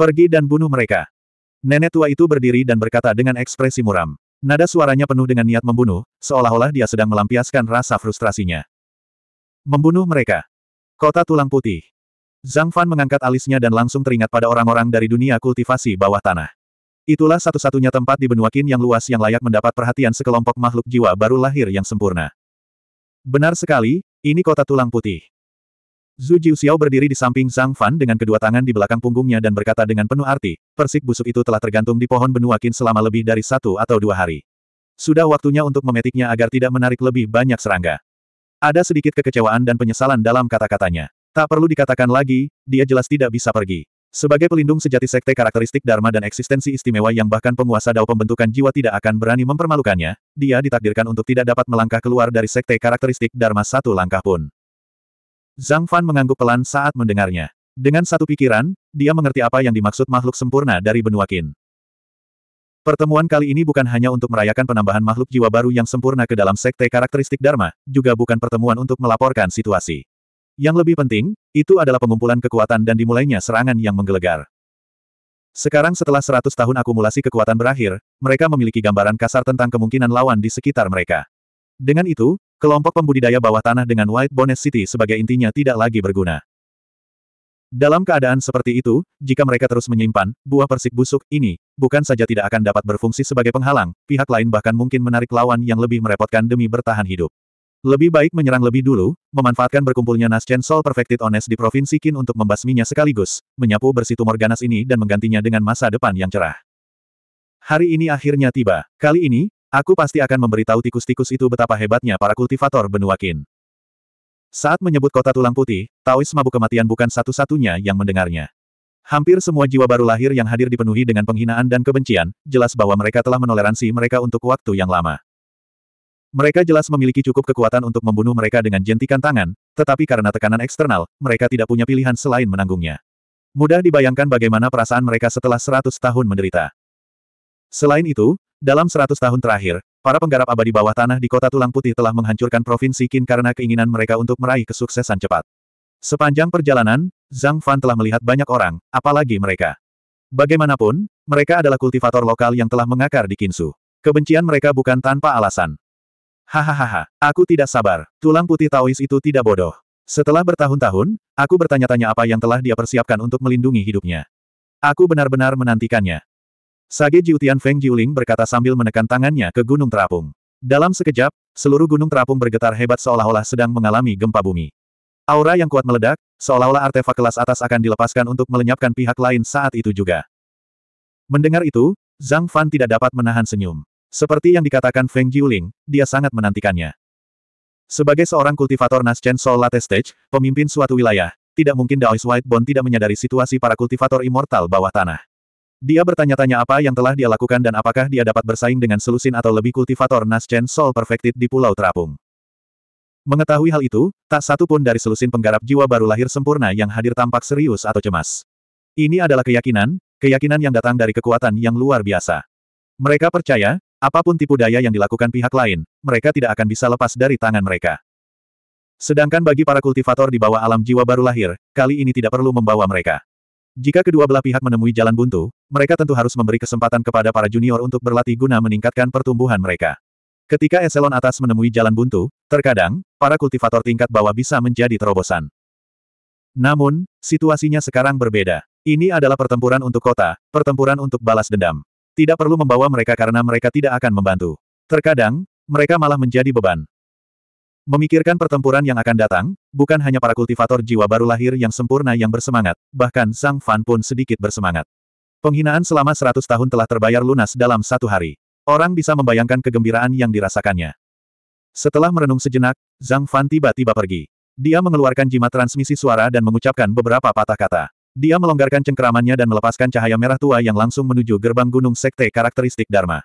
Pergi dan bunuh mereka. Nenek tua itu berdiri dan berkata dengan ekspresi muram. Nada suaranya penuh dengan niat membunuh, seolah-olah dia sedang melampiaskan rasa frustrasinya. Membunuh mereka. Kota Tulang Putih. Zhang Fan mengangkat alisnya dan langsung teringat pada orang-orang dari dunia kultivasi bawah tanah. Itulah satu-satunya tempat di benua Qin yang luas yang layak mendapat perhatian sekelompok makhluk jiwa baru lahir yang sempurna. Benar sekali, ini kota tulang putih. Zhu Xiao berdiri di samping Zhang Fan dengan kedua tangan di belakang punggungnya dan berkata dengan penuh arti, persik busuk itu telah tergantung di pohon benua kin selama lebih dari satu atau dua hari. Sudah waktunya untuk memetiknya agar tidak menarik lebih banyak serangga. Ada sedikit kekecewaan dan penyesalan dalam kata-katanya. Tak perlu dikatakan lagi, dia jelas tidak bisa pergi. Sebagai pelindung sejati sekte karakteristik Dharma dan eksistensi istimewa yang bahkan penguasa dao pembentukan jiwa tidak akan berani mempermalukannya, dia ditakdirkan untuk tidak dapat melangkah keluar dari sekte karakteristik Dharma satu langkah pun. Zhang Fan mengangguk pelan saat mendengarnya. Dengan satu pikiran, dia mengerti apa yang dimaksud makhluk sempurna dari benua Qin. Pertemuan kali ini bukan hanya untuk merayakan penambahan makhluk jiwa baru yang sempurna ke dalam sekte karakteristik Dharma, juga bukan pertemuan untuk melaporkan situasi. Yang lebih penting, itu adalah pengumpulan kekuatan dan dimulainya serangan yang menggelegar. Sekarang setelah 100 tahun akumulasi kekuatan berakhir, mereka memiliki gambaran kasar tentang kemungkinan lawan di sekitar mereka. Dengan itu, kelompok pembudidaya bawah tanah dengan White Bonnet City sebagai intinya tidak lagi berguna. Dalam keadaan seperti itu, jika mereka terus menyimpan buah persik busuk ini, bukan saja tidak akan dapat berfungsi sebagai penghalang, pihak lain bahkan mungkin menarik lawan yang lebih merepotkan demi bertahan hidup. Lebih baik menyerang lebih dulu, memanfaatkan berkumpulnya Chen Sol Perfected Ones di Provinsi Qin untuk membasminya sekaligus, menyapu bersih tumor ganas ini dan menggantinya dengan masa depan yang cerah. Hari ini akhirnya tiba. Kali ini, Aku pasti akan memberitahu tikus-tikus itu betapa hebatnya para kultivator benua Qin. Saat menyebut kota tulang putih, Taois mabuk kematian bukan satu-satunya yang mendengarnya. Hampir semua jiwa baru lahir yang hadir dipenuhi dengan penghinaan dan kebencian, jelas bahwa mereka telah menoleransi mereka untuk waktu yang lama. Mereka jelas memiliki cukup kekuatan untuk membunuh mereka dengan jentikan tangan, tetapi karena tekanan eksternal, mereka tidak punya pilihan selain menanggungnya. Mudah dibayangkan bagaimana perasaan mereka setelah 100 tahun menderita. Selain itu, dalam seratus tahun terakhir, para penggarap abadi bawah tanah di kota tulang putih telah menghancurkan provinsi Qin karena keinginan mereka untuk meraih kesuksesan cepat. Sepanjang perjalanan, Zhang Fan telah melihat banyak orang, apalagi mereka. Bagaimanapun, mereka adalah kultivator lokal yang telah mengakar di Kinsu. Kebencian mereka bukan tanpa alasan. Hahaha, aku tidak sabar. Tulang putih Taois itu tidak bodoh. Setelah bertahun-tahun, aku bertanya-tanya apa yang telah dia persiapkan untuk melindungi hidupnya. Aku benar-benar menantikannya. Sage Jiutian Feng Jiuling berkata sambil menekan tangannya ke Gunung Terapung. Dalam sekejap, seluruh Gunung Terapung bergetar hebat seolah-olah sedang mengalami gempa bumi. Aura yang kuat meledak, seolah-olah artefak kelas atas akan dilepaskan untuk melenyapkan pihak lain saat itu juga. Mendengar itu, Zhang Fan tidak dapat menahan senyum. Seperti yang dikatakan Feng Jiuling, dia sangat menantikannya. Sebagai seorang kultivator Naschen Soul Latte Stage, pemimpin suatu wilayah, tidak mungkin Daois White Bond tidak menyadari situasi para kultivator immortal bawah tanah. Dia bertanya-tanya apa yang telah dia lakukan dan apakah dia dapat bersaing dengan selusin atau lebih kultivator naschen Soul Perfected di Pulau Terapung. Mengetahui hal itu, tak satu pun dari selusin penggarap jiwa baru lahir sempurna yang hadir tampak serius atau cemas. Ini adalah keyakinan, keyakinan yang datang dari kekuatan yang luar biasa. Mereka percaya, apapun tipu daya yang dilakukan pihak lain, mereka tidak akan bisa lepas dari tangan mereka. Sedangkan bagi para kultivator di bawah alam jiwa baru lahir, kali ini tidak perlu membawa mereka. Jika kedua belah pihak menemui jalan buntu, mereka tentu harus memberi kesempatan kepada para junior untuk berlatih guna meningkatkan pertumbuhan mereka. Ketika eselon atas menemui jalan buntu, terkadang, para kultivator tingkat bawah bisa menjadi terobosan. Namun, situasinya sekarang berbeda. Ini adalah pertempuran untuk kota, pertempuran untuk balas dendam. Tidak perlu membawa mereka karena mereka tidak akan membantu. Terkadang, mereka malah menjadi beban. Memikirkan pertempuran yang akan datang, bukan hanya para kultivator jiwa baru lahir yang sempurna yang bersemangat, bahkan Sang Fan pun sedikit bersemangat. Penghinaan selama seratus tahun telah terbayar lunas dalam satu hari. Orang bisa membayangkan kegembiraan yang dirasakannya. Setelah merenung sejenak, Zhang Fan tiba-tiba pergi. Dia mengeluarkan jimat transmisi suara dan mengucapkan beberapa patah kata. Dia melonggarkan cengkeramannya dan melepaskan cahaya merah tua yang langsung menuju gerbang gunung sekte karakteristik Dharma.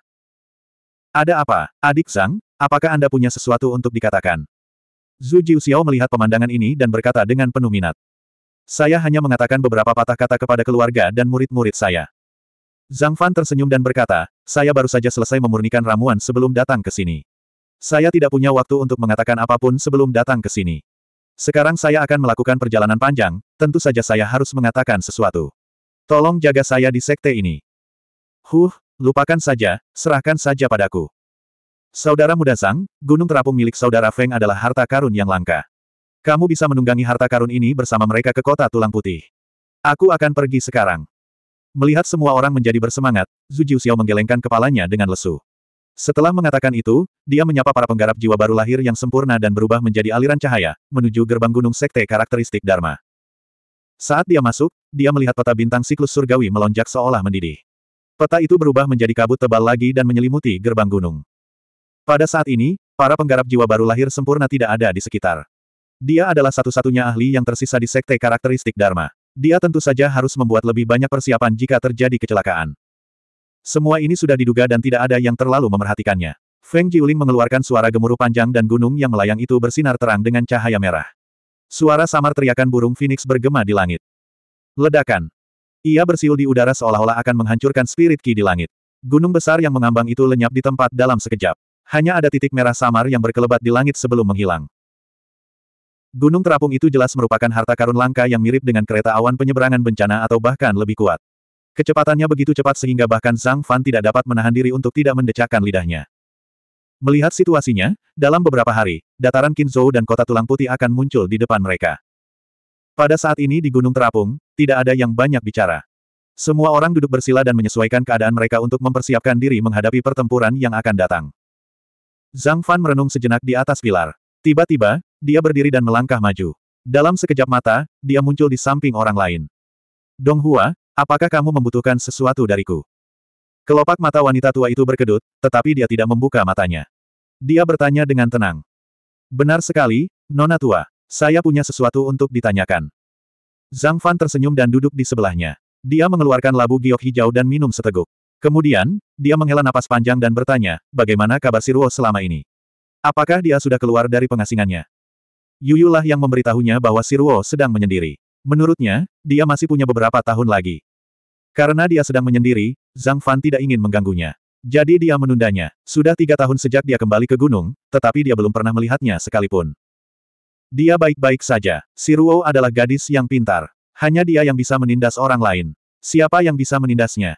Ada apa, adik Zhang? Apakah Anda punya sesuatu untuk dikatakan? Zhu Jiuxiao melihat pemandangan ini dan berkata dengan penuh minat. Saya hanya mengatakan beberapa patah kata kepada keluarga dan murid-murid saya. Zhang Fan tersenyum dan berkata, saya baru saja selesai memurnikan ramuan sebelum datang ke sini. Saya tidak punya waktu untuk mengatakan apapun sebelum datang ke sini. Sekarang saya akan melakukan perjalanan panjang, tentu saja saya harus mengatakan sesuatu. Tolong jaga saya di sekte ini. Huh, lupakan saja, serahkan saja padaku. Saudara muda Sang, gunung terapung milik saudara Feng adalah harta karun yang langka. Kamu bisa menunggangi harta karun ini bersama mereka ke kota tulang putih. Aku akan pergi sekarang. Melihat semua orang menjadi bersemangat, Zhu Jiuxiao menggelengkan kepalanya dengan lesu. Setelah mengatakan itu, dia menyapa para penggarap jiwa baru lahir yang sempurna dan berubah menjadi aliran cahaya, menuju gerbang gunung sekte karakteristik Dharma. Saat dia masuk, dia melihat peta bintang siklus surgawi melonjak seolah mendidih. Peta itu berubah menjadi kabut tebal lagi dan menyelimuti gerbang gunung. Pada saat ini, para penggarap jiwa baru lahir sempurna tidak ada di sekitar. Dia adalah satu-satunya ahli yang tersisa di sekte karakteristik Dharma. Dia tentu saja harus membuat lebih banyak persiapan jika terjadi kecelakaan. Semua ini sudah diduga dan tidak ada yang terlalu memerhatikannya. Feng Jiuling mengeluarkan suara gemuruh panjang dan gunung yang melayang itu bersinar terang dengan cahaya merah. Suara samar teriakan burung phoenix bergema di langit. Ledakan. Ia bersiul di udara seolah-olah akan menghancurkan spirit ki di langit. Gunung besar yang mengambang itu lenyap di tempat dalam sekejap. Hanya ada titik merah samar yang berkelebat di langit sebelum menghilang. Gunung terapung itu jelas merupakan harta karun langka yang mirip dengan kereta awan penyeberangan bencana atau bahkan lebih kuat. Kecepatannya begitu cepat sehingga bahkan Zhang Fan tidak dapat menahan diri untuk tidak mendecakkan lidahnya. Melihat situasinya, dalam beberapa hari, dataran Kinzo dan kota tulang putih akan muncul di depan mereka. Pada saat ini di Gunung Terapung, tidak ada yang banyak bicara. Semua orang duduk bersila dan menyesuaikan keadaan mereka untuk mempersiapkan diri menghadapi pertempuran yang akan datang. Zhang Fan merenung sejenak di atas pilar. Tiba-tiba, dia berdiri dan melangkah maju. Dalam sekejap mata, dia muncul di samping orang lain. Dong Hua, apakah kamu membutuhkan sesuatu dariku? Kelopak mata wanita tua itu berkedut, tetapi dia tidak membuka matanya. Dia bertanya dengan tenang. Benar sekali, Nona tua, saya punya sesuatu untuk ditanyakan. Zhang Fan tersenyum dan duduk di sebelahnya. Dia mengeluarkan labu giok hijau dan minum seteguk. Kemudian, dia menghela napas panjang dan bertanya, bagaimana kabar Siruo selama ini? Apakah dia sudah keluar dari pengasingannya? Yuyulah yang memberitahunya bahwa Siruo sedang menyendiri. Menurutnya, dia masih punya beberapa tahun lagi. Karena dia sedang menyendiri, Zhang Fan tidak ingin mengganggunya. Jadi dia menundanya. Sudah tiga tahun sejak dia kembali ke gunung, tetapi dia belum pernah melihatnya sekalipun. Dia baik-baik saja. Siruo adalah gadis yang pintar. Hanya dia yang bisa menindas orang lain. Siapa yang bisa menindasnya?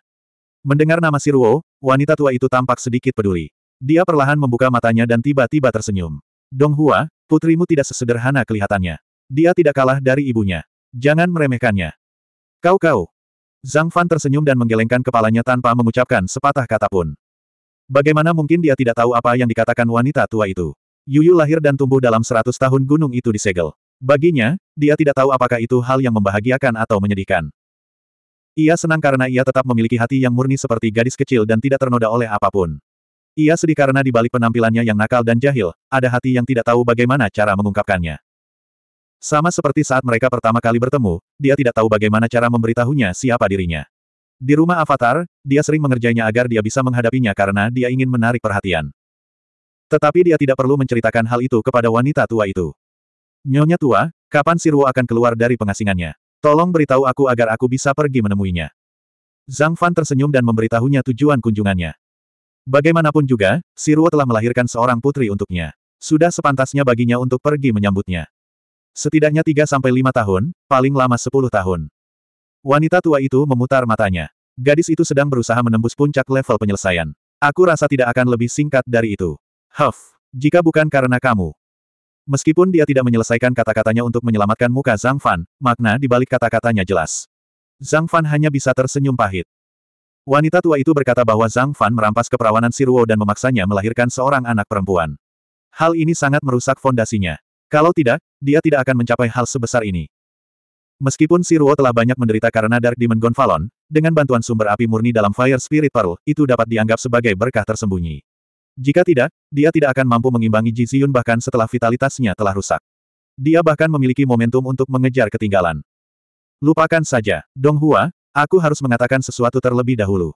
Mendengar nama Siruo, wanita tua itu tampak sedikit peduli. Dia perlahan membuka matanya dan tiba-tiba tersenyum. Dong Hua, putrimu tidak sesederhana kelihatannya. Dia tidak kalah dari ibunya. Jangan meremehkannya. Kau-kau. Zhang Fan tersenyum dan menggelengkan kepalanya tanpa mengucapkan sepatah kata pun. Bagaimana mungkin dia tidak tahu apa yang dikatakan wanita tua itu? Yuyu lahir dan tumbuh dalam seratus tahun gunung itu disegel. Baginya, dia tidak tahu apakah itu hal yang membahagiakan atau menyedihkan. Ia senang karena ia tetap memiliki hati yang murni seperti gadis kecil dan tidak ternoda oleh apapun. Ia sedih karena di balik penampilannya yang nakal dan jahil, ada hati yang tidak tahu bagaimana cara mengungkapkannya. Sama seperti saat mereka pertama kali bertemu, dia tidak tahu bagaimana cara memberitahunya siapa dirinya. Di rumah Avatar, dia sering mengerjainya agar dia bisa menghadapinya karena dia ingin menarik perhatian. Tetapi dia tidak perlu menceritakan hal itu kepada wanita tua itu. Nyonya tua, kapan Sirwo akan keluar dari pengasingannya? Tolong beritahu aku agar aku bisa pergi menemuinya. Zhang Fan tersenyum dan memberitahunya tujuan kunjungannya. Bagaimanapun juga, Si Ruo telah melahirkan seorang putri untuknya. Sudah sepantasnya baginya untuk pergi menyambutnya. Setidaknya tiga sampai lima tahun, paling lama sepuluh tahun. Wanita tua itu memutar matanya. Gadis itu sedang berusaha menembus puncak level penyelesaian. Aku rasa tidak akan lebih singkat dari itu. Huff, jika bukan karena kamu, Meskipun dia tidak menyelesaikan kata-katanya untuk menyelamatkan muka Zhang Fan, makna di balik kata-katanya jelas. Zhang Fan hanya bisa tersenyum pahit. Wanita tua itu berkata bahwa Zhang Fan merampas keperawanan Siruo dan memaksanya melahirkan seorang anak perempuan. Hal ini sangat merusak fondasinya. Kalau tidak, dia tidak akan mencapai hal sebesar ini. Meskipun Siruo telah banyak menderita karena Dark Demon Gonfalon, dengan bantuan sumber api murni dalam Fire Spirit Pearl, itu dapat dianggap sebagai berkah tersembunyi. Jika tidak, dia tidak akan mampu mengimbangi Ji Ziyun bahkan setelah vitalitasnya telah rusak. Dia bahkan memiliki momentum untuk mengejar ketinggalan. Lupakan saja, Dong Hua, aku harus mengatakan sesuatu terlebih dahulu.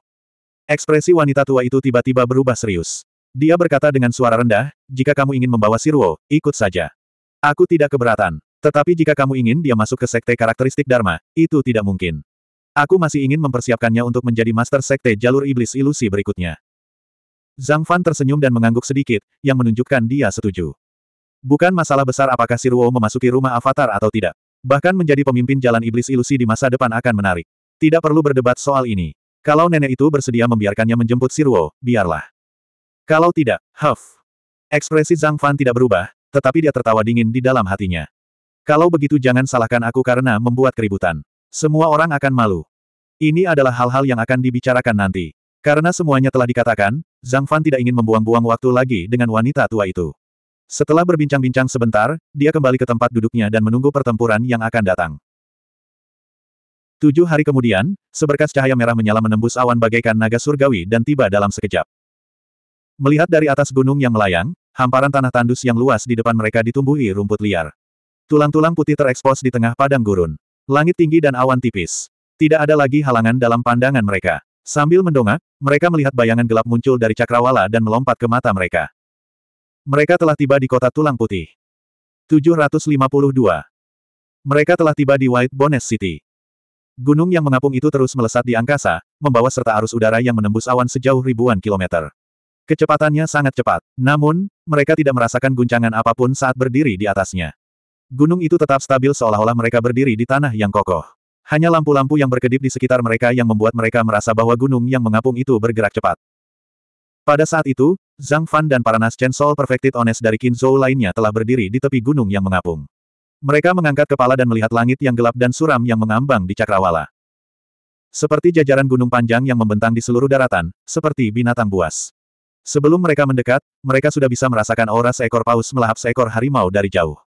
Ekspresi wanita tua itu tiba-tiba berubah serius. Dia berkata dengan suara rendah, jika kamu ingin membawa Sirwo, ikut saja. Aku tidak keberatan. Tetapi jika kamu ingin dia masuk ke sekte karakteristik Dharma, itu tidak mungkin. Aku masih ingin mempersiapkannya untuk menjadi master sekte jalur iblis ilusi berikutnya. Zhang Fan tersenyum dan mengangguk sedikit, yang menunjukkan dia setuju. Bukan masalah besar apakah Siruo memasuki rumah avatar atau tidak. Bahkan menjadi pemimpin jalan iblis ilusi di masa depan akan menarik. Tidak perlu berdebat soal ini. Kalau nenek itu bersedia membiarkannya menjemput Siruo, biarlah. Kalau tidak, huff. Ekspresi Zhang Fan tidak berubah, tetapi dia tertawa dingin di dalam hatinya. Kalau begitu jangan salahkan aku karena membuat keributan. Semua orang akan malu. Ini adalah hal-hal yang akan dibicarakan nanti. Karena semuanya telah dikatakan, Zhang Fan tidak ingin membuang-buang waktu lagi dengan wanita tua itu. Setelah berbincang-bincang sebentar, dia kembali ke tempat duduknya dan menunggu pertempuran yang akan datang. Tujuh hari kemudian, seberkas cahaya merah menyala menembus awan bagaikan naga surgawi dan tiba dalam sekejap. Melihat dari atas gunung yang melayang, hamparan tanah tandus yang luas di depan mereka ditumbuhi rumput liar. Tulang-tulang putih terekspos di tengah padang gurun. Langit tinggi dan awan tipis. Tidak ada lagi halangan dalam pandangan mereka. Sambil mendongak, mereka melihat bayangan gelap muncul dari cakrawala dan melompat ke mata mereka. Mereka telah tiba di kota tulang putih. 752. Mereka telah tiba di White Bones City. Gunung yang mengapung itu terus melesat di angkasa, membawa serta arus udara yang menembus awan sejauh ribuan kilometer. Kecepatannya sangat cepat, namun, mereka tidak merasakan guncangan apapun saat berdiri di atasnya. Gunung itu tetap stabil seolah-olah mereka berdiri di tanah yang kokoh. Hanya lampu-lampu yang berkedip di sekitar mereka yang membuat mereka merasa bahwa gunung yang mengapung itu bergerak cepat. Pada saat itu, Zhang Fan dan para Chen Soul Perfected Ones dari Kinzhou lainnya telah berdiri di tepi gunung yang mengapung. Mereka mengangkat kepala dan melihat langit yang gelap dan suram yang mengambang di cakrawala. Seperti jajaran gunung panjang yang membentang di seluruh daratan, seperti binatang buas. Sebelum mereka mendekat, mereka sudah bisa merasakan aura seekor paus melahap seekor harimau dari jauh.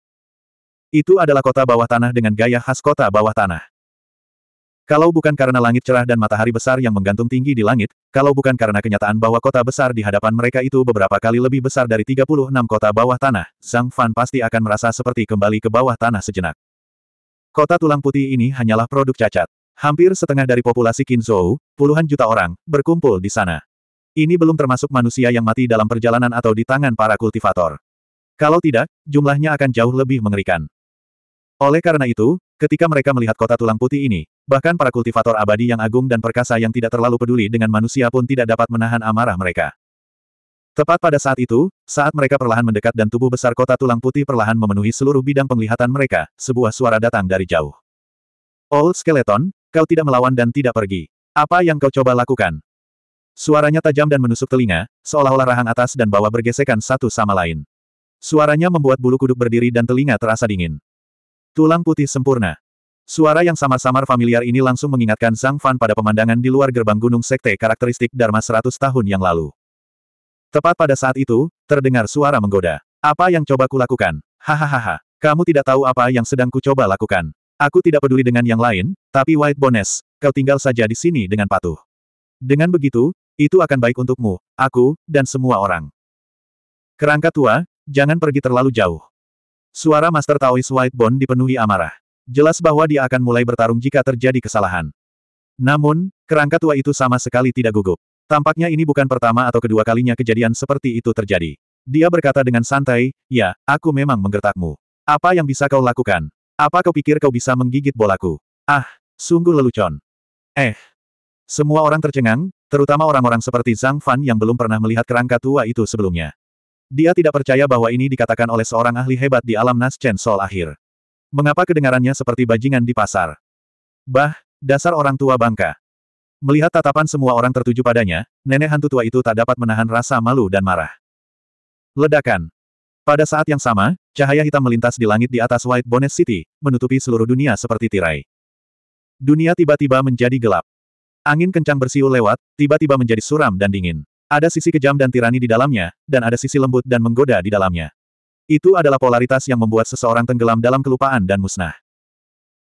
Itu adalah kota bawah tanah dengan gaya khas kota bawah tanah. Kalau bukan karena langit cerah dan matahari besar yang menggantung tinggi di langit, kalau bukan karena kenyataan bahwa kota besar di hadapan mereka itu beberapa kali lebih besar dari 36 kota bawah tanah, sang Fan pasti akan merasa seperti kembali ke bawah tanah sejenak. Kota tulang putih ini hanyalah produk cacat. Hampir setengah dari populasi Qinzhou, puluhan juta orang, berkumpul di sana. Ini belum termasuk manusia yang mati dalam perjalanan atau di tangan para kultivator. Kalau tidak, jumlahnya akan jauh lebih mengerikan. Oleh karena itu, Ketika mereka melihat kota tulang putih ini, bahkan para kultivator abadi yang agung dan perkasa yang tidak terlalu peduli dengan manusia pun tidak dapat menahan amarah mereka. Tepat pada saat itu, saat mereka perlahan mendekat dan tubuh besar kota tulang putih perlahan memenuhi seluruh bidang penglihatan mereka, sebuah suara datang dari jauh. Old oh, Skeleton, kau tidak melawan dan tidak pergi. Apa yang kau coba lakukan? Suaranya tajam dan menusuk telinga, seolah-olah rahang atas dan bawah bergesekan satu sama lain. Suaranya membuat bulu kuduk berdiri dan telinga terasa dingin. Tulang putih sempurna. Suara yang samar-samar familiar ini langsung mengingatkan Sang Fan pada pemandangan di luar gerbang gunung sekte karakteristik Dharma 100 tahun yang lalu. Tepat pada saat itu, terdengar suara menggoda. Apa yang coba kulakukan? Hahaha, kamu tidak tahu apa yang sedang kucoba lakukan. Aku tidak peduli dengan yang lain, tapi White Bones, kau tinggal saja di sini dengan patuh. Dengan begitu, itu akan baik untukmu, aku, dan semua orang. Kerangka tua, jangan pergi terlalu jauh. Suara Master Taoist White Bond dipenuhi amarah. Jelas bahwa dia akan mulai bertarung jika terjadi kesalahan. Namun, kerangka tua itu sama sekali tidak gugup. Tampaknya ini bukan pertama atau kedua kalinya kejadian seperti itu terjadi. Dia berkata dengan santai, ya, aku memang menggertakmu. Apa yang bisa kau lakukan? Apa kau pikir kau bisa menggigit bolaku? Ah, sungguh lelucon. Eh. Semua orang tercengang, terutama orang-orang seperti Zhang Fan yang belum pernah melihat kerangka tua itu sebelumnya. Dia tidak percaya bahwa ini dikatakan oleh seorang ahli hebat di alam Nas Chen Sol akhir. Mengapa kedengarannya seperti bajingan di pasar? Bah, dasar orang tua bangka. Melihat tatapan semua orang tertuju padanya, nenek hantu tua itu tak dapat menahan rasa malu dan marah. Ledakan. Pada saat yang sama, cahaya hitam melintas di langit di atas White Bonnet City, menutupi seluruh dunia seperti tirai. Dunia tiba-tiba menjadi gelap. Angin kencang bersiul lewat, tiba-tiba menjadi suram dan dingin. Ada sisi kejam dan tirani di dalamnya, dan ada sisi lembut dan menggoda di dalamnya. Itu adalah polaritas yang membuat seseorang tenggelam dalam kelupaan dan musnah.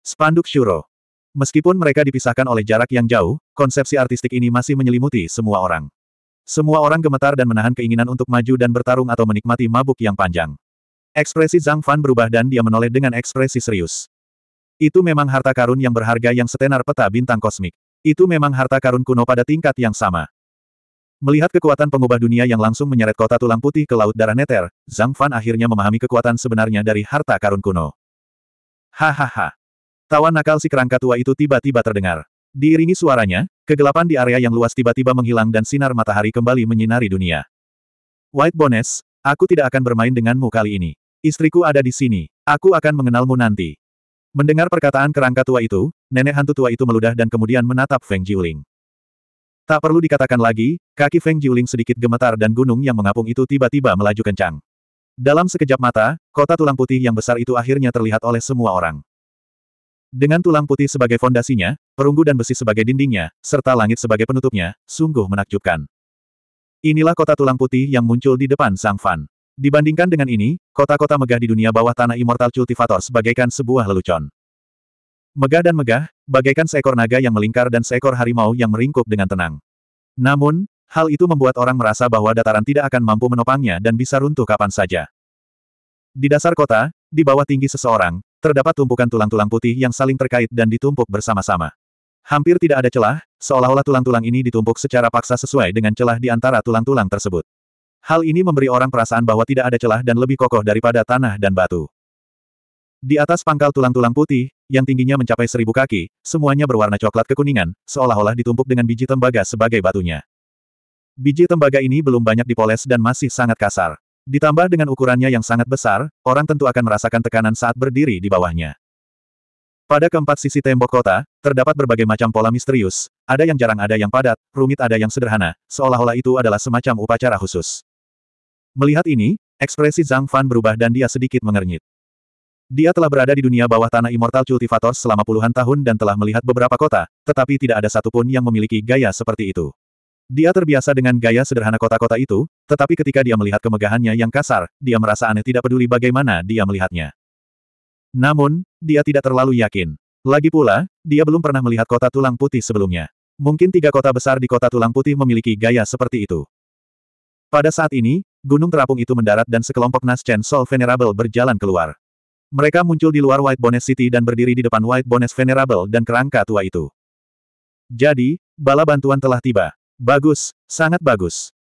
Spanduk Shuro. Meskipun mereka dipisahkan oleh jarak yang jauh, konsepsi artistik ini masih menyelimuti semua orang. Semua orang gemetar dan menahan keinginan untuk maju dan bertarung atau menikmati mabuk yang panjang. Ekspresi Zhang Fan berubah dan dia menoleh dengan ekspresi serius. Itu memang harta karun yang berharga yang setenar peta bintang kosmik. Itu memang harta karun kuno pada tingkat yang sama. Melihat kekuatan pengubah dunia yang langsung menyeret kota tulang putih ke Laut Darah Neter, Zhang Fan akhirnya memahami kekuatan sebenarnya dari harta karun kuno. Hahaha. Tawa nakal si kerangka tua itu tiba-tiba terdengar. Diiringi suaranya, kegelapan di area yang luas tiba-tiba menghilang dan sinar matahari kembali menyinari dunia. White Bones, aku tidak akan bermain denganmu kali ini. Istriku ada di sini, aku akan mengenalmu nanti. Mendengar perkataan kerangka tua itu, nenek hantu tua itu meludah dan kemudian menatap Feng Jiuling. Tak perlu dikatakan lagi, kaki Feng Jiuling sedikit gemetar dan gunung yang mengapung itu tiba-tiba melaju kencang. Dalam sekejap mata, kota tulang putih yang besar itu akhirnya terlihat oleh semua orang. Dengan tulang putih sebagai fondasinya, perunggu dan besi sebagai dindingnya, serta langit sebagai penutupnya, sungguh menakjubkan. Inilah kota tulang putih yang muncul di depan Sang Fan. Dibandingkan dengan ini, kota-kota megah di dunia bawah tanah Immortal Cultivator sebagaikan sebuah lelucon. Megah dan megah, bagaikan seekor naga yang melingkar dan seekor harimau yang meringkuk dengan tenang. Namun, hal itu membuat orang merasa bahwa dataran tidak akan mampu menopangnya dan bisa runtuh kapan saja. Di dasar kota, di bawah tinggi seseorang, terdapat tumpukan tulang-tulang putih yang saling terkait dan ditumpuk bersama-sama. Hampir tidak ada celah, seolah-olah tulang-tulang ini ditumpuk secara paksa sesuai dengan celah di antara tulang-tulang tersebut. Hal ini memberi orang perasaan bahwa tidak ada celah dan lebih kokoh daripada tanah dan batu. Di atas pangkal tulang-tulang putih, yang tingginya mencapai seribu kaki, semuanya berwarna coklat kekuningan, seolah-olah ditumpuk dengan biji tembaga sebagai batunya. Biji tembaga ini belum banyak dipoles dan masih sangat kasar. Ditambah dengan ukurannya yang sangat besar, orang tentu akan merasakan tekanan saat berdiri di bawahnya. Pada keempat sisi tembok kota, terdapat berbagai macam pola misterius, ada yang jarang ada yang padat, rumit ada yang sederhana, seolah-olah itu adalah semacam upacara khusus. Melihat ini, ekspresi Zhang Fan berubah dan dia sedikit mengernyit. Dia telah berada di dunia bawah tanah Immortal Cultivators selama puluhan tahun dan telah melihat beberapa kota, tetapi tidak ada satupun yang memiliki gaya seperti itu. Dia terbiasa dengan gaya sederhana kota-kota itu, tetapi ketika dia melihat kemegahannya yang kasar, dia merasa aneh tidak peduli bagaimana dia melihatnya. Namun, dia tidak terlalu yakin. Lagi pula, dia belum pernah melihat kota tulang putih sebelumnya. Mungkin tiga kota besar di kota tulang putih memiliki gaya seperti itu. Pada saat ini, gunung terapung itu mendarat dan sekelompok Naschen Sol Venerable berjalan keluar. Mereka muncul di luar White Bonnet City dan berdiri di depan White Bones Venerable dan kerangka tua itu. Jadi, bala bantuan telah tiba. Bagus, sangat bagus.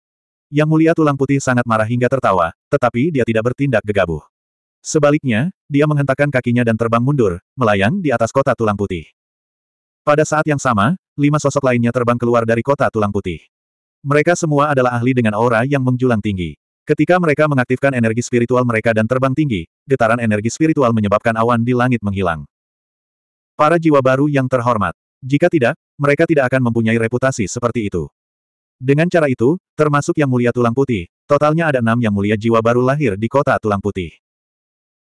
Yang mulia tulang putih sangat marah hingga tertawa, tetapi dia tidak bertindak gegabah. Sebaliknya, dia menghentakkan kakinya dan terbang mundur, melayang di atas kota tulang putih. Pada saat yang sama, lima sosok lainnya terbang keluar dari kota tulang putih. Mereka semua adalah ahli dengan aura yang menjulang tinggi. Ketika mereka mengaktifkan energi spiritual mereka dan terbang tinggi, getaran energi spiritual menyebabkan awan di langit menghilang. Para jiwa baru yang terhormat. Jika tidak, mereka tidak akan mempunyai reputasi seperti itu. Dengan cara itu, termasuk yang mulia tulang putih, totalnya ada enam yang mulia jiwa baru lahir di kota tulang putih.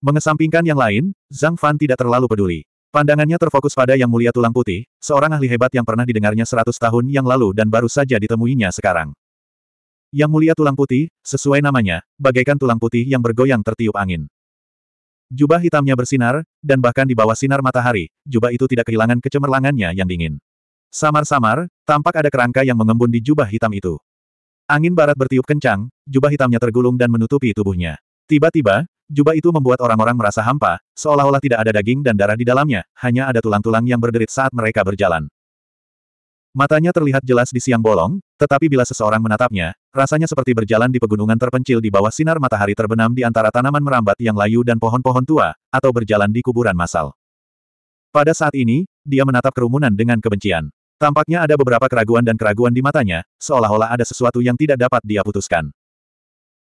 Mengesampingkan yang lain, Zhang Fan tidak terlalu peduli. Pandangannya terfokus pada Yang Mulia Tulang Putih, seorang ahli hebat yang pernah didengarnya seratus tahun yang lalu dan baru saja ditemuinya sekarang. Yang mulia tulang putih, sesuai namanya, bagaikan tulang putih yang bergoyang tertiup angin. Jubah hitamnya bersinar, dan bahkan di bawah sinar matahari, jubah itu tidak kehilangan kecemerlangannya yang dingin. Samar-samar, tampak ada kerangka yang mengembun di jubah hitam itu. Angin barat bertiup kencang, jubah hitamnya tergulung dan menutupi tubuhnya. Tiba-tiba, jubah itu membuat orang-orang merasa hampa, seolah-olah tidak ada daging dan darah di dalamnya, hanya ada tulang-tulang yang berderit saat mereka berjalan. Matanya terlihat jelas di siang bolong, tetapi bila seseorang menatapnya, Rasanya seperti berjalan di pegunungan terpencil di bawah sinar matahari terbenam di antara tanaman merambat yang layu dan pohon-pohon tua, atau berjalan di kuburan massal. Pada saat ini, dia menatap kerumunan dengan kebencian. Tampaknya ada beberapa keraguan dan keraguan di matanya, seolah-olah ada sesuatu yang tidak dapat dia putuskan.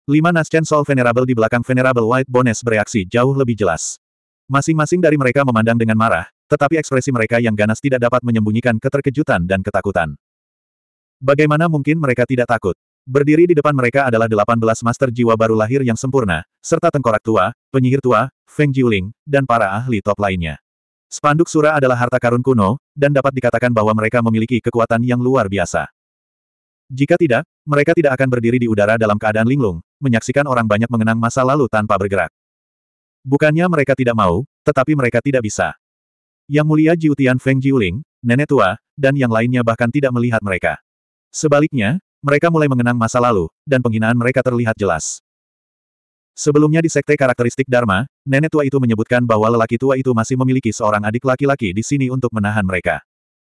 Lima Naschen sol Venerable di belakang Venerable White Bones bereaksi jauh lebih jelas. Masing-masing dari mereka memandang dengan marah, tetapi ekspresi mereka yang ganas tidak dapat menyembunyikan keterkejutan dan ketakutan. Bagaimana mungkin mereka tidak takut? Berdiri di depan mereka adalah 18 master jiwa baru lahir yang sempurna, serta tengkorak tua, penyihir tua, Feng Jiuling, dan para ahli top lainnya. Spanduk Sura adalah harta karun kuno, dan dapat dikatakan bahwa mereka memiliki kekuatan yang luar biasa. Jika tidak, mereka tidak akan berdiri di udara dalam keadaan linglung, menyaksikan orang banyak mengenang masa lalu tanpa bergerak. Bukannya mereka tidak mau, tetapi mereka tidak bisa. Yang mulia Jiutian Feng Jiuling, nenek tua, dan yang lainnya bahkan tidak melihat mereka. Sebaliknya, mereka mulai mengenang masa lalu, dan penghinaan mereka terlihat jelas. Sebelumnya di sekte karakteristik Dharma, nenek tua itu menyebutkan bahwa lelaki tua itu masih memiliki seorang adik laki-laki di sini untuk menahan mereka.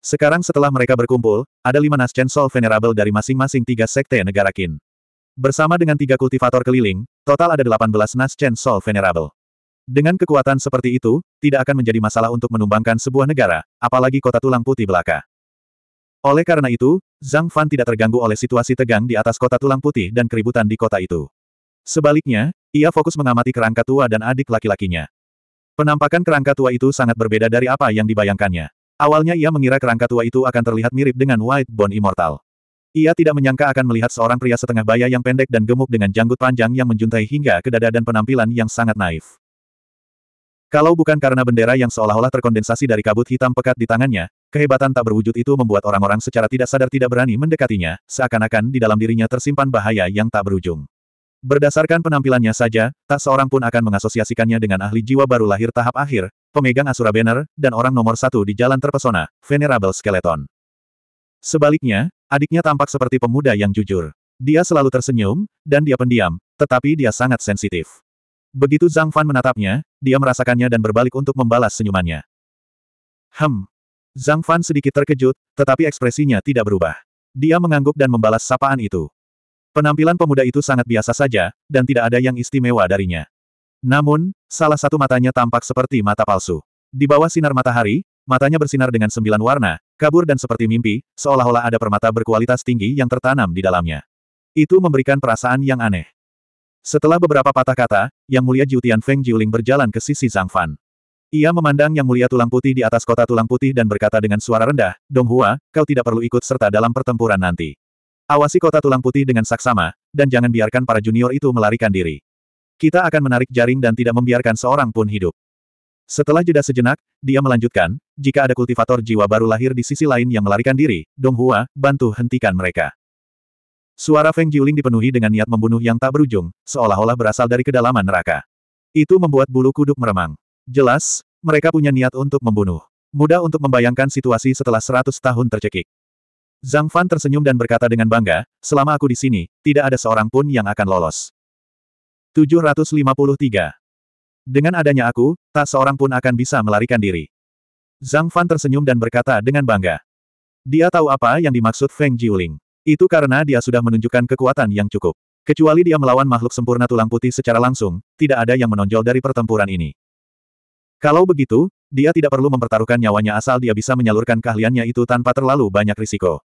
Sekarang setelah mereka berkumpul, ada lima naschen Soul Venerable dari masing-masing tiga sekte negara Kin. Bersama dengan tiga kultivator keliling, total ada delapan belas naschen Soul Venerable. Dengan kekuatan seperti itu, tidak akan menjadi masalah untuk menumbangkan sebuah negara, apalagi kota tulang putih belaka. Oleh karena itu, Zhang Fan tidak terganggu oleh situasi tegang di atas kota tulang putih dan keributan di kota itu. Sebaliknya, ia fokus mengamati kerangka tua dan adik laki-lakinya. Penampakan kerangka tua itu sangat berbeda dari apa yang dibayangkannya. Awalnya ia mengira kerangka tua itu akan terlihat mirip dengan White Bone Immortal. Ia tidak menyangka akan melihat seorang pria setengah baya yang pendek dan gemuk dengan janggut panjang yang menjuntai hingga ke dada dan penampilan yang sangat naif. Kalau bukan karena bendera yang seolah-olah terkondensasi dari kabut hitam pekat di tangannya, Kehebatan tak berwujud itu membuat orang-orang secara tidak sadar tidak berani mendekatinya, seakan-akan di dalam dirinya tersimpan bahaya yang tak berujung. Berdasarkan penampilannya saja, tak seorang pun akan mengasosiasikannya dengan ahli jiwa baru lahir tahap akhir, pemegang Asura Banner, dan orang nomor satu di jalan terpesona, Venerable Skeleton. Sebaliknya, adiknya tampak seperti pemuda yang jujur. Dia selalu tersenyum, dan dia pendiam, tetapi dia sangat sensitif. Begitu Zhang Fan menatapnya, dia merasakannya dan berbalik untuk membalas senyumannya. Hem, Zhang Fan sedikit terkejut, tetapi ekspresinya tidak berubah. Dia mengangguk dan membalas sapaan itu. Penampilan pemuda itu sangat biasa saja, dan tidak ada yang istimewa darinya. Namun, salah satu matanya tampak seperti mata palsu. Di bawah sinar matahari, matanya bersinar dengan sembilan warna, kabur dan seperti mimpi, seolah-olah ada permata berkualitas tinggi yang tertanam di dalamnya. Itu memberikan perasaan yang aneh. Setelah beberapa patah kata, Yang Mulia Jiutian Feng Jiuling berjalan ke sisi Zhang Fan. Ia memandang Yang Mulia Tulang Putih di atas kota Tulang Putih dan berkata dengan suara rendah, Dong Hua, kau tidak perlu ikut serta dalam pertempuran nanti. Awasi kota Tulang Putih dengan saksama, dan jangan biarkan para junior itu melarikan diri. Kita akan menarik jaring dan tidak membiarkan seorang pun hidup. Setelah jeda sejenak, dia melanjutkan, jika ada kultivator jiwa baru lahir di sisi lain yang melarikan diri, Dong Hua, bantu hentikan mereka. Suara Feng Jiuling dipenuhi dengan niat membunuh yang tak berujung, seolah-olah berasal dari kedalaman neraka. Itu membuat bulu kuduk meremang. Jelas, mereka punya niat untuk membunuh. Mudah untuk membayangkan situasi setelah seratus tahun tercekik. Zhang Fan tersenyum dan berkata dengan bangga, selama aku di sini, tidak ada seorang pun yang akan lolos. 753. Dengan adanya aku, tak seorang pun akan bisa melarikan diri. Zhang Fan tersenyum dan berkata dengan bangga. Dia tahu apa yang dimaksud Feng Jiuling. Itu karena dia sudah menunjukkan kekuatan yang cukup. Kecuali dia melawan makhluk sempurna tulang putih secara langsung, tidak ada yang menonjol dari pertempuran ini. Kalau begitu, dia tidak perlu mempertaruhkan nyawanya asal dia bisa menyalurkan keahliannya itu tanpa terlalu banyak risiko.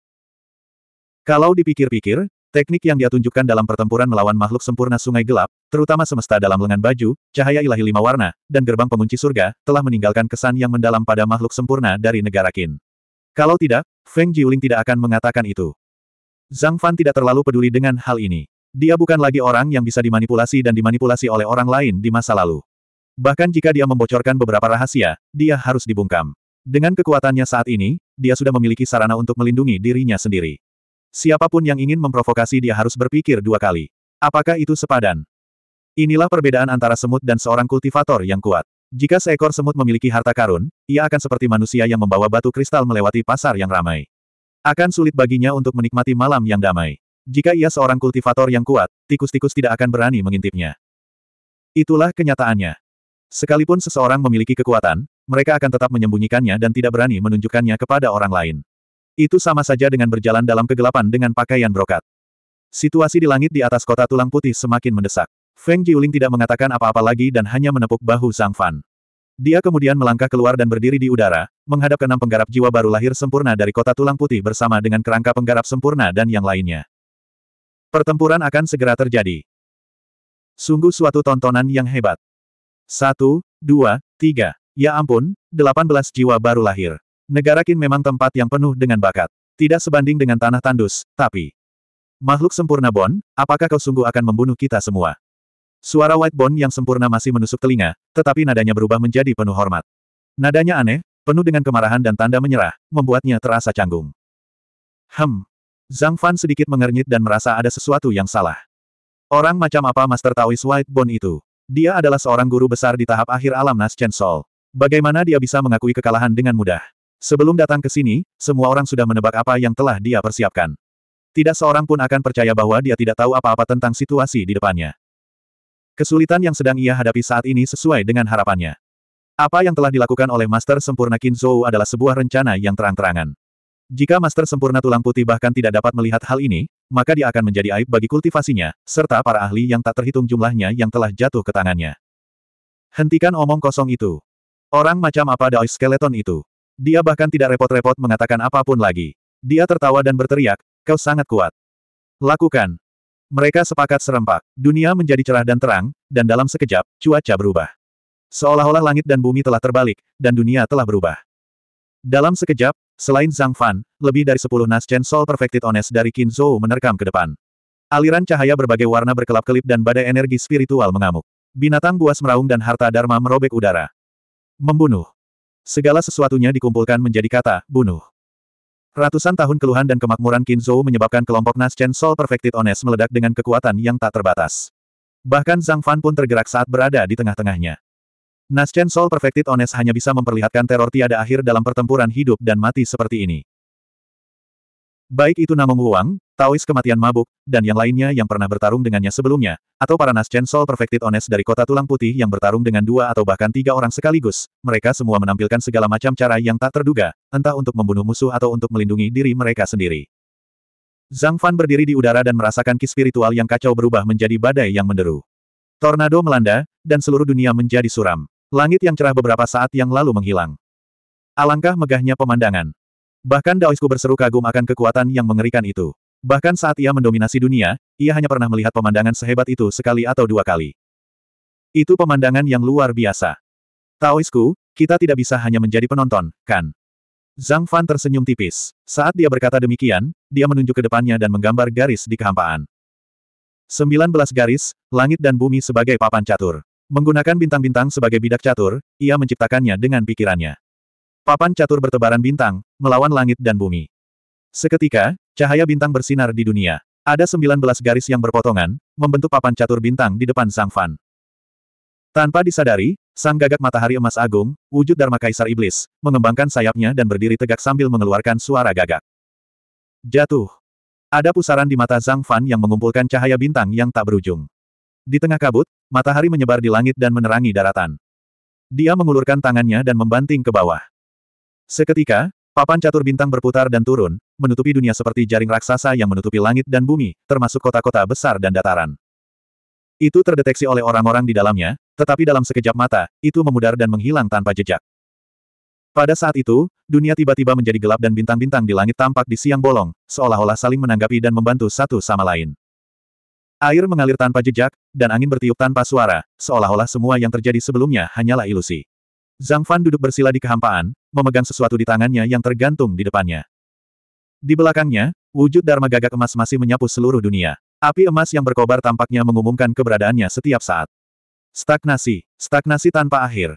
Kalau dipikir-pikir, teknik yang dia tunjukkan dalam pertempuran melawan makhluk sempurna sungai gelap, terutama semesta dalam lengan baju, cahaya ilahi lima warna, dan gerbang pengunci surga, telah meninggalkan kesan yang mendalam pada makhluk sempurna dari negara Qin. Kalau tidak, Feng Jiuling tidak akan mengatakan itu. Zhang Fan tidak terlalu peduli dengan hal ini. Dia bukan lagi orang yang bisa dimanipulasi dan dimanipulasi oleh orang lain di masa lalu. Bahkan jika dia membocorkan beberapa rahasia, dia harus dibungkam. Dengan kekuatannya saat ini, dia sudah memiliki sarana untuk melindungi dirinya sendiri. Siapapun yang ingin memprovokasi dia harus berpikir dua kali. Apakah itu sepadan? Inilah perbedaan antara semut dan seorang kultivator yang kuat. Jika seekor semut memiliki harta karun, ia akan seperti manusia yang membawa batu kristal melewati pasar yang ramai. Akan sulit baginya untuk menikmati malam yang damai. Jika ia seorang kultivator yang kuat, tikus-tikus tidak akan berani mengintipnya. Itulah kenyataannya. Sekalipun seseorang memiliki kekuatan, mereka akan tetap menyembunyikannya dan tidak berani menunjukkannya kepada orang lain. Itu sama saja dengan berjalan dalam kegelapan dengan pakaian brokat. Situasi di langit di atas kota tulang putih semakin mendesak. Feng Jiuling tidak mengatakan apa-apa lagi dan hanya menepuk bahu Zhang Fan. Dia kemudian melangkah keluar dan berdiri di udara, menghadap enam penggarap jiwa baru lahir sempurna dari kota tulang putih bersama dengan kerangka penggarap sempurna dan yang lainnya. Pertempuran akan segera terjadi. Sungguh suatu tontonan yang hebat. Satu, dua, tiga. Ya ampun, delapan belas jiwa baru lahir. Negara Kin memang tempat yang penuh dengan bakat. Tidak sebanding dengan tanah tandus, tapi... Makhluk sempurna Bon, apakah kau sungguh akan membunuh kita semua? Suara White Bon yang sempurna masih menusuk telinga, tetapi nadanya berubah menjadi penuh hormat. Nadanya aneh, penuh dengan kemarahan dan tanda menyerah, membuatnya terasa canggung. Hem. Zhang Fan sedikit mengernyit dan merasa ada sesuatu yang salah. Orang macam apa Master Taois White Bon itu? Dia adalah seorang guru besar di tahap akhir alam Nas Chen Sol. Bagaimana dia bisa mengakui kekalahan dengan mudah? Sebelum datang ke sini, semua orang sudah menebak apa yang telah dia persiapkan. Tidak seorang pun akan percaya bahwa dia tidak tahu apa-apa tentang situasi di depannya. Kesulitan yang sedang ia hadapi saat ini sesuai dengan harapannya. Apa yang telah dilakukan oleh Master Sempurna Kinzhou adalah sebuah rencana yang terang-terangan. Jika Master Sempurna Tulang Putih bahkan tidak dapat melihat hal ini, maka dia akan menjadi aib bagi kultivasinya, serta para ahli yang tak terhitung jumlahnya yang telah jatuh ke tangannya. Hentikan omong kosong itu. Orang macam apa Daoi Skeleton itu? Dia bahkan tidak repot-repot mengatakan apapun lagi. Dia tertawa dan berteriak, kau sangat kuat. Lakukan. Mereka sepakat serempak. Dunia menjadi cerah dan terang, dan dalam sekejap, cuaca berubah. Seolah-olah langit dan bumi telah terbalik, dan dunia telah berubah. Dalam sekejap, Selain Zhang Fan, lebih dari sepuluh 10 Chen Soul Perfected Ones dari Qin Zhou menerkam ke depan. Aliran cahaya berbagai warna berkelap-kelip dan badai energi spiritual mengamuk. Binatang buas meraung dan harta dharma merobek udara. Membunuh. Segala sesuatunya dikumpulkan menjadi kata, bunuh. Ratusan tahun keluhan dan kemakmuran Qin Zhou menyebabkan kelompok Naschen Soul Perfected Ones meledak dengan kekuatan yang tak terbatas. Bahkan Zhang Fan pun tergerak saat berada di tengah-tengahnya. Naschen Soul Perfected Ones hanya bisa memperlihatkan teror tiada akhir dalam pertempuran hidup dan mati seperti ini. Baik itu Namong Wuang, Taois kematian mabuk, dan yang lainnya yang pernah bertarung dengannya sebelumnya, atau para Naschen Soul Perfected Ones dari kota tulang putih yang bertarung dengan dua atau bahkan tiga orang sekaligus, mereka semua menampilkan segala macam cara yang tak terduga, entah untuk membunuh musuh atau untuk melindungi diri mereka sendiri. Zhang Fan berdiri di udara dan merasakan ki spiritual yang kacau berubah menjadi badai yang menderu. Tornado melanda, dan seluruh dunia menjadi suram. Langit yang cerah beberapa saat yang lalu menghilang. Alangkah megahnya pemandangan. Bahkan Daoisku berseru kagum akan kekuatan yang mengerikan itu. Bahkan saat ia mendominasi dunia, ia hanya pernah melihat pemandangan sehebat itu sekali atau dua kali. Itu pemandangan yang luar biasa. Taoisku, kita tidak bisa hanya menjadi penonton, kan? Zhang Fan tersenyum tipis. Saat dia berkata demikian, dia menunjuk ke depannya dan menggambar garis di kehampaan. 19 garis, langit dan bumi sebagai papan catur. Menggunakan bintang-bintang sebagai bidak catur, ia menciptakannya dengan pikirannya. Papan catur bertebaran bintang, melawan langit dan bumi. Seketika, cahaya bintang bersinar di dunia. Ada 19 garis yang berpotongan, membentuk papan catur bintang di depan Sang Fan. Tanpa disadari, Sang gagak matahari emas agung, wujud Dharma Kaisar Iblis, mengembangkan sayapnya dan berdiri tegak sambil mengeluarkan suara gagak. Jatuh. Ada pusaran di mata Zhang Fan yang mengumpulkan cahaya bintang yang tak berujung. Di tengah kabut, matahari menyebar di langit dan menerangi daratan. Dia mengulurkan tangannya dan membanting ke bawah. Seketika, papan catur bintang berputar dan turun, menutupi dunia seperti jaring raksasa yang menutupi langit dan bumi, termasuk kota-kota besar dan dataran. Itu terdeteksi oleh orang-orang di dalamnya, tetapi dalam sekejap mata, itu memudar dan menghilang tanpa jejak. Pada saat itu, dunia tiba-tiba menjadi gelap dan bintang-bintang di langit tampak di siang bolong, seolah-olah saling menanggapi dan membantu satu sama lain. Air mengalir tanpa jejak, dan angin bertiup tanpa suara, seolah-olah semua yang terjadi sebelumnya hanyalah ilusi. Zhang Fan duduk bersila di kehampaan, memegang sesuatu di tangannya yang tergantung di depannya. Di belakangnya, wujud Dharma gagak emas masih menyapu seluruh dunia. Api emas yang berkobar tampaknya mengumumkan keberadaannya setiap saat. Stagnasi, stagnasi tanpa akhir.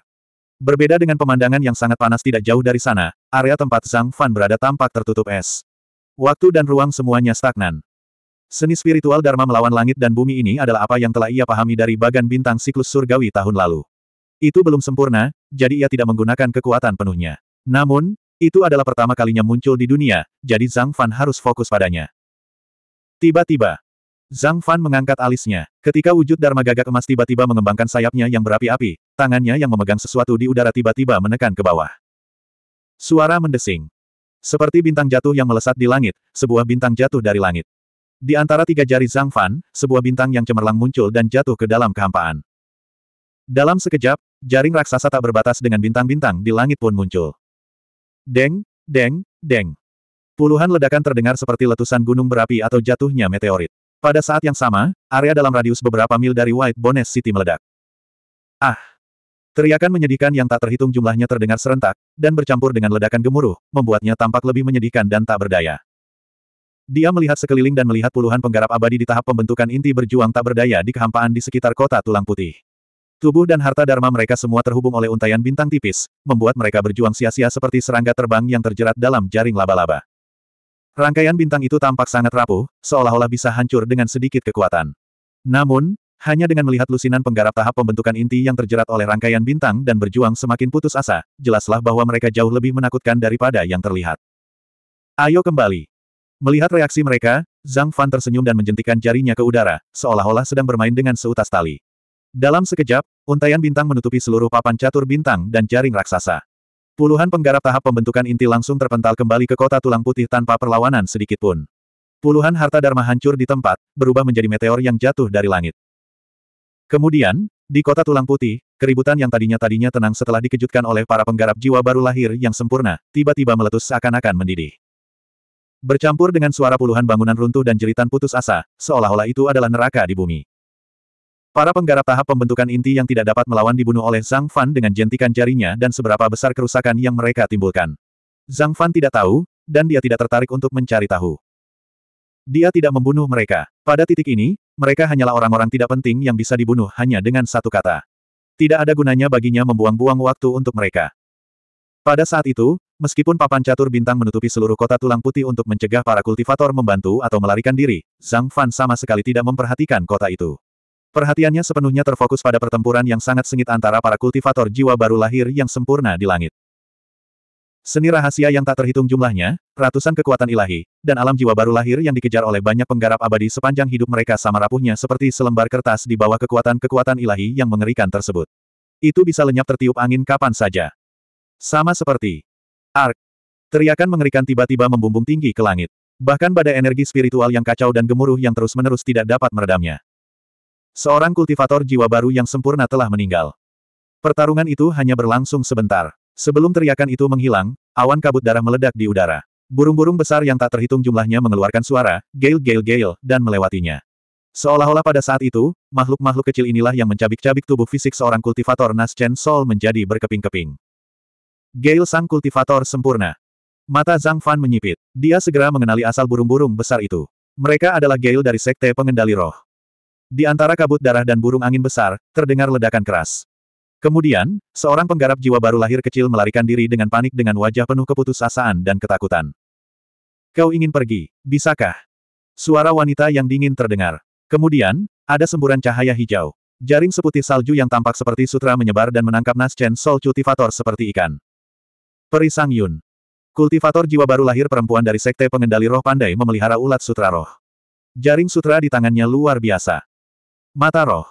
Berbeda dengan pemandangan yang sangat panas tidak jauh dari sana, area tempat Zhang Fan berada tampak tertutup es. Waktu dan ruang semuanya stagnan. Seni spiritual Dharma melawan langit dan bumi ini adalah apa yang telah ia pahami dari bagan bintang siklus surgawi tahun lalu. Itu belum sempurna, jadi ia tidak menggunakan kekuatan penuhnya. Namun, itu adalah pertama kalinya muncul di dunia, jadi Zhang Fan harus fokus padanya. Tiba-tiba, Zhang Fan mengangkat alisnya. Ketika wujud Dharma gagak emas tiba-tiba mengembangkan sayapnya yang berapi-api, tangannya yang memegang sesuatu di udara tiba-tiba menekan ke bawah. Suara mendesing. Seperti bintang jatuh yang melesat di langit, sebuah bintang jatuh dari langit. Di antara tiga jari Zhang Fan, sebuah bintang yang cemerlang muncul dan jatuh ke dalam kehampaan. Dalam sekejap, jaring raksasa tak berbatas dengan bintang-bintang di langit pun muncul. Deng, deng, deng. Puluhan ledakan terdengar seperti letusan gunung berapi atau jatuhnya meteorit. Pada saat yang sama, area dalam radius beberapa mil dari White Bones City meledak. Ah! Teriakan menyedihkan yang tak terhitung jumlahnya terdengar serentak, dan bercampur dengan ledakan gemuruh, membuatnya tampak lebih menyedihkan dan tak berdaya. Dia melihat sekeliling dan melihat puluhan penggarap abadi di tahap pembentukan inti berjuang tak berdaya di kehampaan di sekitar kota tulang putih. Tubuh dan harta dharma mereka semua terhubung oleh untayan bintang tipis, membuat mereka berjuang sia-sia seperti serangga terbang yang terjerat dalam jaring laba-laba. Rangkaian bintang itu tampak sangat rapuh, seolah-olah bisa hancur dengan sedikit kekuatan. Namun, hanya dengan melihat lusinan penggarap tahap pembentukan inti yang terjerat oleh rangkaian bintang dan berjuang semakin putus asa, jelaslah bahwa mereka jauh lebih menakutkan daripada yang terlihat. Ayo kembali. Melihat reaksi mereka, Zhang Fan tersenyum dan menjentikan jarinya ke udara, seolah-olah sedang bermain dengan seutas tali. Dalam sekejap, untaian bintang menutupi seluruh papan catur bintang dan jaring raksasa. Puluhan penggarap tahap pembentukan inti langsung terpental kembali ke kota tulang putih tanpa perlawanan sedikit pun. Puluhan harta dharma hancur di tempat, berubah menjadi meteor yang jatuh dari langit. Kemudian, di kota tulang putih, keributan yang tadinya-tadinya tenang setelah dikejutkan oleh para penggarap jiwa baru lahir yang sempurna, tiba-tiba meletus seakan-akan mendidih. Bercampur dengan suara puluhan bangunan runtuh dan jeritan putus asa, seolah-olah itu adalah neraka di bumi. Para penggarap tahap pembentukan inti yang tidak dapat melawan dibunuh oleh Zhang Fan dengan jentikan jarinya dan seberapa besar kerusakan yang mereka timbulkan. Zhang Fan tidak tahu, dan dia tidak tertarik untuk mencari tahu. Dia tidak membunuh mereka. Pada titik ini, mereka hanyalah orang-orang tidak penting yang bisa dibunuh hanya dengan satu kata. Tidak ada gunanya baginya membuang-buang waktu untuk mereka. Pada saat itu, Meskipun papan catur bintang menutupi seluruh kota tulang putih untuk mencegah para kultivator membantu atau melarikan diri, Zhang Fan sama sekali tidak memperhatikan kota itu. Perhatiannya sepenuhnya terfokus pada pertempuran yang sangat sengit antara para kultivator jiwa baru lahir yang sempurna di langit. Seni rahasia yang tak terhitung jumlahnya, ratusan kekuatan ilahi, dan alam jiwa baru lahir yang dikejar oleh banyak penggarap abadi sepanjang hidup mereka sama rapuhnya seperti selembar kertas di bawah kekuatan-kekuatan ilahi yang mengerikan tersebut. Itu bisa lenyap tertiup angin kapan saja. Sama seperti Ark. Teriakan mengerikan tiba-tiba membumbung tinggi ke langit. Bahkan pada energi spiritual yang kacau dan gemuruh yang terus-menerus tidak dapat meredamnya. Seorang kultivator jiwa baru yang sempurna telah meninggal. Pertarungan itu hanya berlangsung sebentar. Sebelum teriakan itu menghilang, awan kabut darah meledak di udara. Burung-burung besar yang tak terhitung jumlahnya mengeluarkan suara, gale gale gale, dan melewatinya. Seolah-olah pada saat itu, makhluk-makhluk kecil inilah yang mencabik-cabik tubuh fisik seorang kultivator Naschen Sol menjadi berkeping-keping. Gail sang kultivator sempurna. Mata Zhang Fan menyipit. Dia segera mengenali asal burung-burung besar itu. Mereka adalah Gail dari Sekte Pengendali Roh. Di antara kabut darah dan burung angin besar, terdengar ledakan keras. Kemudian, seorang penggarap jiwa baru lahir kecil melarikan diri dengan panik dengan wajah penuh keputusasaan dan ketakutan. Kau ingin pergi, bisakah? Suara wanita yang dingin terdengar. Kemudian, ada semburan cahaya hijau. Jaring seputih salju yang tampak seperti sutra menyebar dan menangkap Naschen Sol Cultivator seperti ikan. Peri Sang Yun. Kultivator jiwa baru lahir perempuan dari Sekte Pengendali Roh Pandai memelihara ulat sutra roh. Jaring sutra di tangannya luar biasa. Mata roh.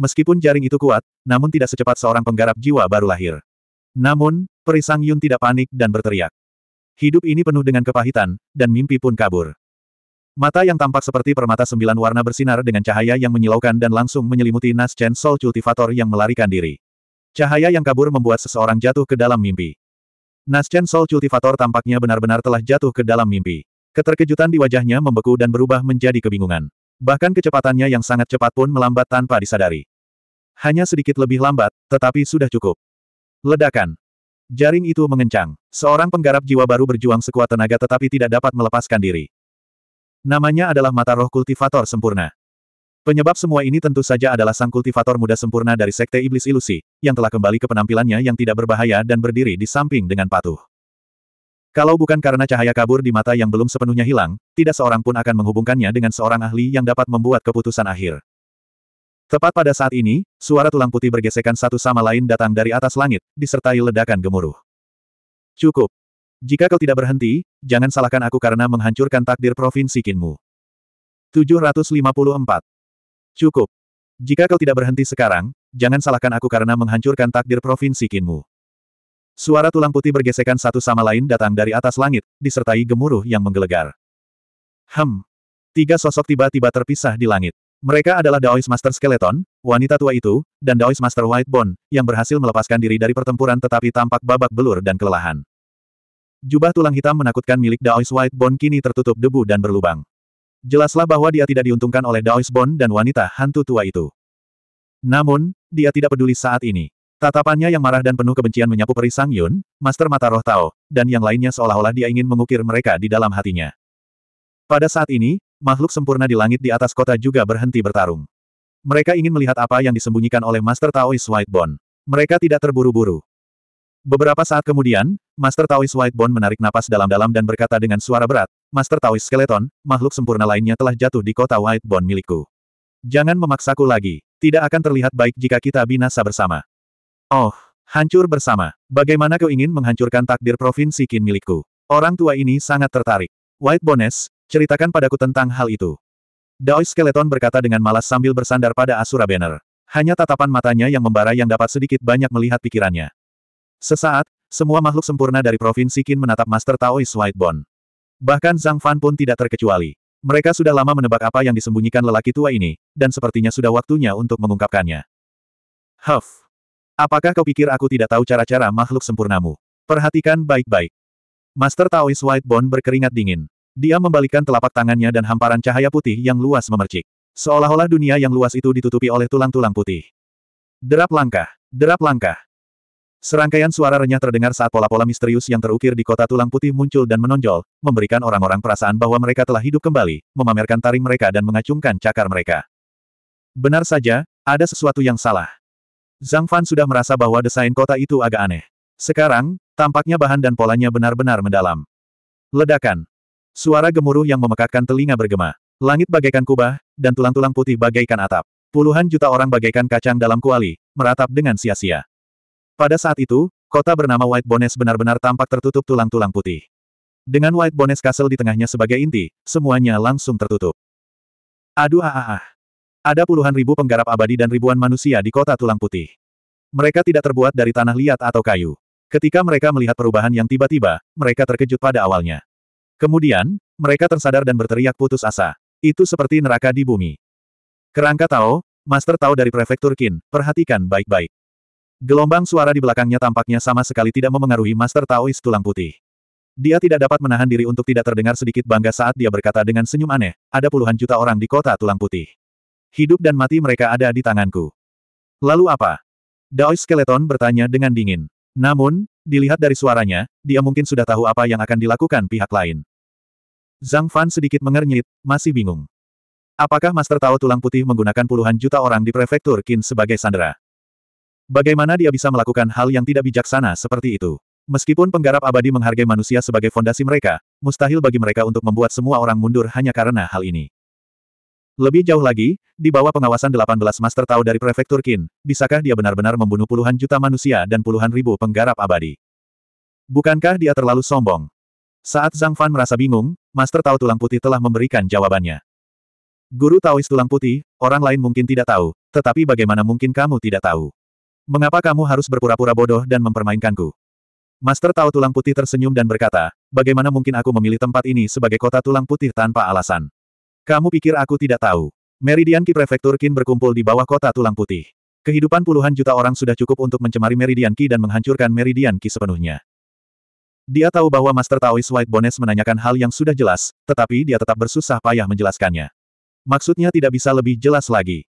Meskipun jaring itu kuat, namun tidak secepat seorang penggarap jiwa baru lahir. Namun, Peri Sang Yun tidak panik dan berteriak. Hidup ini penuh dengan kepahitan, dan mimpi pun kabur. Mata yang tampak seperti permata sembilan warna bersinar dengan cahaya yang menyilaukan dan langsung menyelimuti Nas Chen Soul Cultivator yang melarikan diri. Cahaya yang kabur membuat seseorang jatuh ke dalam mimpi. Naschen Sol Cultivator tampaknya benar-benar telah jatuh ke dalam mimpi. Keterkejutan di wajahnya membeku dan berubah menjadi kebingungan. Bahkan kecepatannya yang sangat cepat pun melambat tanpa disadari. Hanya sedikit lebih lambat, tetapi sudah cukup. Ledakan. Jaring itu mengencang. Seorang penggarap jiwa baru berjuang sekuat tenaga tetapi tidak dapat melepaskan diri. Namanya adalah mata roh kultivator sempurna. Penyebab semua ini tentu saja adalah sang kultivator muda sempurna dari Sekte Iblis Ilusi, yang telah kembali ke penampilannya yang tidak berbahaya dan berdiri di samping dengan patuh. Kalau bukan karena cahaya kabur di mata yang belum sepenuhnya hilang, tidak seorang pun akan menghubungkannya dengan seorang ahli yang dapat membuat keputusan akhir. Tepat pada saat ini, suara tulang putih bergesekan satu sama lain datang dari atas langit, disertai ledakan gemuruh. Cukup. Jika kau tidak berhenti, jangan salahkan aku karena menghancurkan takdir provinsi Kinmu. 754. Cukup. Jika kau tidak berhenti sekarang, jangan salahkan aku karena menghancurkan takdir provinsi Kinmu. Suara tulang putih bergesekan satu sama lain datang dari atas langit, disertai gemuruh yang menggelegar. Hem. Tiga sosok tiba-tiba terpisah di langit. Mereka adalah Daoist Master Skeleton, wanita tua itu, dan Daoist Master White Bone, yang berhasil melepaskan diri dari pertempuran tetapi tampak babak belur dan kelelahan. Jubah tulang hitam menakutkan milik Daoist White Bone kini tertutup debu dan berlubang. Jelaslah bahwa dia tidak diuntungkan oleh Daoisbon dan wanita hantu tua itu. Namun, dia tidak peduli saat ini. Tatapannya yang marah dan penuh kebencian menyapu peri Sang Yun, Master Mata Roh Tao, dan yang lainnya seolah-olah dia ingin mengukir mereka di dalam hatinya. Pada saat ini, makhluk sempurna di langit di atas kota juga berhenti bertarung. Mereka ingin melihat apa yang disembunyikan oleh Master Taoist Whitebone. Mereka tidak terburu-buru. Beberapa saat kemudian, Master Taoist Whitebone menarik napas dalam-dalam dan berkata dengan suara berat, Master Taoist Skeleton, makhluk sempurna lainnya telah jatuh di kota White Bond milikku. Jangan memaksaku lagi, tidak akan terlihat baik jika kita binasa bersama. Oh, hancur bersama. Bagaimana kau ingin menghancurkan takdir provinsi Qin milikku? Orang tua ini sangat tertarik. White Bones, ceritakan padaku tentang hal itu. Daoist Skeleton berkata dengan malas sambil bersandar pada Asura Banner. Hanya tatapan matanya yang membara yang dapat sedikit banyak melihat pikirannya. Sesaat, semua makhluk sempurna dari Provinsi Qin menatap Master Taoist White Bone. Bahkan Zhang Fan pun tidak terkecuali. Mereka sudah lama menebak apa yang disembunyikan lelaki tua ini, dan sepertinya sudah waktunya untuk mengungkapkannya. Huff! Apakah kau pikir aku tidak tahu cara-cara makhluk sempurnamu? Perhatikan baik-baik. Master Taoist Whitebone berkeringat dingin. Dia membalikkan telapak tangannya dan hamparan cahaya putih yang luas memercik. Seolah-olah dunia yang luas itu ditutupi oleh tulang-tulang putih. Derap langkah, derap langkah. Serangkaian suara renyah terdengar saat pola-pola misterius yang terukir di kota tulang putih muncul dan menonjol, memberikan orang-orang perasaan bahwa mereka telah hidup kembali, memamerkan taring mereka dan mengacungkan cakar mereka. Benar saja, ada sesuatu yang salah. Zhang Fan sudah merasa bahwa desain kota itu agak aneh. Sekarang, tampaknya bahan dan polanya benar-benar mendalam. Ledakan. Suara gemuruh yang memekakkan telinga bergema. Langit bagaikan kubah, dan tulang-tulang putih bagaikan atap. Puluhan juta orang bagaikan kacang dalam kuali, meratap dengan sia-sia. Pada saat itu, kota bernama White Bones benar-benar tampak tertutup tulang-tulang putih. Dengan White Bones Castle di tengahnya sebagai inti, semuanya langsung tertutup. Aduh ah ah ah. Ada puluhan ribu penggarap abadi dan ribuan manusia di kota tulang putih. Mereka tidak terbuat dari tanah liat atau kayu. Ketika mereka melihat perubahan yang tiba-tiba, mereka terkejut pada awalnya. Kemudian, mereka tersadar dan berteriak putus asa. Itu seperti neraka di bumi. Kerangka Tao, Master Tao dari Prefektur Qin, perhatikan baik-baik. Gelombang suara di belakangnya tampaknya sama sekali tidak memengaruhi Master Taois tulang putih. Dia tidak dapat menahan diri untuk tidak terdengar sedikit bangga saat dia berkata dengan senyum aneh, ada puluhan juta orang di kota tulang putih. Hidup dan mati mereka ada di tanganku. Lalu apa? Daois Skeleton bertanya dengan dingin. Namun, dilihat dari suaranya, dia mungkin sudah tahu apa yang akan dilakukan pihak lain. Zhang Fan sedikit mengernyit, masih bingung. Apakah Master Tao Tulang Putih menggunakan puluhan juta orang di prefektur Qin sebagai sandera? Bagaimana dia bisa melakukan hal yang tidak bijaksana seperti itu? Meskipun penggarap abadi menghargai manusia sebagai fondasi mereka, mustahil bagi mereka untuk membuat semua orang mundur hanya karena hal ini. Lebih jauh lagi, di bawah pengawasan 18 Master Tao dari Prefektur Qin, bisakah dia benar-benar membunuh puluhan juta manusia dan puluhan ribu penggarap abadi? Bukankah dia terlalu sombong? Saat Zhang Fan merasa bingung, Master Tao Tulang Putih telah memberikan jawabannya. Guru Taois Tulang Putih, orang lain mungkin tidak tahu, tetapi bagaimana mungkin kamu tidak tahu? Mengapa kamu harus berpura-pura bodoh dan mempermainkanku? Master Tao Tulang Putih tersenyum dan berkata, bagaimana mungkin aku memilih tempat ini sebagai kota tulang putih tanpa alasan? Kamu pikir aku tidak tahu? Meridian Ki Prefektur Qin berkumpul di bawah kota tulang putih. Kehidupan puluhan juta orang sudah cukup untuk mencemari Meridian Ki dan menghancurkan Meridian Ki sepenuhnya. Dia tahu bahwa Master Taois White Bones menanyakan hal yang sudah jelas, tetapi dia tetap bersusah payah menjelaskannya. Maksudnya tidak bisa lebih jelas lagi.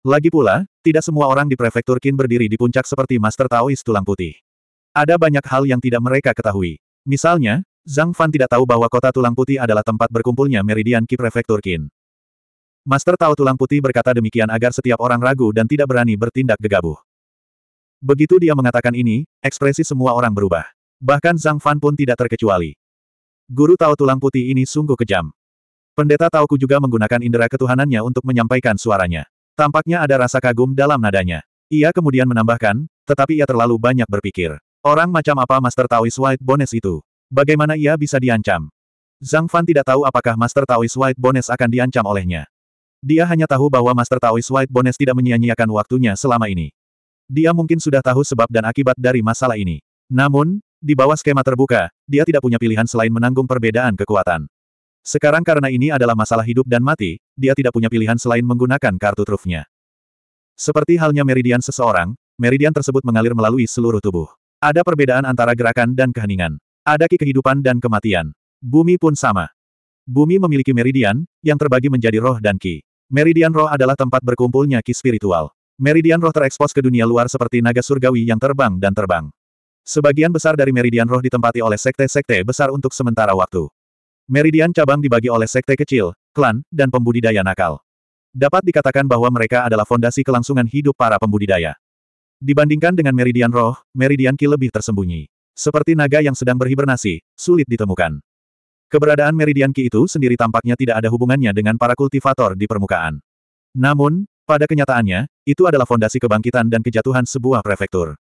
Lagi pula, tidak semua orang di prefektur Qin berdiri di puncak seperti Master Taoist Tulang Putih. Ada banyak hal yang tidak mereka ketahui. Misalnya, Zhang Fan tidak tahu bahwa kota Tulang Putih adalah tempat berkumpulnya Meridian Qi Prefektur Qin. Master Tao Tulang Putih berkata demikian agar setiap orang ragu dan tidak berani bertindak gegabah. Begitu dia mengatakan ini, ekspresi semua orang berubah. Bahkan Zhang Fan pun tidak terkecuali. Guru Tao Tulang Putih ini sungguh kejam. Pendeta Ku juga menggunakan indera ketuhanannya untuk menyampaikan suaranya. Tampaknya ada rasa kagum dalam nadanya. Ia kemudian menambahkan, tetapi ia terlalu banyak berpikir. Orang macam apa Master Taoist White Bones itu? Bagaimana ia bisa diancam? Zhang Fan tidak tahu apakah Master Taoist White Bones akan diancam olehnya. Dia hanya tahu bahwa Master Taoist White Bones tidak menyia-nyiakan waktunya selama ini. Dia mungkin sudah tahu sebab dan akibat dari masalah ini. Namun, di bawah skema terbuka, dia tidak punya pilihan selain menanggung perbedaan kekuatan. Sekarang karena ini adalah masalah hidup dan mati, dia tidak punya pilihan selain menggunakan kartu trufnya. Seperti halnya meridian seseorang, meridian tersebut mengalir melalui seluruh tubuh. Ada perbedaan antara gerakan dan keheningan. Ada ki kehidupan dan kematian. Bumi pun sama. Bumi memiliki meridian, yang terbagi menjadi roh dan ki. Meridian roh adalah tempat berkumpulnya ki spiritual. Meridian roh terekspos ke dunia luar seperti naga surgawi yang terbang dan terbang. Sebagian besar dari meridian roh ditempati oleh sekte-sekte besar untuk sementara waktu. Meridian cabang dibagi oleh sekte kecil, klan, dan pembudidaya nakal. Dapat dikatakan bahwa mereka adalah fondasi kelangsungan hidup para pembudidaya. Dibandingkan dengan meridian roh, meridian ki lebih tersembunyi. Seperti naga yang sedang berhibernasi, sulit ditemukan. Keberadaan meridian ki itu sendiri tampaknya tidak ada hubungannya dengan para kultivator di permukaan. Namun, pada kenyataannya, itu adalah fondasi kebangkitan dan kejatuhan sebuah prefektur.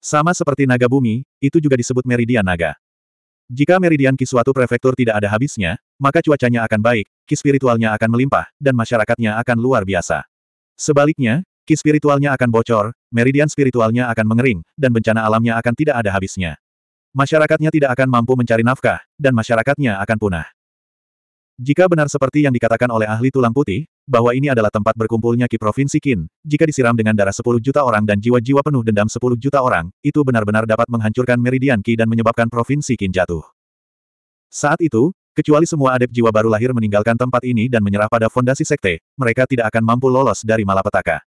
Sama seperti naga bumi, itu juga disebut meridian naga. Jika meridian ki suatu prefektur tidak ada habisnya, maka cuacanya akan baik, ki spiritualnya akan melimpah, dan masyarakatnya akan luar biasa. Sebaliknya, ki spiritualnya akan bocor, meridian spiritualnya akan mengering, dan bencana alamnya akan tidak ada habisnya. Masyarakatnya tidak akan mampu mencari nafkah, dan masyarakatnya akan punah. Jika benar seperti yang dikatakan oleh ahli tulang putih, bahwa ini adalah tempat berkumpulnya Ki Provinsi Qin, jika disiram dengan darah 10 juta orang dan jiwa-jiwa penuh dendam 10 juta orang, itu benar-benar dapat menghancurkan Meridian Qi dan menyebabkan Provinsi Qin jatuh. Saat itu, kecuali semua adep jiwa baru lahir meninggalkan tempat ini dan menyerah pada fondasi sekte, mereka tidak akan mampu lolos dari malapetaka.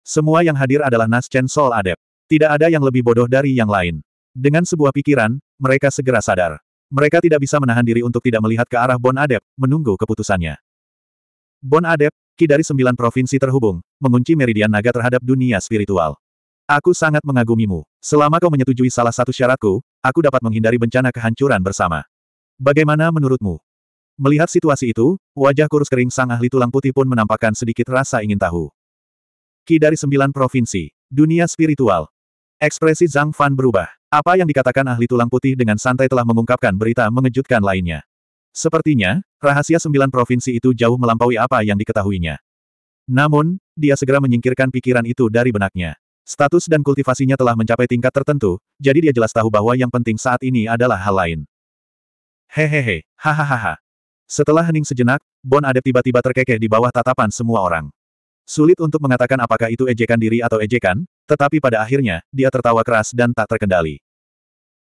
Semua yang hadir adalah Nas Chen Sol adep. Tidak ada yang lebih bodoh dari yang lain. Dengan sebuah pikiran, mereka segera sadar. Mereka tidak bisa menahan diri untuk tidak melihat ke arah Bon Adep, menunggu keputusannya. Bon Adep, Ki dari sembilan provinsi terhubung, mengunci meridian naga terhadap dunia spiritual. Aku sangat mengagumimu. Selama kau menyetujui salah satu syaratku, aku dapat menghindari bencana kehancuran bersama. Bagaimana menurutmu? Melihat situasi itu, wajah kurus kering sang ahli tulang putih pun menampakkan sedikit rasa ingin tahu. Ki dari sembilan provinsi, dunia spiritual. Ekspresi Zhang Fan berubah. Apa yang dikatakan ahli tulang putih dengan santai telah mengungkapkan berita mengejutkan lainnya. Sepertinya, rahasia sembilan provinsi itu jauh melampaui apa yang diketahuinya. Namun, dia segera menyingkirkan pikiran itu dari benaknya. Status dan kultivasinya telah mencapai tingkat tertentu, jadi dia jelas tahu bahwa yang penting saat ini adalah hal lain. Hehehe, hahaha. Setelah hening sejenak, Bon Adep tiba-tiba terkekeh di bawah tatapan semua orang. Sulit untuk mengatakan apakah itu ejekan diri atau ejekan, tetapi pada akhirnya, dia tertawa keras dan tak terkendali.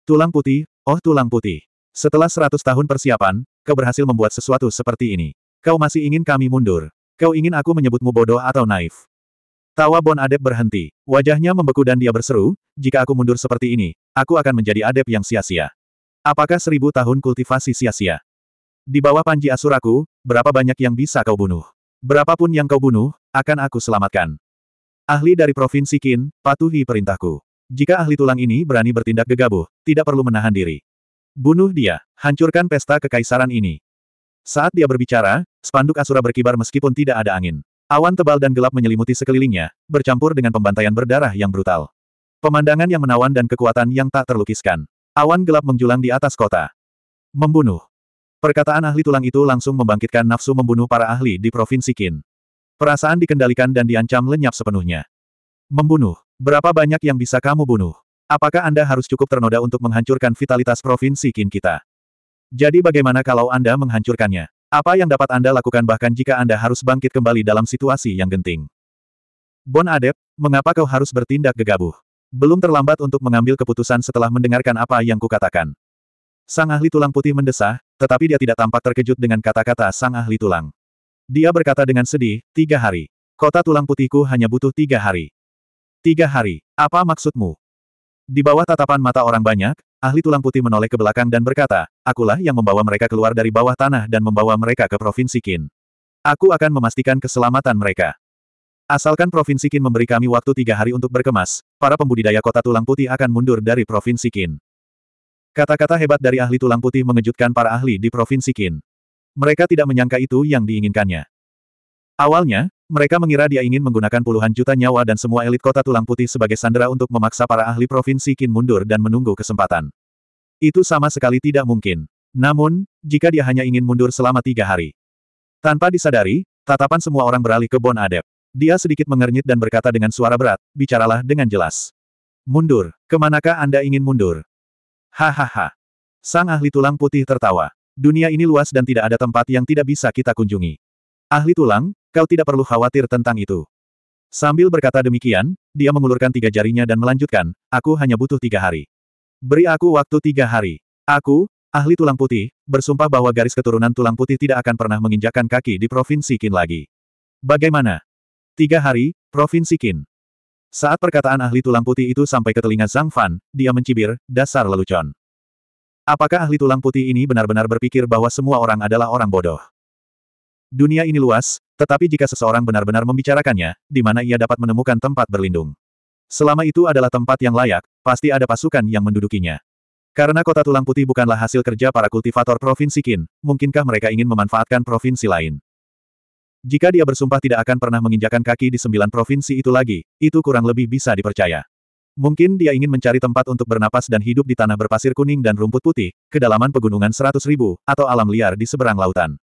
Tulang putih, oh tulang putih. Setelah seratus tahun persiapan, kau berhasil membuat sesuatu seperti ini. Kau masih ingin kami mundur. Kau ingin aku menyebutmu bodoh atau naif. Tawa Bon Adep berhenti. Wajahnya membeku dan dia berseru, jika aku mundur seperti ini, aku akan menjadi adep yang sia-sia. Apakah seribu tahun kultivasi sia-sia? Di bawah panji asuraku, berapa banyak yang bisa kau bunuh? Berapapun yang kau bunuh, akan aku selamatkan. Ahli dari Provinsi Qin, patuhi perintahku. Jika ahli tulang ini berani bertindak gegabah, tidak perlu menahan diri. Bunuh dia, hancurkan pesta kekaisaran ini. Saat dia berbicara, spanduk Asura berkibar meskipun tidak ada angin. Awan tebal dan gelap menyelimuti sekelilingnya, bercampur dengan pembantaian berdarah yang brutal. Pemandangan yang menawan dan kekuatan yang tak terlukiskan. Awan gelap menjulang di atas kota. Membunuh. Perkataan ahli tulang itu langsung membangkitkan nafsu membunuh para ahli di Provinsi Qin. Perasaan dikendalikan dan diancam lenyap sepenuhnya. Membunuh. Berapa banyak yang bisa kamu bunuh? Apakah Anda harus cukup ternoda untuk menghancurkan vitalitas Provinsi Qin kita? Jadi bagaimana kalau Anda menghancurkannya? Apa yang dapat Anda lakukan bahkan jika Anda harus bangkit kembali dalam situasi yang genting? Bon Adep, mengapa kau harus bertindak gegabah? Belum terlambat untuk mengambil keputusan setelah mendengarkan apa yang kukatakan. Sang ahli tulang putih mendesah, tetapi dia tidak tampak terkejut dengan kata-kata sang ahli tulang. Dia berkata dengan sedih, tiga hari. Kota tulang putihku hanya butuh tiga hari. Tiga hari, apa maksudmu? Di bawah tatapan mata orang banyak, ahli tulang putih menoleh ke belakang dan berkata, akulah yang membawa mereka keluar dari bawah tanah dan membawa mereka ke Provinsi Qin. Aku akan memastikan keselamatan mereka. Asalkan Provinsi Qin memberi kami waktu tiga hari untuk berkemas, para pembudidaya kota tulang putih akan mundur dari Provinsi Qin. Kata-kata hebat dari ahli tulang putih mengejutkan para ahli di Provinsi Qin. Mereka tidak menyangka itu yang diinginkannya. Awalnya, mereka mengira dia ingin menggunakan puluhan juta nyawa dan semua elit kota tulang putih sebagai sandera untuk memaksa para ahli Provinsi Qin mundur dan menunggu kesempatan. Itu sama sekali tidak mungkin. Namun, jika dia hanya ingin mundur selama tiga hari. Tanpa disadari, tatapan semua orang beralih ke Bon Adep. Dia sedikit mengernyit dan berkata dengan suara berat, bicaralah dengan jelas. Mundur, kemanakah Anda ingin mundur? Hahaha. Sang ahli tulang putih tertawa. Dunia ini luas dan tidak ada tempat yang tidak bisa kita kunjungi. Ahli tulang, kau tidak perlu khawatir tentang itu. Sambil berkata demikian, dia mengulurkan tiga jarinya dan melanjutkan, aku hanya butuh tiga hari. Beri aku waktu tiga hari. Aku, ahli tulang putih, bersumpah bahwa garis keturunan tulang putih tidak akan pernah menginjakan kaki di Provinsi Qin lagi. Bagaimana? Tiga hari, Provinsi Qin. Saat perkataan ahli tulang putih itu sampai ke telinga Zhang Fan, dia mencibir, dasar lelucon. Apakah ahli tulang putih ini benar-benar berpikir bahwa semua orang adalah orang bodoh? Dunia ini luas, tetapi jika seseorang benar-benar membicarakannya, di mana ia dapat menemukan tempat berlindung. Selama itu adalah tempat yang layak, pasti ada pasukan yang mendudukinya. Karena kota tulang putih bukanlah hasil kerja para kultivator Provinsi Qin, mungkinkah mereka ingin memanfaatkan provinsi lain? Jika dia bersumpah tidak akan pernah menginjakan kaki di sembilan provinsi itu lagi, itu kurang lebih bisa dipercaya. Mungkin dia ingin mencari tempat untuk bernapas dan hidup di tanah berpasir kuning dan rumput putih, kedalaman pegunungan seratus ribu, atau alam liar di seberang lautan.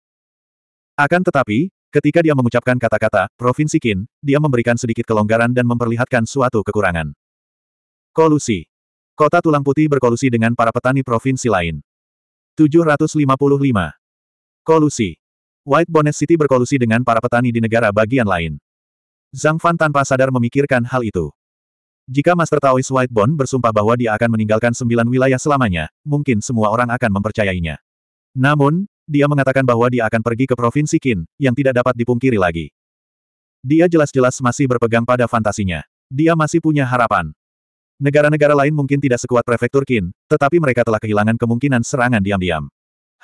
Akan tetapi, ketika dia mengucapkan kata-kata, Provinsi Qin, dia memberikan sedikit kelonggaran dan memperlihatkan suatu kekurangan. Kolusi. Kota tulang putih berkolusi dengan para petani provinsi lain. 755. Kolusi. White Bonnet City berkolusi dengan para petani di negara bagian lain. Zhang Fan tanpa sadar memikirkan hal itu. Jika Master Taoist White Bond bersumpah bahwa dia akan meninggalkan sembilan wilayah selamanya, mungkin semua orang akan mempercayainya. Namun, dia mengatakan bahwa dia akan pergi ke Provinsi Qin, yang tidak dapat dipungkiri lagi. Dia jelas-jelas masih berpegang pada fantasinya. Dia masih punya harapan. Negara-negara lain mungkin tidak sekuat prefektur Qin, tetapi mereka telah kehilangan kemungkinan serangan diam-diam.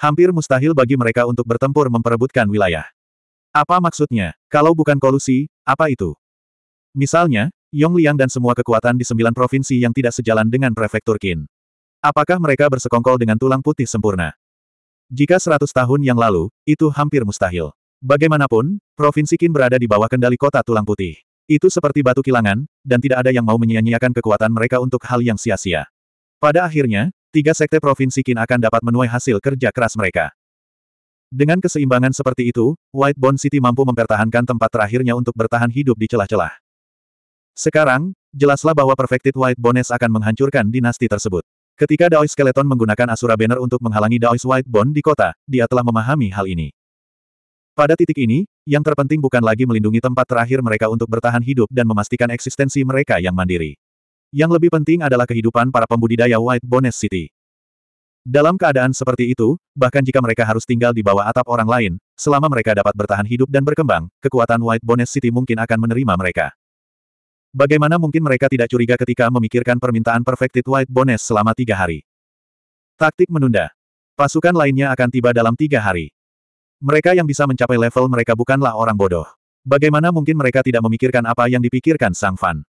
Hampir mustahil bagi mereka untuk bertempur memperebutkan wilayah. Apa maksudnya? Kalau bukan kolusi, apa itu? Misalnya, Yong Liang dan semua kekuatan di sembilan provinsi yang tidak sejalan dengan prefektur Qin. Apakah mereka bersekongkol dengan tulang putih sempurna? Jika seratus tahun yang lalu, itu hampir mustahil. Bagaimanapun, provinsi Qin berada di bawah kendali kota tulang putih. Itu seperti batu kilangan, dan tidak ada yang mau menyia-nyiakan kekuatan mereka untuk hal yang sia-sia. Pada akhirnya, tiga sekte provinsi Qin akan dapat menuai hasil kerja keras mereka. Dengan keseimbangan seperti itu, White Bond City mampu mempertahankan tempat terakhirnya untuk bertahan hidup di celah-celah. Sekarang, jelaslah bahwa Perfected White Bones akan menghancurkan dinasti tersebut. Ketika Daoi Skeleton menggunakan Asura Banner untuk menghalangi White Whitebone di kota, dia telah memahami hal ini. Pada titik ini, yang terpenting bukan lagi melindungi tempat terakhir mereka untuk bertahan hidup dan memastikan eksistensi mereka yang mandiri. Yang lebih penting adalah kehidupan para pembudidaya White Bones City. Dalam keadaan seperti itu, bahkan jika mereka harus tinggal di bawah atap orang lain, selama mereka dapat bertahan hidup dan berkembang, kekuatan White Bones City mungkin akan menerima mereka. Bagaimana mungkin mereka tidak curiga ketika memikirkan permintaan Perfected White Bones selama tiga hari? Taktik menunda. Pasukan lainnya akan tiba dalam tiga hari. Mereka yang bisa mencapai level mereka bukanlah orang bodoh. Bagaimana mungkin mereka tidak memikirkan apa yang dipikirkan Sang Fan?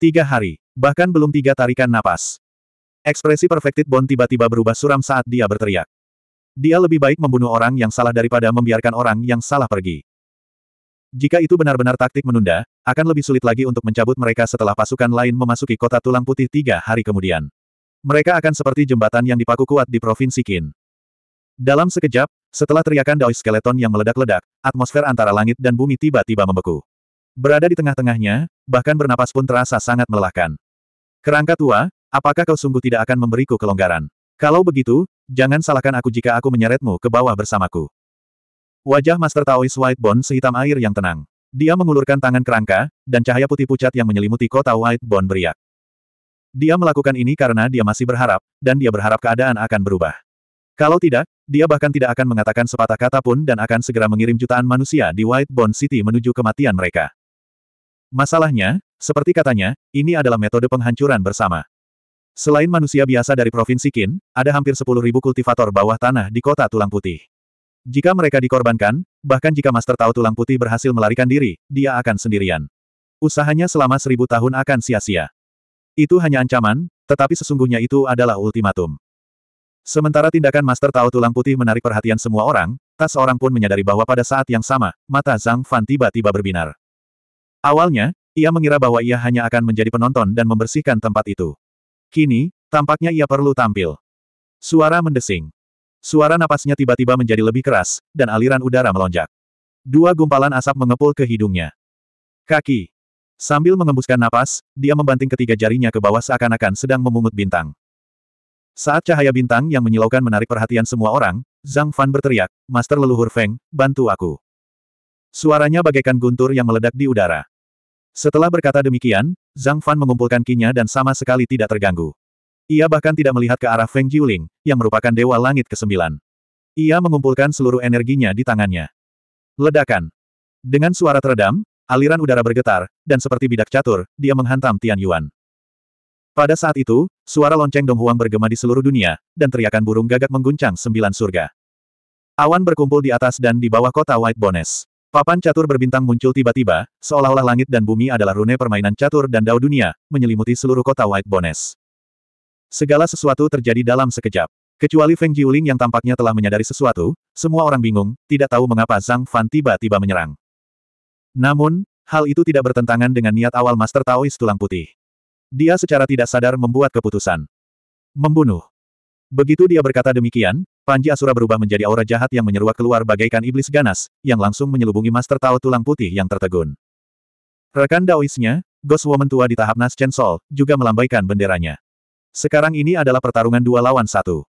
Tiga hari, bahkan belum tiga tarikan napas. Ekspresi perfected Bond tiba-tiba berubah suram saat dia berteriak. Dia lebih baik membunuh orang yang salah daripada membiarkan orang yang salah pergi. Jika itu benar-benar taktik menunda, akan lebih sulit lagi untuk mencabut mereka setelah pasukan lain memasuki kota tulang putih tiga hari kemudian. Mereka akan seperti jembatan yang dipaku kuat di Provinsi Qin. Dalam sekejap, setelah teriakan Daoi Skeleton yang meledak-ledak, atmosfer antara langit dan bumi tiba-tiba membeku. Berada di tengah-tengahnya, bahkan bernapas pun terasa sangat melelahkan. Kerangka tua, apakah kau sungguh tidak akan memberiku kelonggaran? Kalau begitu, jangan salahkan aku jika aku menyeretmu ke bawah bersamaku. Wajah Master Taoist Whitebone sehitam air yang tenang. Dia mengulurkan tangan kerangka, dan cahaya putih pucat yang menyelimuti kota Whitebone beriak. Dia melakukan ini karena dia masih berharap, dan dia berharap keadaan akan berubah. Kalau tidak, dia bahkan tidak akan mengatakan sepatah kata pun dan akan segera mengirim jutaan manusia di Whitebone City menuju kematian mereka. Masalahnya, seperti katanya, ini adalah metode penghancuran bersama. Selain manusia biasa dari Provinsi Qin, ada hampir 10.000 kultivator bawah tanah di kota Tulang Putih. Jika mereka dikorbankan, bahkan jika Master Tao Tulang Putih berhasil melarikan diri, dia akan sendirian. Usahanya selama seribu tahun akan sia-sia. Itu hanya ancaman, tetapi sesungguhnya itu adalah ultimatum. Sementara tindakan Master Tao Tulang Putih menarik perhatian semua orang, tak seorang pun menyadari bahwa pada saat yang sama, mata Zhang Fan tiba-tiba berbinar. Awalnya, ia mengira bahwa ia hanya akan menjadi penonton dan membersihkan tempat itu. Kini, tampaknya ia perlu tampil. Suara mendesing. Suara napasnya tiba-tiba menjadi lebih keras, dan aliran udara melonjak. Dua gumpalan asap mengepul ke hidungnya. Kaki. Sambil mengembuskan napas, dia membanting ketiga jarinya ke bawah seakan-akan sedang memungut bintang. Saat cahaya bintang yang menyilaukan menarik perhatian semua orang, Zhang Fan berteriak, Master leluhur Feng, bantu aku. Suaranya bagaikan guntur yang meledak di udara. Setelah berkata demikian, Zhang Fan mengumpulkan kinya dan sama sekali tidak terganggu. Ia bahkan tidak melihat ke arah Feng Jiuling, yang merupakan Dewa Langit ke-9. Ia mengumpulkan seluruh energinya di tangannya. Ledakan. Dengan suara teredam, aliran udara bergetar, dan seperti bidak catur, dia menghantam Tian Yuan. Pada saat itu, suara lonceng Donghuang bergema di seluruh dunia, dan teriakan burung gagak mengguncang sembilan surga. Awan berkumpul di atas dan di bawah kota White Bones. Papan catur berbintang muncul tiba-tiba, seolah-olah langit dan bumi adalah rune permainan catur dan dao dunia, menyelimuti seluruh kota White Bones. Segala sesuatu terjadi dalam sekejap. Kecuali Feng Jiuling yang tampaknya telah menyadari sesuatu, semua orang bingung, tidak tahu mengapa Zhang Fan tiba-tiba menyerang. Namun, hal itu tidak bertentangan dengan niat awal Master Taois Tulang Putih. Dia secara tidak sadar membuat keputusan. Membunuh. Begitu dia berkata demikian, Panji Asura berubah menjadi aura jahat yang menyeruak keluar bagaikan iblis ganas, yang langsung menyelubungi Master Tao tulang putih yang tertegun. Rekan daoisnya, Ghost Woman tua di tahap Nas Chen Sol, juga melambaikan benderanya. Sekarang ini adalah pertarungan dua lawan satu.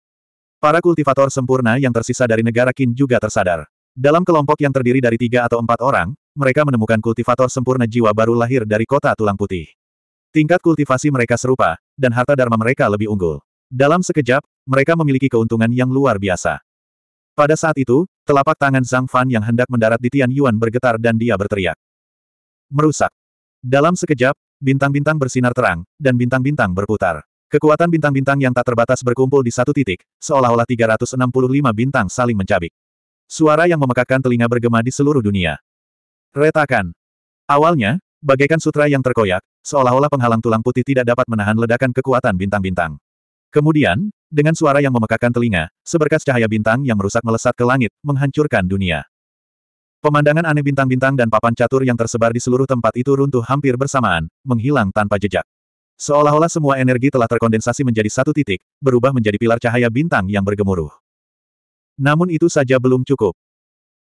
Para kultivator sempurna yang tersisa dari negara Qin juga tersadar. Dalam kelompok yang terdiri dari tiga atau empat orang, mereka menemukan kultivator sempurna jiwa baru lahir dari kota tulang putih. Tingkat kultivasi mereka serupa, dan harta dharma mereka lebih unggul. Dalam sekejap, mereka memiliki keuntungan yang luar biasa. Pada saat itu, telapak tangan Zhang Fan yang hendak mendarat di Tian Yuan bergetar dan dia berteriak. Merusak. Dalam sekejap, bintang-bintang bersinar terang, dan bintang-bintang berputar. Kekuatan bintang-bintang yang tak terbatas berkumpul di satu titik, seolah-olah 365 bintang saling mencabik. Suara yang memekakkan telinga bergema di seluruh dunia. Retakan. Awalnya, bagaikan sutra yang terkoyak, seolah-olah penghalang tulang putih tidak dapat menahan ledakan kekuatan bintang-bintang. Kemudian, dengan suara yang memekakan telinga, seberkas cahaya bintang yang merusak melesat ke langit, menghancurkan dunia. Pemandangan aneh bintang-bintang dan papan catur yang tersebar di seluruh tempat itu runtuh hampir bersamaan, menghilang tanpa jejak. Seolah-olah semua energi telah terkondensasi menjadi satu titik, berubah menjadi pilar cahaya bintang yang bergemuruh. Namun itu saja belum cukup.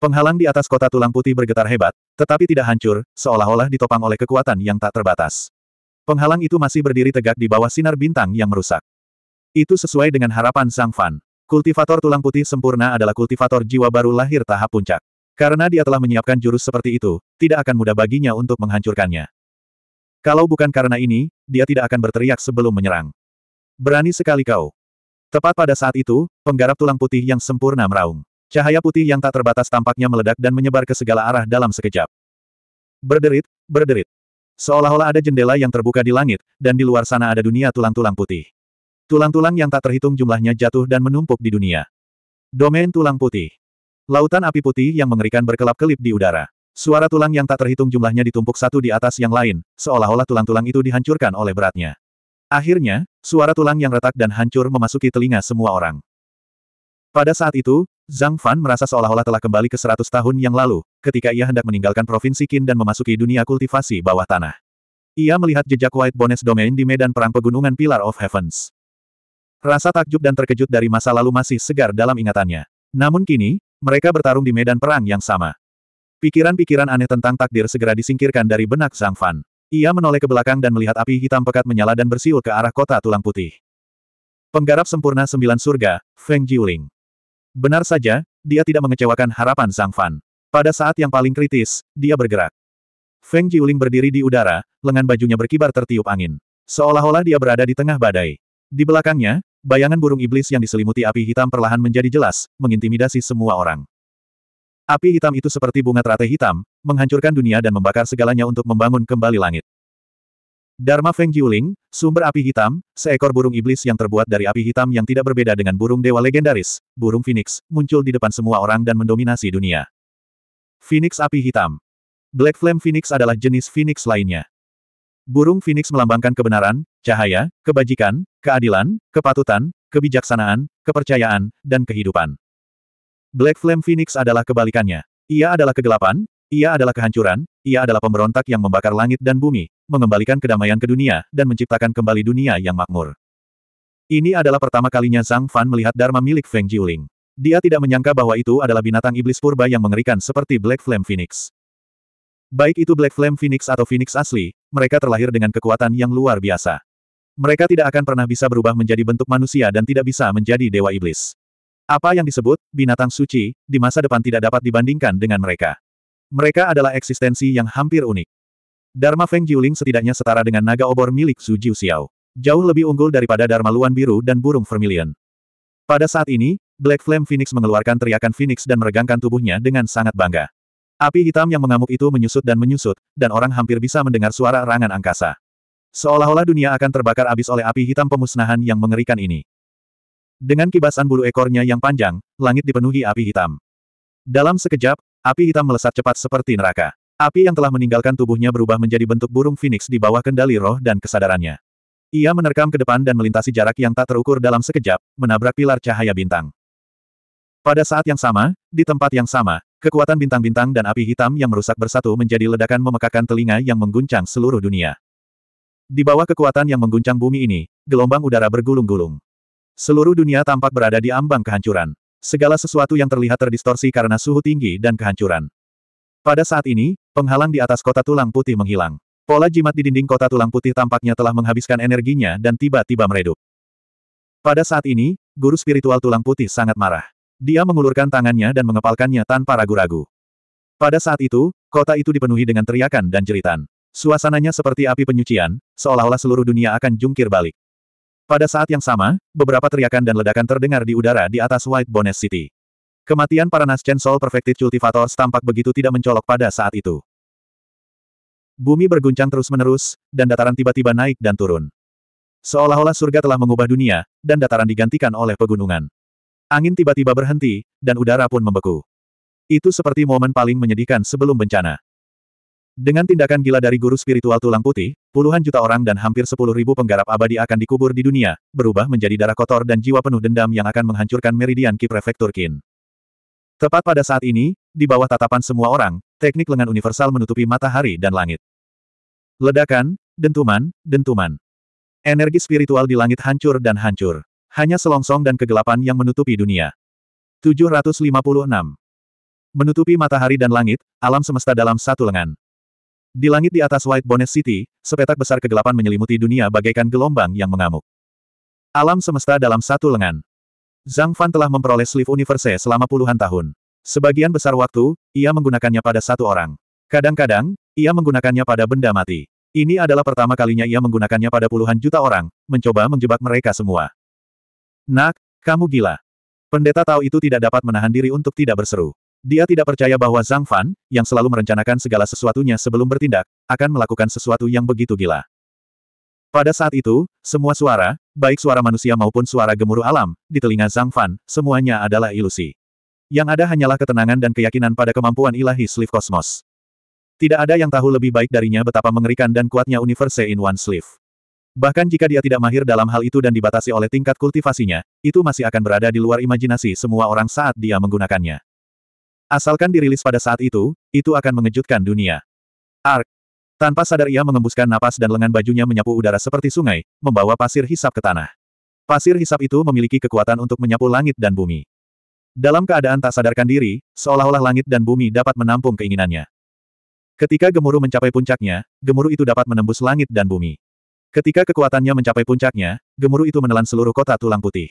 Penghalang di atas kota tulang putih bergetar hebat, tetapi tidak hancur, seolah-olah ditopang oleh kekuatan yang tak terbatas. Penghalang itu masih berdiri tegak di bawah sinar bintang yang merusak. Itu sesuai dengan harapan Sang Fan. Kultivator tulang putih sempurna adalah kultivator jiwa baru lahir tahap puncak. Karena dia telah menyiapkan jurus seperti itu, tidak akan mudah baginya untuk menghancurkannya. Kalau bukan karena ini, dia tidak akan berteriak sebelum menyerang. Berani sekali kau. Tepat pada saat itu, penggarap tulang putih yang sempurna meraung. Cahaya putih yang tak terbatas tampaknya meledak dan menyebar ke segala arah dalam sekejap. Berderit, berderit. Seolah-olah ada jendela yang terbuka di langit, dan di luar sana ada dunia tulang-tulang putih. Tulang-tulang yang tak terhitung jumlahnya jatuh dan menumpuk di dunia. Domain tulang putih. Lautan api putih yang mengerikan berkelap-kelip di udara. Suara tulang yang tak terhitung jumlahnya ditumpuk satu di atas yang lain, seolah-olah tulang-tulang itu dihancurkan oleh beratnya. Akhirnya, suara tulang yang retak dan hancur memasuki telinga semua orang. Pada saat itu, Zhang Fan merasa seolah-olah telah kembali ke seratus tahun yang lalu, ketika ia hendak meninggalkan Provinsi Qin dan memasuki dunia kultivasi bawah tanah. Ia melihat jejak White Bones Domain di medan perang pegunungan Pilar of Heavens. Rasa takjub dan terkejut dari masa lalu masih segar dalam ingatannya. Namun kini, mereka bertarung di medan perang yang sama. Pikiran-pikiran aneh tentang takdir segera disingkirkan dari benak Zhang Fan. Ia menoleh ke belakang dan melihat api hitam pekat menyala dan bersiul ke arah kota tulang putih. Penggarap sempurna sembilan surga, Feng Jiuling. Benar saja, dia tidak mengecewakan harapan Zhang Fan. Pada saat yang paling kritis, dia bergerak. Feng Jiuling berdiri di udara, lengan bajunya berkibar tertiup angin. Seolah-olah dia berada di tengah badai. Di belakangnya, Bayangan burung iblis yang diselimuti api hitam perlahan menjadi jelas, mengintimidasi semua orang. Api hitam itu seperti bunga teratai hitam, menghancurkan dunia dan membakar segalanya untuk membangun kembali langit. Dharma Feng Jiuling, sumber api hitam, seekor burung iblis yang terbuat dari api hitam yang tidak berbeda dengan burung dewa legendaris, burung phoenix, muncul di depan semua orang dan mendominasi dunia. Phoenix api hitam. Black Flame Phoenix adalah jenis phoenix lainnya. Burung Phoenix melambangkan kebenaran, cahaya, kebajikan, keadilan, kepatutan, kebijaksanaan, kepercayaan, dan kehidupan. Black Flame Phoenix adalah kebalikannya. Ia adalah kegelapan, ia adalah kehancuran, ia adalah pemberontak yang membakar langit dan bumi, mengembalikan kedamaian ke dunia, dan menciptakan kembali dunia yang makmur. Ini adalah pertama kalinya Zhang Fan melihat Dharma milik Feng Jiuling. Dia tidak menyangka bahwa itu adalah binatang iblis purba yang mengerikan seperti Black Flame Phoenix. Baik itu Black Flame Phoenix atau Phoenix asli, mereka terlahir dengan kekuatan yang luar biasa. Mereka tidak akan pernah bisa berubah menjadi bentuk manusia dan tidak bisa menjadi dewa iblis. Apa yang disebut, binatang suci, di masa depan tidak dapat dibandingkan dengan mereka. Mereka adalah eksistensi yang hampir unik. Dharma Feng Jiuling setidaknya setara dengan naga obor milik Su Jiu Xiao. Jauh lebih unggul daripada Dharma Luan Biru dan Burung Vermilion. Pada saat ini, Black Flame Phoenix mengeluarkan teriakan Phoenix dan meregangkan tubuhnya dengan sangat bangga. Api hitam yang mengamuk itu menyusut dan menyusut, dan orang hampir bisa mendengar suara erangan angkasa. Seolah-olah dunia akan terbakar abis oleh api hitam pemusnahan yang mengerikan ini. Dengan kibasan bulu ekornya yang panjang, langit dipenuhi api hitam. Dalam sekejap, api hitam melesat cepat seperti neraka. Api yang telah meninggalkan tubuhnya berubah menjadi bentuk burung phoenix di bawah kendali roh dan kesadarannya. Ia menerkam ke depan dan melintasi jarak yang tak terukur dalam sekejap, menabrak pilar cahaya bintang. Pada saat yang sama, di tempat yang sama, Kekuatan bintang-bintang dan api hitam yang merusak bersatu menjadi ledakan memekakan telinga yang mengguncang seluruh dunia. Di bawah kekuatan yang mengguncang bumi ini, gelombang udara bergulung-gulung. Seluruh dunia tampak berada di ambang kehancuran. Segala sesuatu yang terlihat terdistorsi karena suhu tinggi dan kehancuran. Pada saat ini, penghalang di atas kota tulang putih menghilang. Pola jimat di dinding kota tulang putih tampaknya telah menghabiskan energinya dan tiba-tiba meredup. Pada saat ini, guru spiritual tulang putih sangat marah. Dia mengulurkan tangannya dan mengepalkannya tanpa ragu-ragu. Pada saat itu, kota itu dipenuhi dengan teriakan dan jeritan. Suasananya seperti api penyucian, seolah-olah seluruh dunia akan jungkir balik. Pada saat yang sama, beberapa teriakan dan ledakan terdengar di udara di atas White Bones City. Kematian para Nascent Soul Perfected Cultivators tampak begitu tidak mencolok pada saat itu. Bumi berguncang terus-menerus, dan dataran tiba-tiba naik dan turun. Seolah-olah surga telah mengubah dunia, dan dataran digantikan oleh pegunungan. Angin tiba-tiba berhenti, dan udara pun membeku. Itu seperti momen paling menyedihkan sebelum bencana. Dengan tindakan gila dari guru spiritual tulang putih, puluhan juta orang dan hampir sepuluh ribu penggarap abadi akan dikubur di dunia, berubah menjadi darah kotor dan jiwa penuh dendam yang akan menghancurkan meridian Ki Prefektur Kin. Tepat pada saat ini, di bawah tatapan semua orang, teknik lengan universal menutupi matahari dan langit. Ledakan, dentuman, dentuman. Energi spiritual di langit hancur dan hancur. Hanya selongsong dan kegelapan yang menutupi dunia. 756. Menutupi matahari dan langit, alam semesta dalam satu lengan. Di langit di atas White Bonnet City, sepetak besar kegelapan menyelimuti dunia bagaikan gelombang yang mengamuk. Alam semesta dalam satu lengan. Zhang Fan telah memperoleh sleeve universe selama puluhan tahun. Sebagian besar waktu, ia menggunakannya pada satu orang. Kadang-kadang, ia menggunakannya pada benda mati. Ini adalah pertama kalinya ia menggunakannya pada puluhan juta orang, mencoba menjebak mereka semua. Nak, kamu gila. Pendeta tahu itu tidak dapat menahan diri untuk tidak berseru. Dia tidak percaya bahwa Zhang Fan, yang selalu merencanakan segala sesuatunya sebelum bertindak, akan melakukan sesuatu yang begitu gila. Pada saat itu, semua suara, baik suara manusia maupun suara gemuruh alam, di telinga Zhang Fan, semuanya adalah ilusi. Yang ada hanyalah ketenangan dan keyakinan pada kemampuan ilahi Sleeve Kosmos. Tidak ada yang tahu lebih baik darinya betapa mengerikan dan kuatnya Universe in One Sleeve. Bahkan jika dia tidak mahir dalam hal itu dan dibatasi oleh tingkat kultivasinya, itu masih akan berada di luar imajinasi semua orang saat dia menggunakannya. Asalkan dirilis pada saat itu, itu akan mengejutkan dunia. Ark. Tanpa sadar ia mengembuskan napas dan lengan bajunya menyapu udara seperti sungai, membawa pasir hisap ke tanah. Pasir hisap itu memiliki kekuatan untuk menyapu langit dan bumi. Dalam keadaan tak sadarkan diri, seolah-olah langit dan bumi dapat menampung keinginannya. Ketika gemuruh mencapai puncaknya, gemuruh itu dapat menembus langit dan bumi. Ketika kekuatannya mencapai puncaknya, gemuruh itu menelan seluruh kota tulang putih.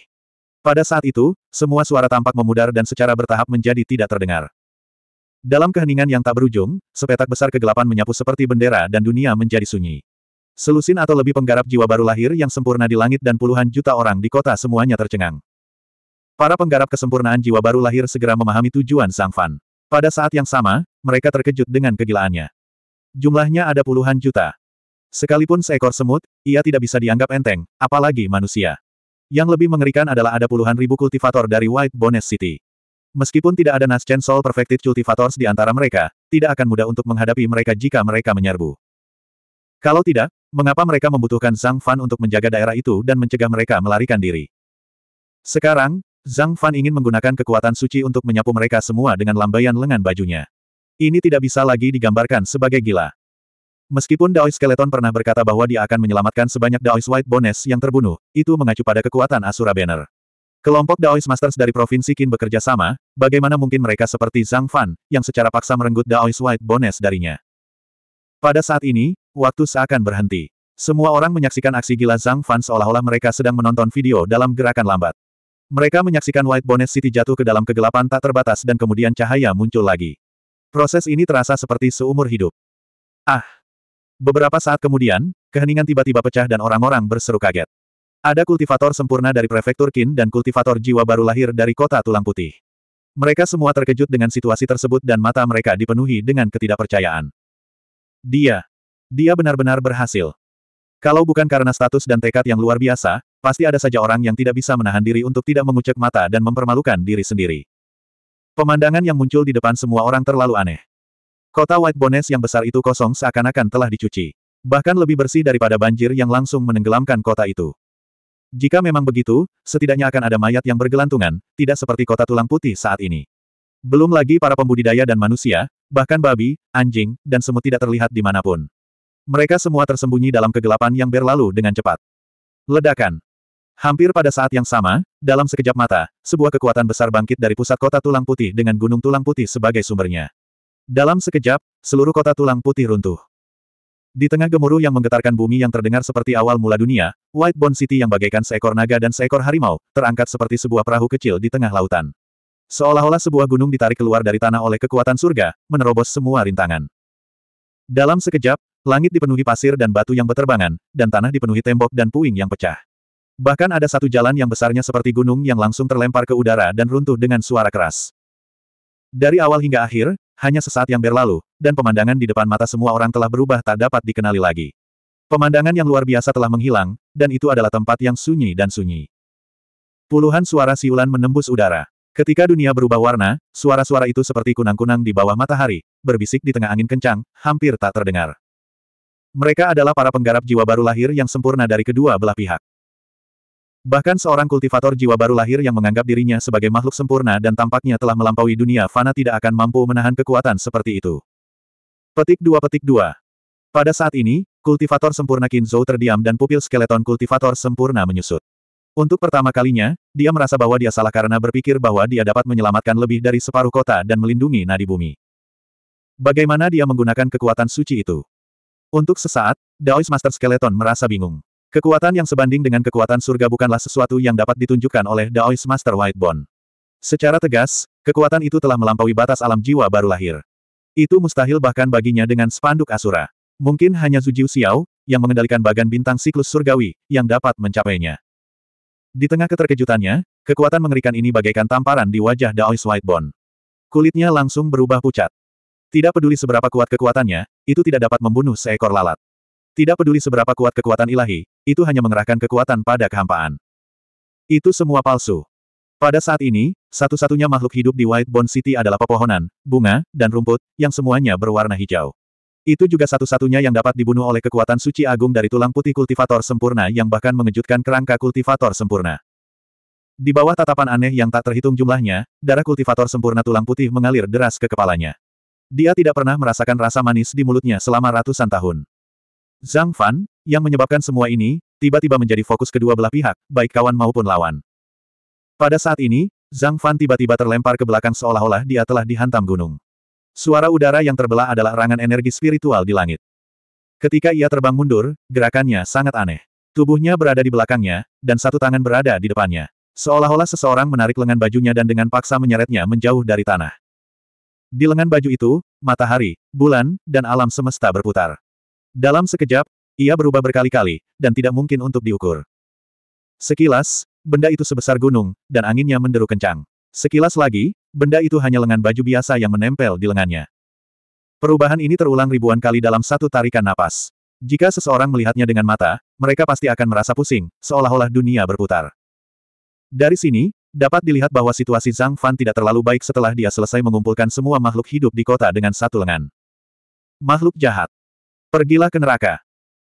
Pada saat itu, semua suara tampak memudar dan secara bertahap menjadi tidak terdengar. Dalam keheningan yang tak berujung, sepetak besar kegelapan menyapu seperti bendera dan dunia menjadi sunyi. Selusin atau lebih penggarap jiwa baru lahir yang sempurna di langit dan puluhan juta orang di kota semuanya tercengang. Para penggarap kesempurnaan jiwa baru lahir segera memahami tujuan Sang Fan. Pada saat yang sama, mereka terkejut dengan kegilaannya. Jumlahnya ada puluhan juta. Sekalipun seekor semut, ia tidak bisa dianggap enteng, apalagi manusia. Yang lebih mengerikan adalah ada puluhan ribu kultivator dari White Bones City. Meskipun tidak ada Nascent Soul Perfected Cultivators di antara mereka, tidak akan mudah untuk menghadapi mereka jika mereka menyerbu. Kalau tidak, mengapa mereka membutuhkan Zhang Fan untuk menjaga daerah itu dan mencegah mereka melarikan diri? Sekarang, Zhang Fan ingin menggunakan kekuatan suci untuk menyapu mereka semua dengan lambaian lengan bajunya. Ini tidak bisa lagi digambarkan sebagai gila. Meskipun Daois Skeleton pernah berkata bahwa dia akan menyelamatkan sebanyak Daois White Bones yang terbunuh, itu mengacu pada kekuatan Asura Banner. Kelompok Daois Masters dari Provinsi Qin bekerja sama, bagaimana mungkin mereka seperti Zhang Fan, yang secara paksa merenggut Daois White Bones darinya. Pada saat ini, waktu seakan berhenti. Semua orang menyaksikan aksi gila Zhang Fan seolah-olah mereka sedang menonton video dalam gerakan lambat. Mereka menyaksikan White Bones City jatuh ke dalam kegelapan tak terbatas dan kemudian cahaya muncul lagi. Proses ini terasa seperti seumur hidup. Ah! Beberapa saat kemudian, keheningan tiba-tiba pecah dan orang-orang berseru kaget. Ada kultivator sempurna dari prefektur Qin dan kultivator jiwa baru lahir dari kota tulang putih. Mereka semua terkejut dengan situasi tersebut dan mata mereka dipenuhi dengan ketidakpercayaan. Dia. Dia benar-benar berhasil. Kalau bukan karena status dan tekad yang luar biasa, pasti ada saja orang yang tidak bisa menahan diri untuk tidak mengucek mata dan mempermalukan diri sendiri. Pemandangan yang muncul di depan semua orang terlalu aneh. Kota White Bones yang besar itu kosong seakan-akan telah dicuci. Bahkan lebih bersih daripada banjir yang langsung menenggelamkan kota itu. Jika memang begitu, setidaknya akan ada mayat yang bergelantungan, tidak seperti kota tulang putih saat ini. Belum lagi para pembudidaya dan manusia, bahkan babi, anjing, dan semut tidak terlihat di dimanapun. Mereka semua tersembunyi dalam kegelapan yang berlalu dengan cepat. Ledakan. Hampir pada saat yang sama, dalam sekejap mata, sebuah kekuatan besar bangkit dari pusat kota tulang putih dengan gunung tulang putih sebagai sumbernya. Dalam sekejap, seluruh kota tulang putih runtuh. Di tengah gemuruh yang menggetarkan bumi yang terdengar seperti awal mula dunia, White Bone City yang bagaikan seekor naga dan seekor harimau, terangkat seperti sebuah perahu kecil di tengah lautan. Seolah-olah sebuah gunung ditarik keluar dari tanah oleh kekuatan surga, menerobos semua rintangan. Dalam sekejap, langit dipenuhi pasir dan batu yang berterbangan, dan tanah dipenuhi tembok dan puing yang pecah. Bahkan ada satu jalan yang besarnya seperti gunung yang langsung terlempar ke udara dan runtuh dengan suara keras. Dari awal hingga akhir, hanya sesaat yang berlalu, dan pemandangan di depan mata semua orang telah berubah tak dapat dikenali lagi. Pemandangan yang luar biasa telah menghilang, dan itu adalah tempat yang sunyi dan sunyi. Puluhan suara siulan menembus udara. Ketika dunia berubah warna, suara-suara itu seperti kunang-kunang di bawah matahari, berbisik di tengah angin kencang, hampir tak terdengar. Mereka adalah para penggarap jiwa baru lahir yang sempurna dari kedua belah pihak. Bahkan seorang kultivator jiwa baru lahir yang menganggap dirinya sebagai makhluk sempurna dan tampaknya telah melampaui dunia fana tidak akan mampu menahan kekuatan seperti itu. Petik 2 Petik 2 Pada saat ini, kultivator sempurna Kinzo terdiam dan pupil skeleton kultivator sempurna menyusut. Untuk pertama kalinya, dia merasa bahwa dia salah karena berpikir bahwa dia dapat menyelamatkan lebih dari separuh kota dan melindungi nadi bumi. Bagaimana dia menggunakan kekuatan suci itu? Untuk sesaat, Daois Master Skeleton merasa bingung. Kekuatan yang sebanding dengan kekuatan surga bukanlah sesuatu yang dapat ditunjukkan oleh Daoist Master Whitebone. Secara tegas, kekuatan itu telah melampaui batas alam jiwa baru lahir. Itu mustahil bahkan baginya dengan spanduk Asura. Mungkin hanya Zujiu Xiao, yang mengendalikan bagan bintang siklus surgawi, yang dapat mencapainya. Di tengah keterkejutannya, kekuatan mengerikan ini bagaikan tamparan di wajah Daoist Whitebone. Kulitnya langsung berubah pucat. Tidak peduli seberapa kuat kekuatannya, itu tidak dapat membunuh seekor lalat. Tidak peduli seberapa kuat kekuatan ilahi, itu hanya mengerahkan kekuatan pada kehampaan. Itu semua palsu. Pada saat ini, satu-satunya makhluk hidup di White Bone City adalah pepohonan, bunga, dan rumput, yang semuanya berwarna hijau. Itu juga satu-satunya yang dapat dibunuh oleh kekuatan suci agung dari tulang putih kultivator sempurna yang bahkan mengejutkan kerangka kultivator sempurna. Di bawah tatapan aneh yang tak terhitung jumlahnya, darah kultivator sempurna tulang putih mengalir deras ke kepalanya. Dia tidak pernah merasakan rasa manis di mulutnya selama ratusan tahun. Zhang Fan, yang menyebabkan semua ini, tiba-tiba menjadi fokus kedua belah pihak, baik kawan maupun lawan. Pada saat ini, Zhang Fan tiba-tiba terlempar ke belakang seolah-olah dia telah dihantam gunung. Suara udara yang terbelah adalah erangan energi spiritual di langit. Ketika ia terbang mundur, gerakannya sangat aneh. Tubuhnya berada di belakangnya, dan satu tangan berada di depannya. Seolah-olah seseorang menarik lengan bajunya dan dengan paksa menyeretnya menjauh dari tanah. Di lengan baju itu, matahari, bulan, dan alam semesta berputar. Dalam sekejap, ia berubah berkali-kali, dan tidak mungkin untuk diukur. Sekilas, benda itu sebesar gunung, dan anginnya menderu kencang. Sekilas lagi, benda itu hanya lengan baju biasa yang menempel di lengannya. Perubahan ini terulang ribuan kali dalam satu tarikan napas. Jika seseorang melihatnya dengan mata, mereka pasti akan merasa pusing, seolah-olah dunia berputar. Dari sini, dapat dilihat bahwa situasi Zhang Fan tidak terlalu baik setelah dia selesai mengumpulkan semua makhluk hidup di kota dengan satu lengan. Makhluk jahat. Pergilah ke neraka.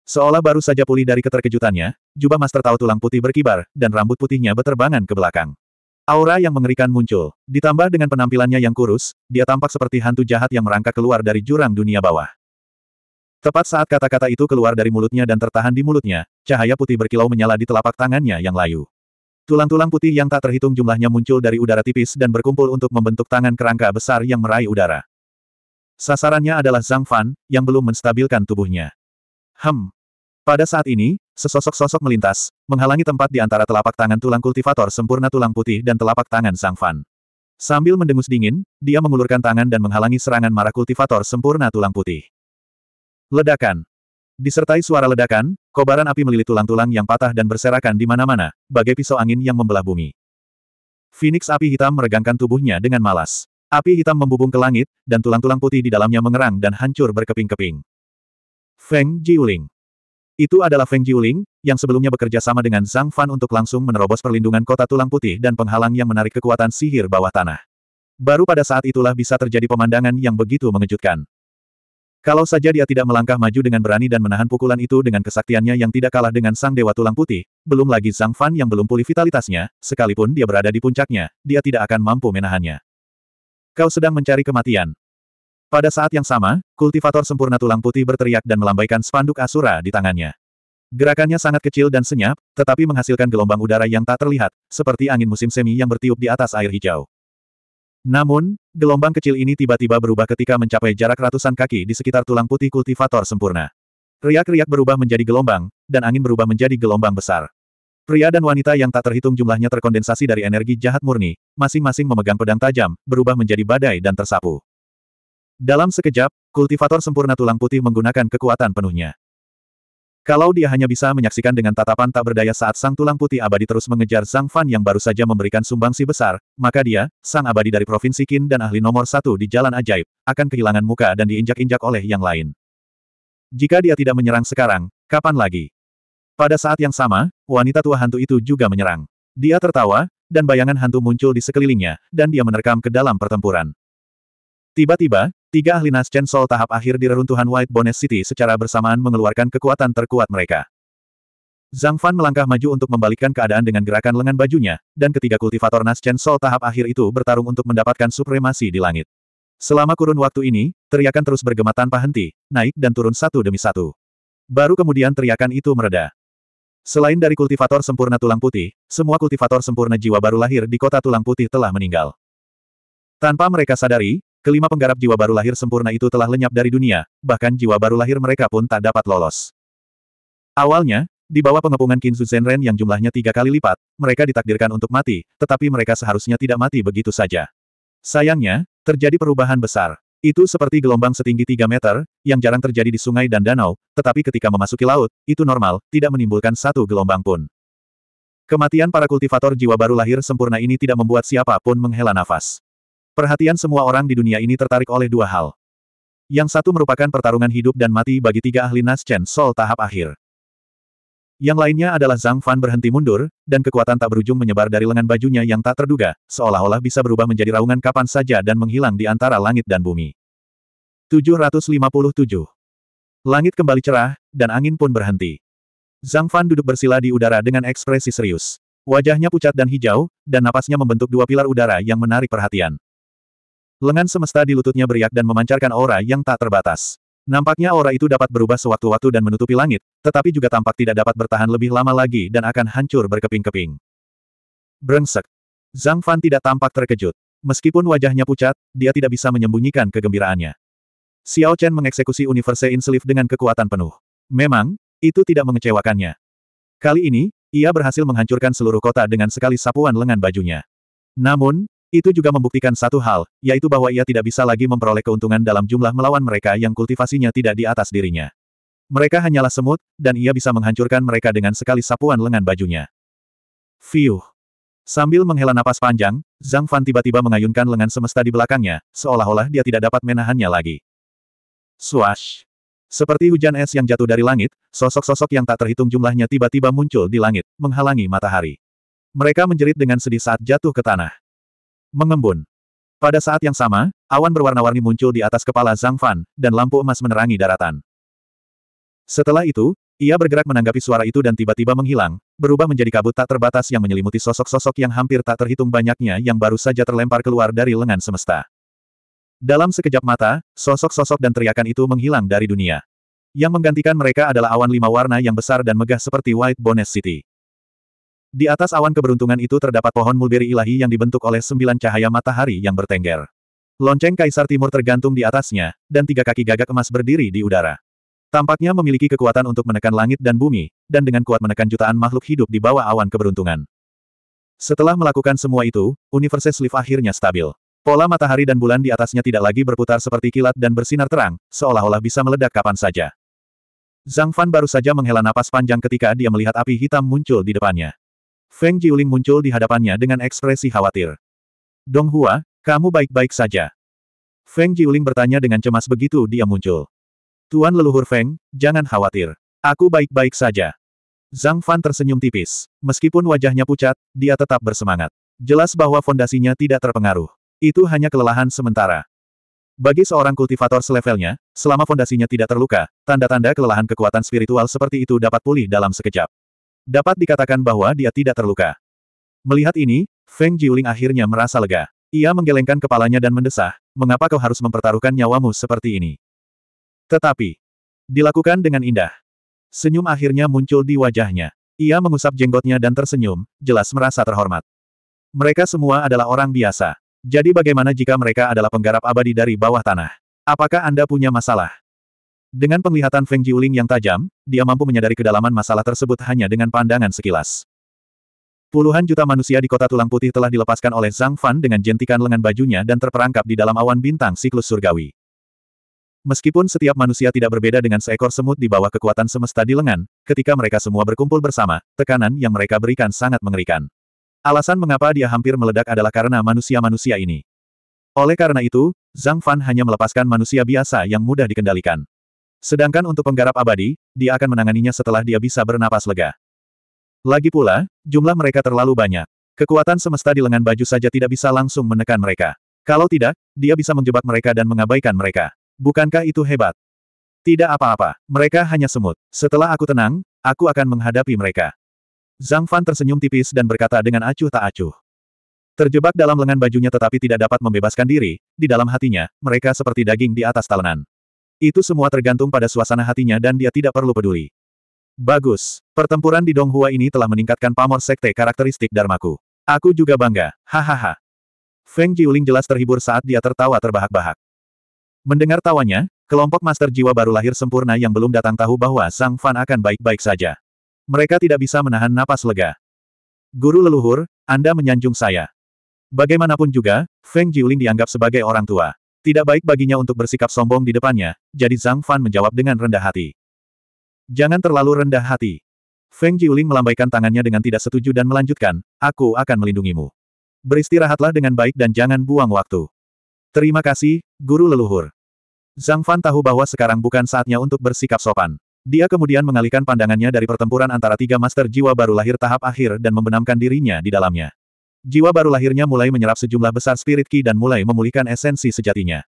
Seolah baru saja pulih dari keterkejutannya, jubah Master Tao tulang putih berkibar, dan rambut putihnya beterbangan ke belakang. Aura yang mengerikan muncul, ditambah dengan penampilannya yang kurus, dia tampak seperti hantu jahat yang merangkak keluar dari jurang dunia bawah. Tepat saat kata-kata itu keluar dari mulutnya dan tertahan di mulutnya, cahaya putih berkilau menyala di telapak tangannya yang layu. Tulang-tulang putih yang tak terhitung jumlahnya muncul dari udara tipis dan berkumpul untuk membentuk tangan kerangka besar yang meraih udara. Sasarannya adalah Zhang Fan, yang belum menstabilkan tubuhnya. Hem. Pada saat ini, sesosok sosok melintas, menghalangi tempat di antara telapak tangan tulang kultivator sempurna tulang putih dan telapak tangan Zhang Fan. Sambil mendengus dingin, dia mengulurkan tangan dan menghalangi serangan marah kultivator sempurna tulang putih. Ledakan. Disertai suara ledakan, kobaran api melilit tulang-tulang yang patah dan berserakan di mana-mana, bagai pisau angin yang membelah bumi. Phoenix api hitam meregangkan tubuhnya dengan malas. Api hitam membubung ke langit, dan tulang-tulang putih di dalamnya mengerang dan hancur berkeping-keping. Feng Jiuling. Itu adalah Feng Jiuling, yang sebelumnya bekerja sama dengan Zhang Fan untuk langsung menerobos perlindungan kota tulang putih dan penghalang yang menarik kekuatan sihir bawah tanah. Baru pada saat itulah bisa terjadi pemandangan yang begitu mengejutkan. Kalau saja dia tidak melangkah maju dengan berani dan menahan pukulan itu dengan kesaktiannya yang tidak kalah dengan sang dewa tulang putih, belum lagi Zhang Fan yang belum pulih vitalitasnya, sekalipun dia berada di puncaknya, dia tidak akan mampu menahannya. Kau sedang mencari kematian. Pada saat yang sama, kultivator sempurna tulang putih berteriak dan melambaikan spanduk asura di tangannya. Gerakannya sangat kecil dan senyap, tetapi menghasilkan gelombang udara yang tak terlihat, seperti angin musim semi yang bertiup di atas air hijau. Namun, gelombang kecil ini tiba-tiba berubah ketika mencapai jarak ratusan kaki di sekitar tulang putih kultivator sempurna. Riak-riak berubah menjadi gelombang, dan angin berubah menjadi gelombang besar. Pria dan wanita yang tak terhitung jumlahnya terkondensasi dari energi jahat murni, masing-masing memegang pedang tajam, berubah menjadi badai dan tersapu. Dalam sekejap, kultivator sempurna tulang putih menggunakan kekuatan penuhnya. Kalau dia hanya bisa menyaksikan dengan tatapan tak berdaya saat sang tulang putih abadi terus mengejar sang Fan yang baru saja memberikan sumbangsi besar, maka dia, sang abadi dari Provinsi Qin dan ahli nomor satu di Jalan Ajaib, akan kehilangan muka dan diinjak-injak oleh yang lain. Jika dia tidak menyerang sekarang, kapan lagi? Pada saat yang sama, wanita tua hantu itu juga menyerang. Dia tertawa, dan bayangan hantu muncul di sekelilingnya, dan dia menerkam ke dalam pertempuran. Tiba-tiba, tiga ahli naschen Sol tahap akhir di reruntuhan White Bonnet City secara bersamaan mengeluarkan kekuatan terkuat mereka. Zhang Fan melangkah maju untuk membalikkan keadaan dengan gerakan lengan bajunya, dan ketiga kultivator naschen Sol tahap akhir itu bertarung untuk mendapatkan supremasi di langit. Selama kurun waktu ini, teriakan terus bergema tanpa henti, naik dan turun satu demi satu. Baru kemudian teriakan itu mereda. Selain dari kultivator sempurna tulang putih, semua kultivator sempurna jiwa baru lahir di kota tulang putih telah meninggal. Tanpa mereka sadari, kelima penggarap jiwa baru lahir sempurna itu telah lenyap dari dunia, bahkan jiwa baru lahir mereka pun tak dapat lolos. Awalnya, di bawah pengepungan Kinzu Zenren yang jumlahnya tiga kali lipat, mereka ditakdirkan untuk mati, tetapi mereka seharusnya tidak mati begitu saja. Sayangnya, terjadi perubahan besar. Itu seperti gelombang setinggi 3 meter, yang jarang terjadi di sungai dan danau, tetapi ketika memasuki laut, itu normal, tidak menimbulkan satu gelombang pun. Kematian para kultivator jiwa baru lahir sempurna ini tidak membuat siapapun menghela nafas. Perhatian semua orang di dunia ini tertarik oleh dua hal. Yang satu merupakan pertarungan hidup dan mati bagi tiga ahli Naschen Sol tahap akhir. Yang lainnya adalah Zhang Fan berhenti mundur, dan kekuatan tak berujung menyebar dari lengan bajunya yang tak terduga, seolah-olah bisa berubah menjadi raungan kapan saja dan menghilang di antara langit dan bumi. 757. Langit kembali cerah, dan angin pun berhenti. Zhang Fan duduk bersila di udara dengan ekspresi serius. Wajahnya pucat dan hijau, dan napasnya membentuk dua pilar udara yang menarik perhatian. Lengan semesta di lututnya beriak dan memancarkan aura yang tak terbatas. Nampaknya aura itu dapat berubah sewaktu-waktu dan menutupi langit, tetapi juga tampak tidak dapat bertahan lebih lama lagi dan akan hancur berkeping-keping. Brengsek. Zhang Fan tidak tampak terkejut. Meskipun wajahnya pucat, dia tidak bisa menyembunyikan kegembiraannya. Xiao Chen mengeksekusi Universe Insleeve dengan kekuatan penuh. Memang, itu tidak mengecewakannya. Kali ini, ia berhasil menghancurkan seluruh kota dengan sekali sapuan lengan bajunya. Namun, itu juga membuktikan satu hal, yaitu bahwa ia tidak bisa lagi memperoleh keuntungan dalam jumlah melawan mereka yang kultivasinya tidak di atas dirinya. Mereka hanyalah semut, dan ia bisa menghancurkan mereka dengan sekali sapuan lengan bajunya. Fiuh! Sambil menghela napas panjang, Zhang Fan tiba-tiba mengayunkan lengan semesta di belakangnya, seolah-olah dia tidak dapat menahannya lagi. Swash! Seperti hujan es yang jatuh dari langit, sosok-sosok yang tak terhitung jumlahnya tiba-tiba muncul di langit, menghalangi matahari. Mereka menjerit dengan sedih saat jatuh ke tanah. Mengembun. Pada saat yang sama, awan berwarna-warni muncul di atas kepala Zhang Fan, dan lampu emas menerangi daratan. Setelah itu, ia bergerak menanggapi suara itu dan tiba-tiba menghilang, berubah menjadi kabut tak terbatas yang menyelimuti sosok-sosok yang hampir tak terhitung banyaknya yang baru saja terlempar keluar dari lengan semesta. Dalam sekejap mata, sosok-sosok dan teriakan itu menghilang dari dunia. Yang menggantikan mereka adalah awan lima warna yang besar dan megah seperti White Bones City. Di atas awan keberuntungan itu terdapat pohon mulberry ilahi yang dibentuk oleh sembilan cahaya matahari yang bertengger. Lonceng Kaisar Timur tergantung di atasnya, dan tiga kaki gagak emas berdiri di udara. Tampaknya memiliki kekuatan untuk menekan langit dan bumi, dan dengan kuat menekan jutaan makhluk hidup di bawah awan keberuntungan. Setelah melakukan semua itu, Universe Sleeve akhirnya stabil. Pola matahari dan bulan di atasnya tidak lagi berputar seperti kilat dan bersinar terang, seolah-olah bisa meledak kapan saja. Zhang Fan baru saja menghela napas panjang ketika dia melihat api hitam muncul di depannya. Feng Jiuling muncul di hadapannya dengan ekspresi khawatir. Dong Hua, kamu baik-baik saja. Feng Jiuling bertanya dengan cemas begitu dia muncul. Tuan leluhur Feng, jangan khawatir. Aku baik-baik saja. Zhang Fan tersenyum tipis. Meskipun wajahnya pucat, dia tetap bersemangat. Jelas bahwa fondasinya tidak terpengaruh. Itu hanya kelelahan sementara. Bagi seorang kultivator selevelnya, selama fondasinya tidak terluka, tanda-tanda kelelahan kekuatan spiritual seperti itu dapat pulih dalam sekejap. Dapat dikatakan bahwa dia tidak terluka. Melihat ini, Feng Jiuling akhirnya merasa lega. Ia menggelengkan kepalanya dan mendesah, mengapa kau harus mempertaruhkan nyawamu seperti ini? Tetapi, dilakukan dengan indah. Senyum akhirnya muncul di wajahnya. Ia mengusap jenggotnya dan tersenyum, jelas merasa terhormat. Mereka semua adalah orang biasa. Jadi bagaimana jika mereka adalah penggarap abadi dari bawah tanah? Apakah Anda punya masalah? Dengan penglihatan Feng Jiuling yang tajam, dia mampu menyadari kedalaman masalah tersebut hanya dengan pandangan sekilas. Puluhan juta manusia di kota tulang putih telah dilepaskan oleh Zhang Fan dengan jentikan lengan bajunya dan terperangkap di dalam awan bintang siklus surgawi. Meskipun setiap manusia tidak berbeda dengan seekor semut di bawah kekuatan semesta di lengan, ketika mereka semua berkumpul bersama, tekanan yang mereka berikan sangat mengerikan. Alasan mengapa dia hampir meledak adalah karena manusia-manusia ini. Oleh karena itu, Zhang Fan hanya melepaskan manusia biasa yang mudah dikendalikan. Sedangkan untuk penggarap abadi, dia akan menanganinya setelah dia bisa bernapas lega. Lagi pula, jumlah mereka terlalu banyak. Kekuatan semesta di lengan baju saja tidak bisa langsung menekan mereka. Kalau tidak, dia bisa menjebak mereka dan mengabaikan mereka. Bukankah itu hebat? Tidak apa-apa, mereka hanya semut. Setelah aku tenang, aku akan menghadapi mereka. Zhang Fan tersenyum tipis dan berkata dengan acuh tak acuh. Terjebak dalam lengan bajunya tetapi tidak dapat membebaskan diri, di dalam hatinya, mereka seperti daging di atas talenan. Itu semua tergantung pada suasana hatinya dan dia tidak perlu peduli. Bagus. Pertempuran di Donghua ini telah meningkatkan pamor sekte karakteristik Dharmaku. Aku juga bangga. Hahaha. Feng Jiuling jelas terhibur saat dia tertawa terbahak-bahak. Mendengar tawanya, kelompok master jiwa baru lahir sempurna yang belum datang tahu bahwa Sang Fan akan baik-baik saja. Mereka tidak bisa menahan napas lega. Guru leluhur, Anda menyanjung saya. Bagaimanapun juga, Feng Jiuling dianggap sebagai orang tua. Tidak baik baginya untuk bersikap sombong di depannya, jadi Zhang Fan menjawab dengan rendah hati. Jangan terlalu rendah hati. Feng Jiuling melambaikan tangannya dengan tidak setuju dan melanjutkan, aku akan melindungimu. Beristirahatlah dengan baik dan jangan buang waktu. Terima kasih, Guru Leluhur. Zhang Fan tahu bahwa sekarang bukan saatnya untuk bersikap sopan. Dia kemudian mengalihkan pandangannya dari pertempuran antara tiga master jiwa baru lahir tahap akhir dan membenamkan dirinya di dalamnya. Jiwa baru lahirnya mulai menyerap sejumlah besar spirit ki dan mulai memulihkan esensi sejatinya.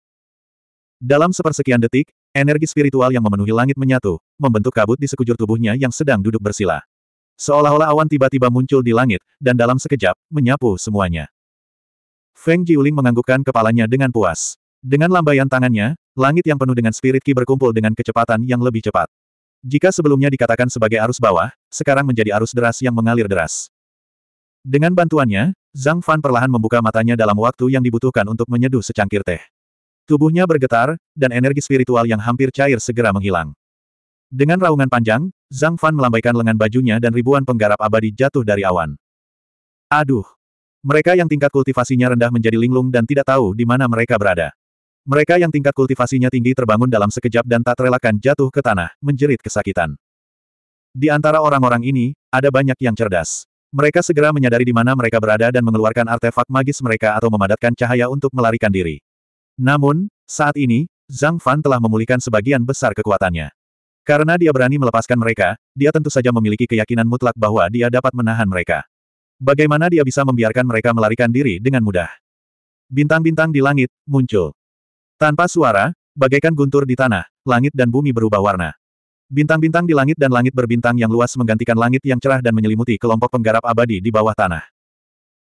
Dalam sepersekian detik, energi spiritual yang memenuhi langit menyatu, membentuk kabut di sekujur tubuhnya yang sedang duduk bersila. Seolah-olah awan tiba-tiba muncul di langit, dan dalam sekejap, menyapu semuanya. Feng Jiuling menganggukkan kepalanya dengan puas. Dengan lambaian tangannya, langit yang penuh dengan spirit ki berkumpul dengan kecepatan yang lebih cepat. Jika sebelumnya dikatakan sebagai arus bawah, sekarang menjadi arus deras yang mengalir deras. Dengan bantuannya, Zhang Fan perlahan membuka matanya dalam waktu yang dibutuhkan untuk menyeduh secangkir teh. Tubuhnya bergetar, dan energi spiritual yang hampir cair segera menghilang. Dengan raungan panjang, Zhang Fan melambaikan lengan bajunya dan ribuan penggarap abadi jatuh dari awan. Aduh! Mereka yang tingkat kultivasinya rendah menjadi linglung dan tidak tahu di mana mereka berada. Mereka yang tingkat kultivasinya tinggi terbangun dalam sekejap dan tak terelakkan jatuh ke tanah, menjerit kesakitan. Di antara orang-orang ini, ada banyak yang cerdas. Mereka segera menyadari di mana mereka berada dan mengeluarkan artefak magis mereka atau memadatkan cahaya untuk melarikan diri. Namun, saat ini, Zhang Fan telah memulihkan sebagian besar kekuatannya. Karena dia berani melepaskan mereka, dia tentu saja memiliki keyakinan mutlak bahwa dia dapat menahan mereka. Bagaimana dia bisa membiarkan mereka melarikan diri dengan mudah? Bintang-bintang di langit muncul. Tanpa suara, bagaikan guntur di tanah, langit dan bumi berubah warna. Bintang-bintang di langit dan langit berbintang yang luas menggantikan langit yang cerah dan menyelimuti kelompok penggarap abadi di bawah tanah.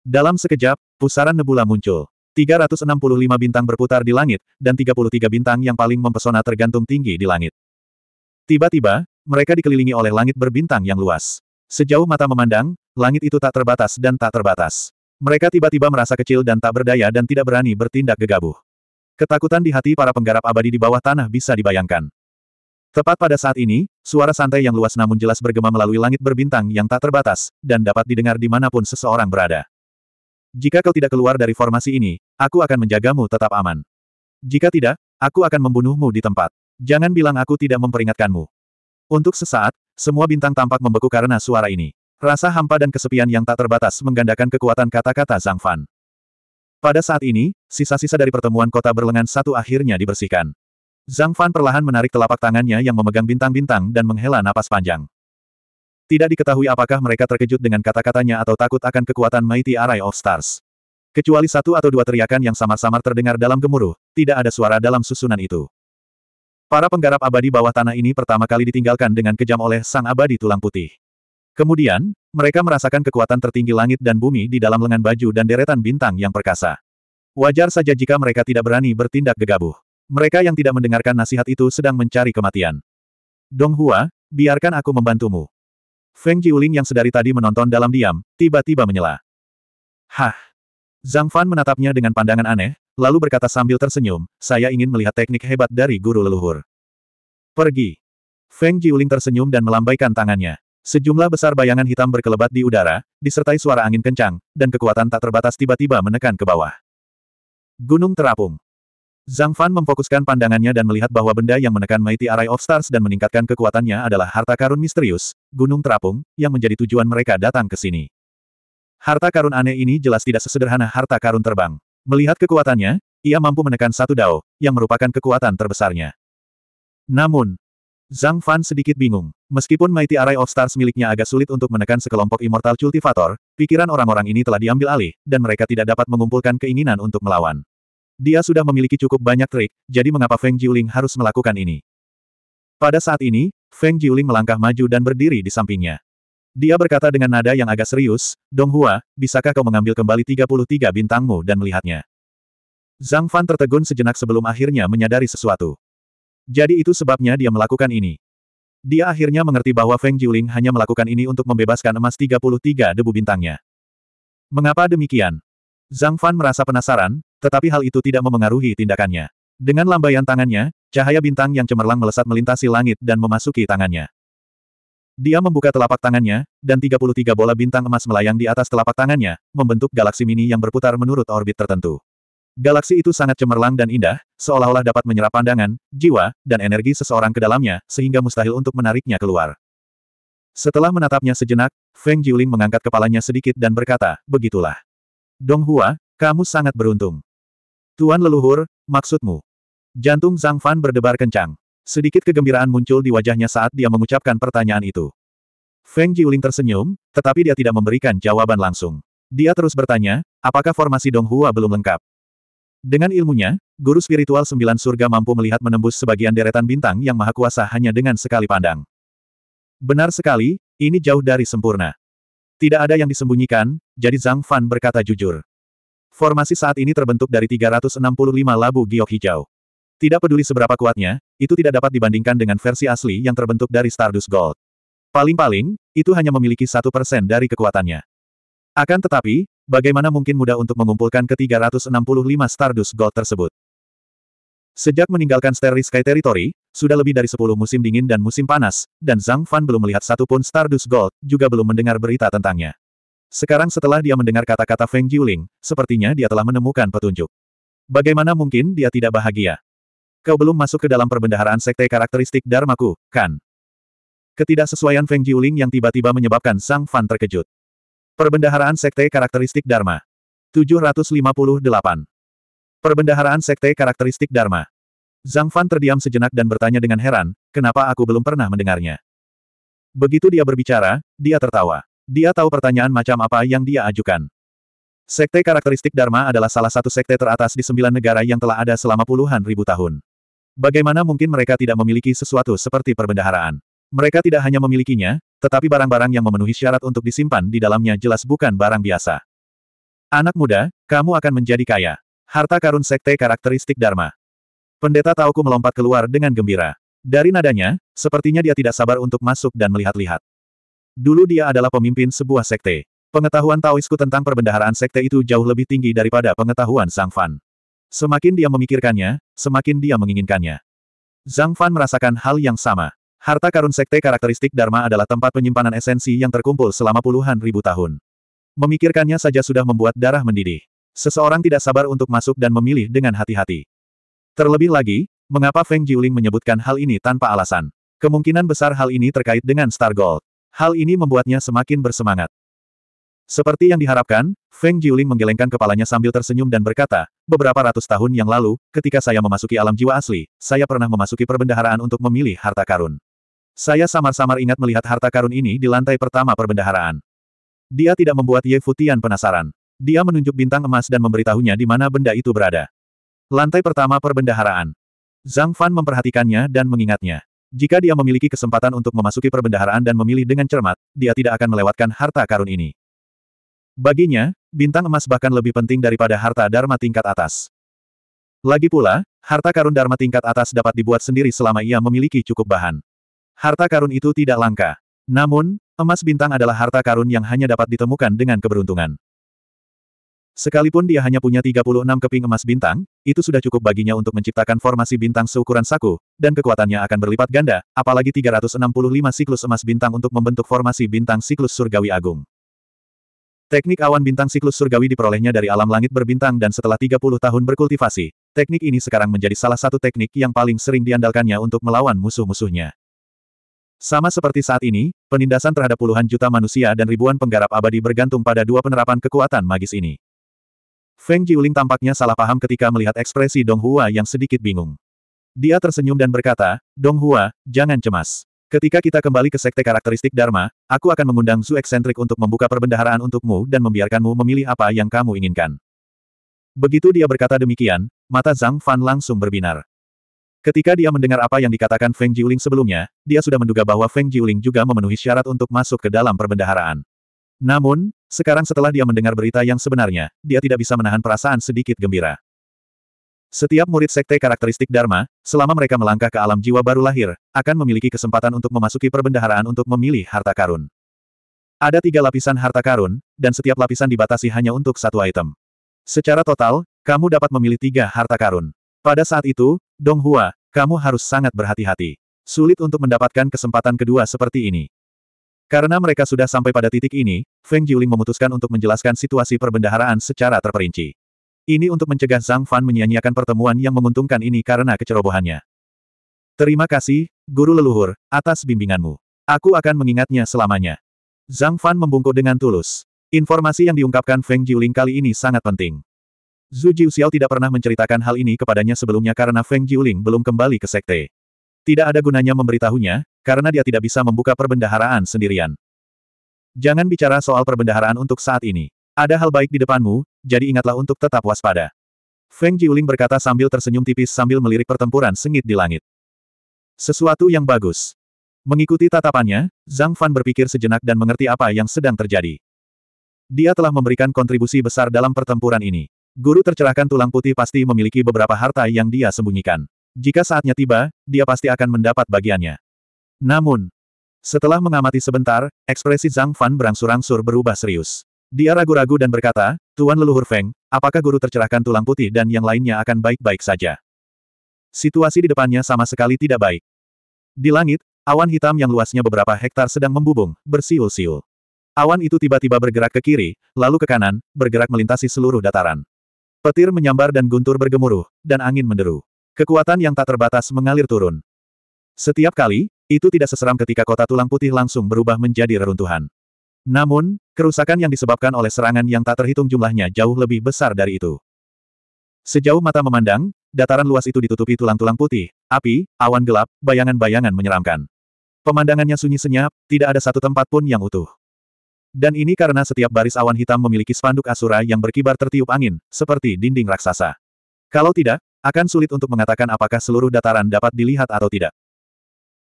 Dalam sekejap, pusaran nebula muncul. 365 bintang berputar di langit, dan 33 bintang yang paling mempesona tergantung tinggi di langit. Tiba-tiba, mereka dikelilingi oleh langit berbintang yang luas. Sejauh mata memandang, langit itu tak terbatas dan tak terbatas. Mereka tiba-tiba merasa kecil dan tak berdaya dan tidak berani bertindak gegabah. Ketakutan di hati para penggarap abadi di bawah tanah bisa dibayangkan. Tepat pada saat ini, suara santai yang luas namun jelas bergema melalui langit berbintang yang tak terbatas, dan dapat didengar di dimanapun seseorang berada. Jika kau tidak keluar dari formasi ini, aku akan menjagamu tetap aman. Jika tidak, aku akan membunuhmu di tempat. Jangan bilang aku tidak memperingatkanmu. Untuk sesaat, semua bintang tampak membeku karena suara ini. Rasa hampa dan kesepian yang tak terbatas menggandakan kekuatan kata-kata Zhang Fan. Pada saat ini, sisa-sisa dari pertemuan kota berlengan satu akhirnya dibersihkan. Zhang Fan perlahan menarik telapak tangannya yang memegang bintang-bintang dan menghela napas panjang. Tidak diketahui apakah mereka terkejut dengan kata-katanya atau takut akan kekuatan Mighty Array of Stars. Kecuali satu atau dua teriakan yang samar-samar terdengar dalam gemuruh, tidak ada suara dalam susunan itu. Para penggarap abadi bawah tanah ini pertama kali ditinggalkan dengan kejam oleh sang abadi tulang putih. Kemudian, mereka merasakan kekuatan tertinggi langit dan bumi di dalam lengan baju dan deretan bintang yang perkasa. Wajar saja jika mereka tidak berani bertindak gegabah. Mereka yang tidak mendengarkan nasihat itu sedang mencari kematian. Dong Hua, biarkan aku membantumu. Feng Jiuling yang sedari tadi menonton dalam diam, tiba-tiba menyela. Hah! Zhang Fan menatapnya dengan pandangan aneh, lalu berkata sambil tersenyum, saya ingin melihat teknik hebat dari guru leluhur. Pergi! Feng Jiuling tersenyum dan melambaikan tangannya. Sejumlah besar bayangan hitam berkelebat di udara, disertai suara angin kencang, dan kekuatan tak terbatas tiba-tiba menekan ke bawah. Gunung Terapung Zhang Fan memfokuskan pandangannya dan melihat bahwa benda yang menekan Mighty Array of Stars dan meningkatkan kekuatannya adalah harta karun misterius, Gunung Terapung, yang menjadi tujuan mereka datang ke sini. Harta karun aneh ini jelas tidak sesederhana harta karun terbang. Melihat kekuatannya, ia mampu menekan satu dao, yang merupakan kekuatan terbesarnya. Namun, Zhang Fan sedikit bingung. Meskipun Mighty Array of Stars miliknya agak sulit untuk menekan sekelompok Immortal Cultivator, pikiran orang-orang ini telah diambil alih, dan mereka tidak dapat mengumpulkan keinginan untuk melawan. Dia sudah memiliki cukup banyak trik, jadi mengapa Feng Jiuling harus melakukan ini? Pada saat ini, Feng Jiuling melangkah maju dan berdiri di sampingnya. Dia berkata dengan nada yang agak serius, Dong Hua, bisakah kau mengambil kembali 33 bintangmu dan melihatnya? Zhang Fan tertegun sejenak sebelum akhirnya menyadari sesuatu. Jadi itu sebabnya dia melakukan ini. Dia akhirnya mengerti bahwa Feng Jiuling hanya melakukan ini untuk membebaskan emas 33 debu bintangnya. Mengapa demikian? Zhang Fan merasa penasaran, tetapi hal itu tidak memengaruhi tindakannya. Dengan lambaian tangannya, cahaya bintang yang cemerlang melesat melintasi langit dan memasuki tangannya. Dia membuka telapak tangannya, dan 33 bola bintang emas melayang di atas telapak tangannya, membentuk galaksi mini yang berputar menurut orbit tertentu. Galaksi itu sangat cemerlang dan indah, seolah-olah dapat menyerap pandangan, jiwa, dan energi seseorang ke dalamnya, sehingga mustahil untuk menariknya keluar. Setelah menatapnya sejenak, Feng Jiuling mengangkat kepalanya sedikit dan berkata, Begitulah. Dong Hua, kamu sangat beruntung. Tuan leluhur, maksudmu? Jantung Zhang Fan berdebar kencang. Sedikit kegembiraan muncul di wajahnya saat dia mengucapkan pertanyaan itu. Feng Jiuling tersenyum, tetapi dia tidak memberikan jawaban langsung. Dia terus bertanya, apakah formasi Donghua belum lengkap? Dengan ilmunya, guru spiritual sembilan surga mampu melihat menembus sebagian deretan bintang yang maha kuasa hanya dengan sekali pandang. Benar sekali, ini jauh dari sempurna. Tidak ada yang disembunyikan, jadi Zhang Fan berkata jujur. Formasi saat ini terbentuk dari 365 labu giok hijau. Tidak peduli seberapa kuatnya, itu tidak dapat dibandingkan dengan versi asli yang terbentuk dari Stardust Gold. Paling-paling, itu hanya memiliki satu persen dari kekuatannya. Akan tetapi, bagaimana mungkin mudah untuk mengumpulkan ke 365 Stardust Gold tersebut? Sejak meninggalkan Starry Sky Territory, sudah lebih dari 10 musim dingin dan musim panas, dan Zhang Fan belum melihat satupun Stardust Gold, juga belum mendengar berita tentangnya. Sekarang setelah dia mendengar kata-kata Feng Jiuling, sepertinya dia telah menemukan petunjuk. Bagaimana mungkin dia tidak bahagia? Kau belum masuk ke dalam perbendaharaan sekte karakteristik Dharmaku, kan? Ketidaksesuaian Feng Jiuling yang tiba-tiba menyebabkan Sang Fan terkejut. Perbendaharaan sekte karakteristik Dharma. 758. Perbendaharaan sekte karakteristik Dharma. Zhang Fan terdiam sejenak dan bertanya dengan heran, kenapa aku belum pernah mendengarnya? Begitu dia berbicara, dia tertawa. Dia tahu pertanyaan macam apa yang dia ajukan. Sekte karakteristik Dharma adalah salah satu sekte teratas di sembilan negara yang telah ada selama puluhan ribu tahun. Bagaimana mungkin mereka tidak memiliki sesuatu seperti perbendaharaan? Mereka tidak hanya memilikinya, tetapi barang-barang yang memenuhi syarat untuk disimpan di dalamnya jelas bukan barang biasa. Anak muda, kamu akan menjadi kaya. Harta karun sekte karakteristik Dharma. Pendeta Tauku melompat keluar dengan gembira. Dari nadanya, sepertinya dia tidak sabar untuk masuk dan melihat-lihat. Dulu dia adalah pemimpin sebuah sekte. Pengetahuan Taoisku tentang perbendaharaan sekte itu jauh lebih tinggi daripada pengetahuan Zhang Fan. Semakin dia memikirkannya, semakin dia menginginkannya. Zhang Fan merasakan hal yang sama. Harta karun sekte karakteristik Dharma adalah tempat penyimpanan esensi yang terkumpul selama puluhan ribu tahun. Memikirkannya saja sudah membuat darah mendidih. Seseorang tidak sabar untuk masuk dan memilih dengan hati-hati. Terlebih lagi, mengapa Feng Jiuling menyebutkan hal ini tanpa alasan? Kemungkinan besar hal ini terkait dengan Star Gold. Hal ini membuatnya semakin bersemangat. Seperti yang diharapkan, Feng Jiuling menggelengkan kepalanya sambil tersenyum dan berkata, beberapa ratus tahun yang lalu, ketika saya memasuki alam jiwa asli, saya pernah memasuki perbendaharaan untuk memilih harta karun. Saya samar-samar ingat melihat harta karun ini di lantai pertama perbendaharaan. Dia tidak membuat Ye Futian penasaran. Dia menunjuk bintang emas dan memberitahunya di mana benda itu berada. Lantai pertama perbendaharaan. Zhang Fan memperhatikannya dan mengingatnya. Jika dia memiliki kesempatan untuk memasuki perbendaharaan dan memilih dengan cermat, dia tidak akan melewatkan harta karun ini. Baginya, bintang emas bahkan lebih penting daripada harta dharma tingkat atas. Lagi pula, harta karun dharma tingkat atas dapat dibuat sendiri selama ia memiliki cukup bahan. Harta karun itu tidak langka. Namun, emas bintang adalah harta karun yang hanya dapat ditemukan dengan keberuntungan. Sekalipun dia hanya punya 36 keping emas bintang, itu sudah cukup baginya untuk menciptakan formasi bintang seukuran saku, dan kekuatannya akan berlipat ganda, apalagi 365 siklus emas bintang untuk membentuk formasi bintang siklus surgawi agung. Teknik awan bintang siklus surgawi diperolehnya dari alam langit berbintang dan setelah 30 tahun berkultivasi, teknik ini sekarang menjadi salah satu teknik yang paling sering diandalkannya untuk melawan musuh-musuhnya. Sama seperti saat ini, penindasan terhadap puluhan juta manusia dan ribuan penggarap abadi bergantung pada dua penerapan kekuatan magis ini. Feng Jiuling tampaknya salah paham ketika melihat ekspresi Dong Hua yang sedikit bingung. Dia tersenyum dan berkata, Dong Hua, jangan cemas. Ketika kita kembali ke sekte karakteristik Dharma, aku akan mengundang Zu Eksentrik untuk membuka perbendaharaan untukmu dan membiarkanmu memilih apa yang kamu inginkan. Begitu dia berkata demikian, mata Zhang Fan langsung berbinar. Ketika dia mendengar apa yang dikatakan Feng Jiuling sebelumnya, dia sudah menduga bahwa Feng Jiuling juga memenuhi syarat untuk masuk ke dalam perbendaharaan. Namun, sekarang setelah dia mendengar berita yang sebenarnya, dia tidak bisa menahan perasaan sedikit gembira. Setiap murid sekte karakteristik Dharma, selama mereka melangkah ke alam jiwa baru lahir, akan memiliki kesempatan untuk memasuki perbendaharaan untuk memilih harta karun. Ada tiga lapisan harta karun, dan setiap lapisan dibatasi hanya untuk satu item. Secara total, kamu dapat memilih tiga harta karun. Pada saat itu, Dong Hua, kamu harus sangat berhati-hati. Sulit untuk mendapatkan kesempatan kedua seperti ini. Karena mereka sudah sampai pada titik ini, Feng Jiuling memutuskan untuk menjelaskan situasi perbendaharaan secara terperinci. Ini untuk mencegah Zhang Fan menyia-nyiakan pertemuan yang menguntungkan ini karena kecerobohannya. Terima kasih, Guru Leluhur, atas bimbinganmu. Aku akan mengingatnya selamanya. Zhang Fan membungkuk dengan tulus. Informasi yang diungkapkan Feng Jiuling kali ini sangat penting. Zhu Jiuxiao tidak pernah menceritakan hal ini kepadanya sebelumnya karena Feng Jiuling belum kembali ke sekte. Tidak ada gunanya memberitahunya, karena dia tidak bisa membuka perbendaharaan sendirian. Jangan bicara soal perbendaharaan untuk saat ini. Ada hal baik di depanmu, jadi ingatlah untuk tetap waspada. Feng Jiuling berkata sambil tersenyum tipis sambil melirik pertempuran sengit di langit. Sesuatu yang bagus. Mengikuti tatapannya, Zhang Fan berpikir sejenak dan mengerti apa yang sedang terjadi. Dia telah memberikan kontribusi besar dalam pertempuran ini. Guru tercerahkan tulang putih pasti memiliki beberapa harta yang dia sembunyikan. Jika saatnya tiba, dia pasti akan mendapat bagiannya. Namun, setelah mengamati sebentar, ekspresi Zhang Fan berangsur-angsur berubah serius. Dia ragu-ragu dan berkata, Tuan leluhur Feng, apakah guru tercerahkan tulang putih dan yang lainnya akan baik-baik saja? Situasi di depannya sama sekali tidak baik. Di langit, awan hitam yang luasnya beberapa hektar sedang membubung, bersiul-siul. Awan itu tiba-tiba bergerak ke kiri, lalu ke kanan, bergerak melintasi seluruh dataran. Petir menyambar dan guntur bergemuruh, dan angin menderu. Kekuatan yang tak terbatas mengalir turun. Setiap kali, itu tidak seseram ketika kota tulang putih langsung berubah menjadi reruntuhan. Namun, kerusakan yang disebabkan oleh serangan yang tak terhitung jumlahnya jauh lebih besar dari itu. Sejauh mata memandang, dataran luas itu ditutupi tulang-tulang putih, api, awan gelap, bayangan-bayangan menyeramkan. Pemandangannya sunyi senyap, tidak ada satu tempat pun yang utuh. Dan ini karena setiap baris awan hitam memiliki spanduk asura yang berkibar tertiup angin, seperti dinding raksasa. Kalau tidak, akan sulit untuk mengatakan apakah seluruh dataran dapat dilihat atau tidak.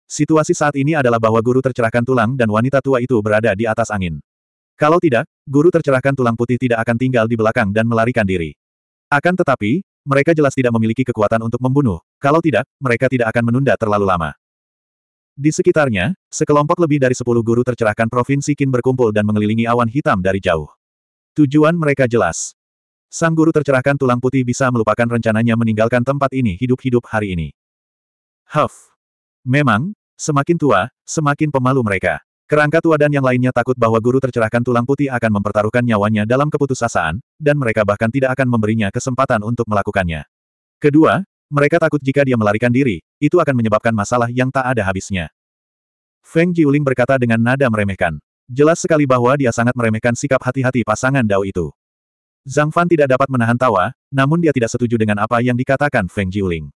Situasi saat ini adalah bahwa guru tercerahkan tulang dan wanita tua itu berada di atas angin. Kalau tidak, guru tercerahkan tulang putih tidak akan tinggal di belakang dan melarikan diri. Akan tetapi, mereka jelas tidak memiliki kekuatan untuk membunuh, kalau tidak, mereka tidak akan menunda terlalu lama. Di sekitarnya, sekelompok lebih dari sepuluh guru tercerahkan Provinsi Qin berkumpul dan mengelilingi awan hitam dari jauh. Tujuan mereka jelas. Sang guru tercerahkan tulang putih bisa melupakan rencananya meninggalkan tempat ini hidup-hidup hari ini. Huff. Memang, semakin tua, semakin pemalu mereka. Kerangka tua dan yang lainnya takut bahwa guru tercerahkan tulang putih akan mempertaruhkan nyawanya dalam keputusasaan, dan mereka bahkan tidak akan memberinya kesempatan untuk melakukannya. Kedua, mereka takut jika dia melarikan diri, itu akan menyebabkan masalah yang tak ada habisnya. Feng Jiuling berkata dengan nada meremehkan. Jelas sekali bahwa dia sangat meremehkan sikap hati-hati pasangan Dao itu. Zhang Fan tidak dapat menahan tawa, namun dia tidak setuju dengan apa yang dikatakan Feng Jiuling.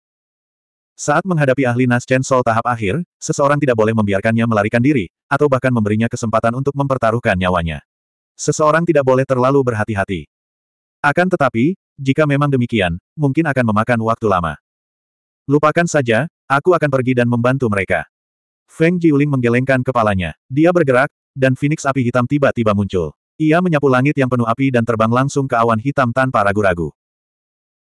Saat menghadapi ahli Nas Chen Sol tahap akhir, seseorang tidak boleh membiarkannya melarikan diri, atau bahkan memberinya kesempatan untuk mempertaruhkan nyawanya. Seseorang tidak boleh terlalu berhati-hati. Akan tetapi, jika memang demikian, mungkin akan memakan waktu lama. Lupakan saja, aku akan pergi dan membantu mereka. Feng Jiuling menggelengkan kepalanya. Dia bergerak, dan Phoenix api hitam tiba-tiba muncul. Ia menyapu langit yang penuh api dan terbang langsung ke awan hitam tanpa ragu-ragu.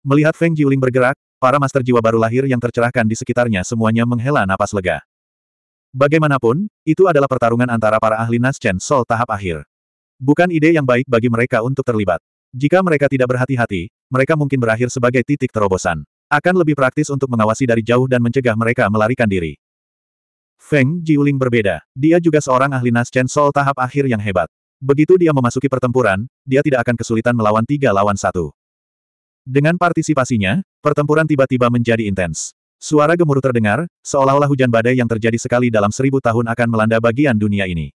Melihat Feng Jiuling bergerak, para master jiwa baru lahir yang tercerahkan di sekitarnya semuanya menghela napas lega. Bagaimanapun, itu adalah pertarungan antara para ahli naschen Sol tahap akhir. Bukan ide yang baik bagi mereka untuk terlibat. Jika mereka tidak berhati-hati, mereka mungkin berakhir sebagai titik terobosan. Akan lebih praktis untuk mengawasi dari jauh dan mencegah mereka melarikan diri. Feng Jiuling berbeda. Dia juga seorang ahli naschen Sol tahap akhir yang hebat. Begitu dia memasuki pertempuran, dia tidak akan kesulitan melawan tiga lawan satu. Dengan partisipasinya, pertempuran tiba-tiba menjadi intens. Suara gemuruh terdengar, seolah-olah hujan badai yang terjadi sekali dalam seribu tahun akan melanda bagian dunia ini.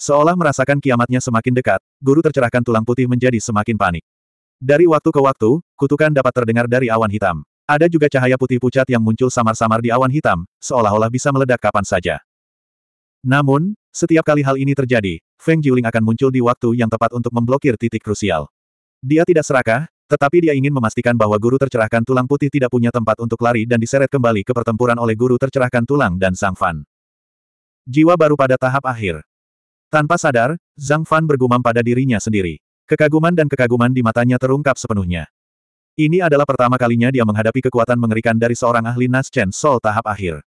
Seolah merasakan kiamatnya semakin dekat, guru tercerahkan tulang putih menjadi semakin panik. Dari waktu ke waktu, kutukan dapat terdengar dari awan hitam. Ada juga cahaya putih pucat yang muncul samar-samar di awan hitam, seolah-olah bisa meledak kapan saja. Namun, setiap kali hal ini terjadi, Feng Jiuling akan muncul di waktu yang tepat untuk memblokir titik krusial. Dia tidak serakah, tetapi dia ingin memastikan bahwa guru tercerahkan tulang putih tidak punya tempat untuk lari dan diseret kembali ke pertempuran oleh guru tercerahkan tulang dan Zhang Fan. Jiwa baru pada tahap akhir. Tanpa sadar, Zhang Fan bergumam pada dirinya sendiri. Kekaguman dan kekaguman di matanya terungkap sepenuhnya. Ini adalah pertama kalinya dia menghadapi kekuatan mengerikan dari seorang ahli Naschen Sol tahap akhir.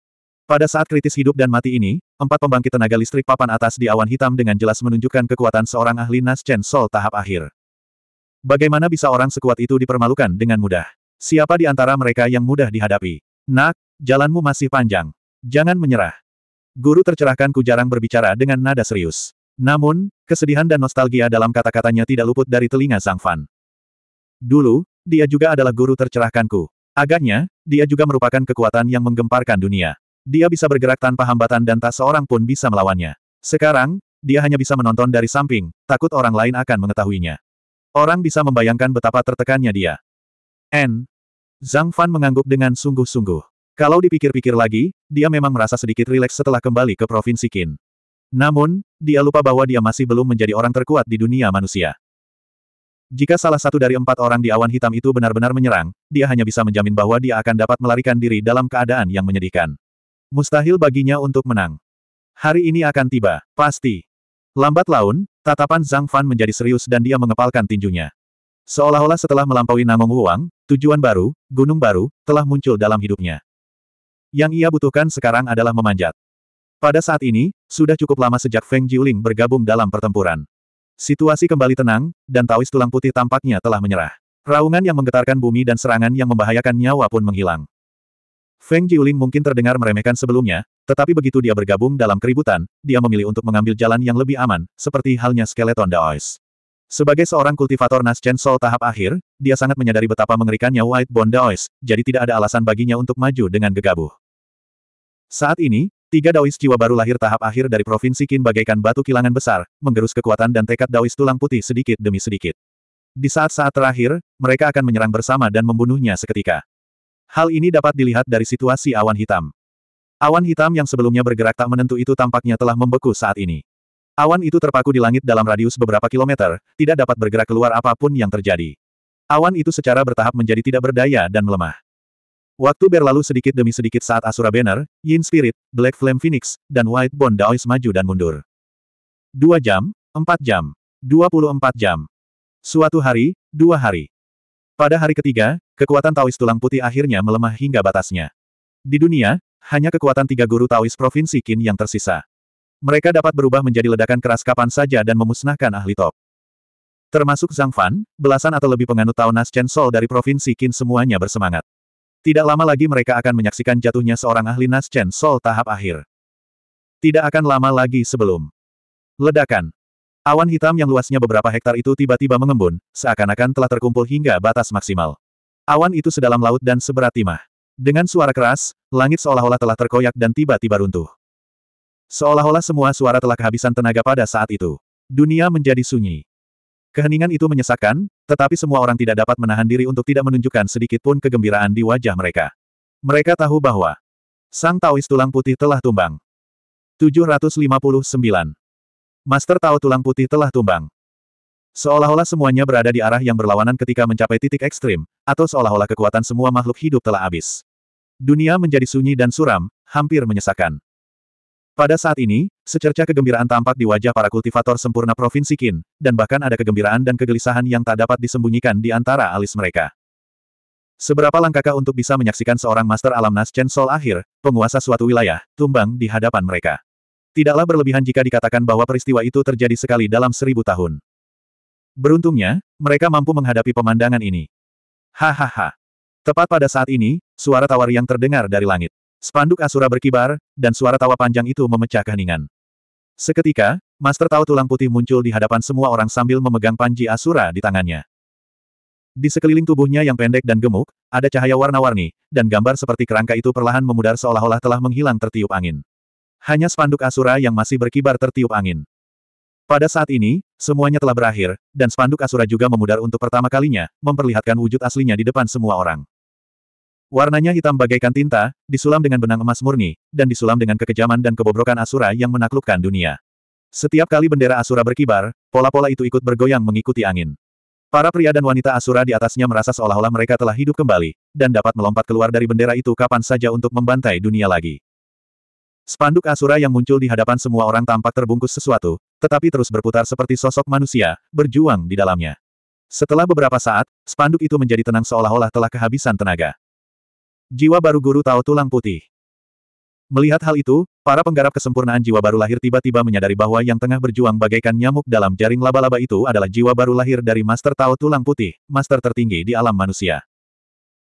Pada saat kritis hidup dan mati ini, empat pembangkit tenaga listrik papan atas di awan hitam dengan jelas menunjukkan kekuatan seorang ahli Nas Chen Sol tahap akhir. Bagaimana bisa orang sekuat itu dipermalukan dengan mudah? Siapa di antara mereka yang mudah dihadapi? Nak, jalanmu masih panjang. Jangan menyerah. Guru tercerahkan ku jarang berbicara dengan nada serius. Namun, kesedihan dan nostalgia dalam kata-katanya tidak luput dari telinga Zhang Fan. Dulu, dia juga adalah guru tercerahkanku. Agaknya, dia juga merupakan kekuatan yang menggemparkan dunia. Dia bisa bergerak tanpa hambatan dan tak seorang pun bisa melawannya. Sekarang, dia hanya bisa menonton dari samping, takut orang lain akan mengetahuinya. Orang bisa membayangkan betapa tertekannya dia. N. Zhang Fan mengangguk dengan sungguh-sungguh. Kalau dipikir-pikir lagi, dia memang merasa sedikit rileks setelah kembali ke Provinsi Qin. Namun, dia lupa bahwa dia masih belum menjadi orang terkuat di dunia manusia. Jika salah satu dari empat orang di awan hitam itu benar-benar menyerang, dia hanya bisa menjamin bahwa dia akan dapat melarikan diri dalam keadaan yang menyedihkan. Mustahil baginya untuk menang. Hari ini akan tiba, pasti. Lambat laun, tatapan Zhang Fan menjadi serius dan dia mengepalkan tinjunya. Seolah-olah setelah melampaui Namong Wuang, tujuan baru, gunung baru, telah muncul dalam hidupnya. Yang ia butuhkan sekarang adalah memanjat. Pada saat ini, sudah cukup lama sejak Feng Jiuling bergabung dalam pertempuran. Situasi kembali tenang, dan Taois tulang putih tampaknya telah menyerah. Raungan yang menggetarkan bumi dan serangan yang membahayakan nyawa pun menghilang. Feng Jiuling mungkin terdengar meremehkan sebelumnya, tetapi begitu dia bergabung dalam keributan, dia memilih untuk mengambil jalan yang lebih aman, seperti halnya skeleton Daois. Sebagai seorang kultivator Nascent Soul tahap akhir, dia sangat menyadari betapa mengerikannya White Bone Daois, jadi tidak ada alasan baginya untuk maju dengan gegabah. Saat ini, tiga Daois jiwa baru lahir tahap akhir dari Provinsi Qin bagaikan batu kilangan besar, menggerus kekuatan dan tekad Daois tulang putih sedikit demi sedikit. Di saat-saat terakhir, mereka akan menyerang bersama dan membunuhnya seketika. Hal ini dapat dilihat dari situasi awan hitam. Awan hitam yang sebelumnya bergerak tak menentu itu tampaknya telah membeku saat ini. Awan itu terpaku di langit dalam radius beberapa kilometer, tidak dapat bergerak keluar apapun yang terjadi. Awan itu secara bertahap menjadi tidak berdaya dan melemah. Waktu berlalu sedikit demi sedikit saat Asura Banner, Yin Spirit, Black Flame Phoenix, dan White Bond Daois maju dan mundur. Dua jam, empat jam, dua puluh empat jam. Suatu hari, dua hari. Pada hari ketiga, kekuatan Taois tulang putih akhirnya melemah hingga batasnya. Di dunia, hanya kekuatan tiga guru Taois Provinsi Qin yang tersisa. Mereka dapat berubah menjadi ledakan keras kapan saja dan memusnahkan ahli top. Termasuk Zhang Fan, belasan atau lebih penganut Tao Nas Chen Sol dari Provinsi Qin semuanya bersemangat. Tidak lama lagi mereka akan menyaksikan jatuhnya seorang ahli Nas Chen Sol tahap akhir. Tidak akan lama lagi sebelum ledakan Awan hitam yang luasnya beberapa hektar itu tiba-tiba mengembun, seakan-akan telah terkumpul hingga batas maksimal. Awan itu sedalam laut dan seberat timah. Dengan suara keras, langit seolah-olah telah terkoyak dan tiba-tiba runtuh. Seolah-olah semua suara telah kehabisan tenaga pada saat itu. Dunia menjadi sunyi. Keheningan itu menyesakkan, tetapi semua orang tidak dapat menahan diri untuk tidak menunjukkan sedikit pun kegembiraan di wajah mereka. Mereka tahu bahwa Sang Taois tulang putih telah tumbang. 759 Master Tao Tulang Putih telah tumbang. Seolah-olah semuanya berada di arah yang berlawanan ketika mencapai titik ekstrim, atau seolah-olah kekuatan semua makhluk hidup telah habis. Dunia menjadi sunyi dan suram, hampir menyesakan. Pada saat ini, secerca kegembiraan tampak di wajah para kultivator sempurna Provinsi Qin, dan bahkan ada kegembiraan dan kegelisahan yang tak dapat disembunyikan di antara alis mereka. Seberapa langkahkah untuk bisa menyaksikan seorang Master Alam Nas Chen Sol akhir, penguasa suatu wilayah, tumbang di hadapan mereka? Tidaklah berlebihan jika dikatakan bahwa peristiwa itu terjadi sekali dalam seribu tahun. Beruntungnya, mereka mampu menghadapi pemandangan ini. Hahaha. Tepat pada saat ini, suara tawar yang terdengar dari langit. Spanduk Asura berkibar, dan suara tawa panjang itu memecah keheningan. Seketika, Master Tao Tulang Putih muncul di hadapan semua orang sambil memegang panji Asura di tangannya. Di sekeliling tubuhnya yang pendek dan gemuk, ada cahaya warna-warni, dan gambar seperti kerangka itu perlahan memudar seolah-olah telah menghilang tertiup angin. Hanya spanduk Asura yang masih berkibar tertiup angin. Pada saat ini, semuanya telah berakhir, dan spanduk Asura juga memudar untuk pertama kalinya, memperlihatkan wujud aslinya di depan semua orang. Warnanya hitam bagaikan tinta, disulam dengan benang emas murni, dan disulam dengan kekejaman dan kebobrokan Asura yang menaklukkan dunia. Setiap kali bendera Asura berkibar, pola-pola itu ikut bergoyang mengikuti angin. Para pria dan wanita Asura di atasnya merasa seolah-olah mereka telah hidup kembali, dan dapat melompat keluar dari bendera itu kapan saja untuk membantai dunia lagi. Spanduk Asura yang muncul di hadapan semua orang tampak terbungkus sesuatu, tetapi terus berputar seperti sosok manusia, berjuang di dalamnya. Setelah beberapa saat, spanduk itu menjadi tenang seolah-olah telah kehabisan tenaga. Jiwa baru guru tahu tulang putih. Melihat hal itu, para penggarap kesempurnaan jiwa baru lahir tiba-tiba menyadari bahwa yang tengah berjuang bagaikan nyamuk dalam jaring laba-laba itu adalah jiwa baru lahir dari Master Tao Tulang Putih, master tertinggi di alam manusia.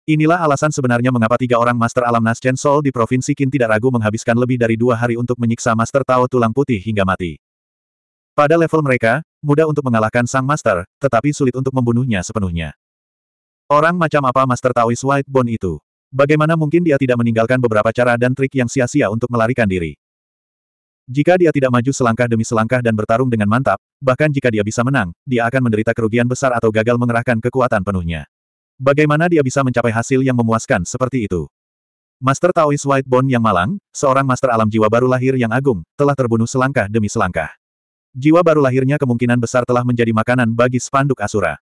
Inilah alasan sebenarnya mengapa tiga orang Master Alam Nascent Sol di Provinsi Qin tidak ragu menghabiskan lebih dari dua hari untuk menyiksa Master Tao Tulang Putih hingga mati. Pada level mereka, mudah untuk mengalahkan sang Master, tetapi sulit untuk membunuhnya sepenuhnya. Orang macam apa Master Taois White Bone itu? Bagaimana mungkin dia tidak meninggalkan beberapa cara dan trik yang sia-sia untuk melarikan diri? Jika dia tidak maju selangkah demi selangkah dan bertarung dengan mantap, bahkan jika dia bisa menang, dia akan menderita kerugian besar atau gagal mengerahkan kekuatan penuhnya. Bagaimana dia bisa mencapai hasil yang memuaskan seperti itu? Master Taois White Bond yang malang, seorang master alam jiwa baru lahir yang agung, telah terbunuh selangkah demi selangkah. Jiwa baru lahirnya kemungkinan besar telah menjadi makanan bagi spanduk Asura.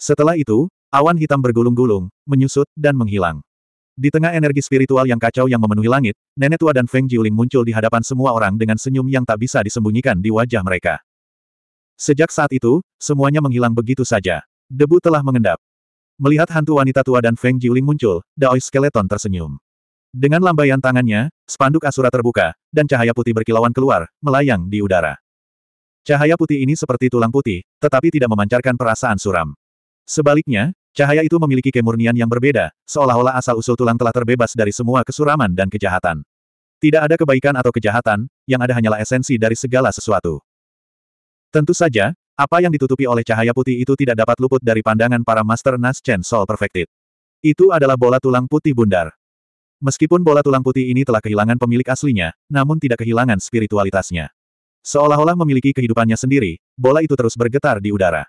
Setelah itu, awan hitam bergulung-gulung, menyusut, dan menghilang. Di tengah energi spiritual yang kacau yang memenuhi langit, nenek tua dan Feng Jiuling muncul di hadapan semua orang dengan senyum yang tak bisa disembunyikan di wajah mereka. Sejak saat itu, semuanya menghilang begitu saja. Debu telah mengendap. Melihat hantu wanita tua dan Feng Jiuling muncul, Daoi Skeleton tersenyum. Dengan lambaian tangannya, spanduk Asura terbuka, dan cahaya putih berkilauan keluar, melayang di udara. Cahaya putih ini seperti tulang putih, tetapi tidak memancarkan perasaan suram. Sebaliknya, cahaya itu memiliki kemurnian yang berbeda, seolah-olah asal-usul tulang telah terbebas dari semua kesuraman dan kejahatan. Tidak ada kebaikan atau kejahatan, yang ada hanyalah esensi dari segala sesuatu. Tentu saja, apa yang ditutupi oleh cahaya putih itu tidak dapat luput dari pandangan para Master Nas Chen Soul Perfected. Itu adalah bola tulang putih bundar. Meskipun bola tulang putih ini telah kehilangan pemilik aslinya, namun tidak kehilangan spiritualitasnya. Seolah-olah memiliki kehidupannya sendiri, bola itu terus bergetar di udara.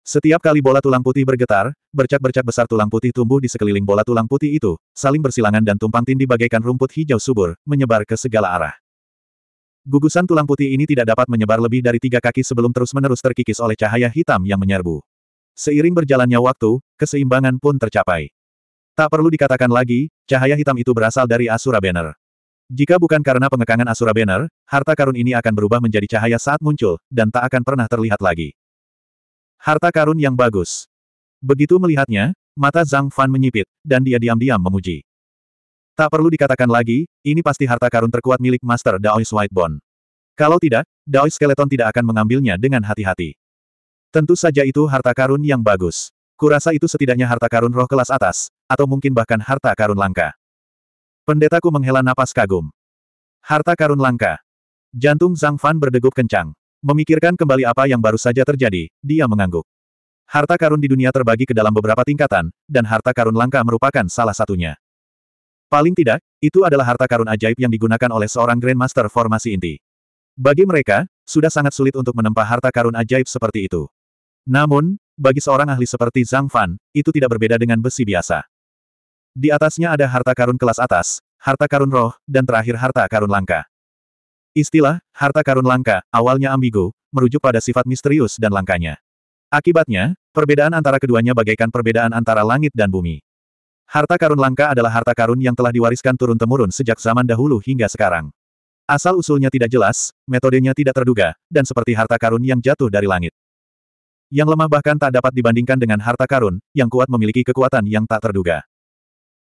Setiap kali bola tulang putih bergetar, bercak-bercak besar tulang putih tumbuh di sekeliling bola tulang putih itu, saling bersilangan dan tumpang tindih bagaikan rumput hijau subur, menyebar ke segala arah. Gugusan tulang putih ini tidak dapat menyebar lebih dari tiga kaki sebelum terus-menerus terkikis oleh cahaya hitam yang menyerbu. Seiring berjalannya waktu, keseimbangan pun tercapai. Tak perlu dikatakan lagi, cahaya hitam itu berasal dari Asura Banner. Jika bukan karena pengekangan Asura Banner, harta karun ini akan berubah menjadi cahaya saat muncul, dan tak akan pernah terlihat lagi. Harta karun yang bagus. Begitu melihatnya, mata Zhang Fan menyipit, dan dia diam-diam memuji. Tak perlu dikatakan lagi, ini pasti harta karun terkuat milik Master Daois Whitebone. Kalau tidak, Daois Skeleton tidak akan mengambilnya dengan hati-hati. Tentu saja itu harta karun yang bagus. Kurasa itu setidaknya harta karun roh kelas atas, atau mungkin bahkan harta karun langka. Pendetaku menghela napas kagum. Harta karun langka. Jantung Zhang Fan berdegup kencang. Memikirkan kembali apa yang baru saja terjadi, dia mengangguk. Harta karun di dunia terbagi ke dalam beberapa tingkatan, dan harta karun langka merupakan salah satunya. Paling tidak, itu adalah harta karun ajaib yang digunakan oleh seorang Grandmaster formasi inti. Bagi mereka, sudah sangat sulit untuk menempa harta karun ajaib seperti itu. Namun, bagi seorang ahli seperti Zhang Fan, itu tidak berbeda dengan besi biasa. Di atasnya ada harta karun kelas atas, harta karun roh, dan terakhir harta karun langka. Istilah, harta karun langka, awalnya ambigu, merujuk pada sifat misterius dan langkanya. Akibatnya, perbedaan antara keduanya bagaikan perbedaan antara langit dan bumi. Harta karun langka adalah harta karun yang telah diwariskan turun-temurun sejak zaman dahulu hingga sekarang. Asal-usulnya tidak jelas, metodenya tidak terduga, dan seperti harta karun yang jatuh dari langit. Yang lemah bahkan tak dapat dibandingkan dengan harta karun, yang kuat memiliki kekuatan yang tak terduga.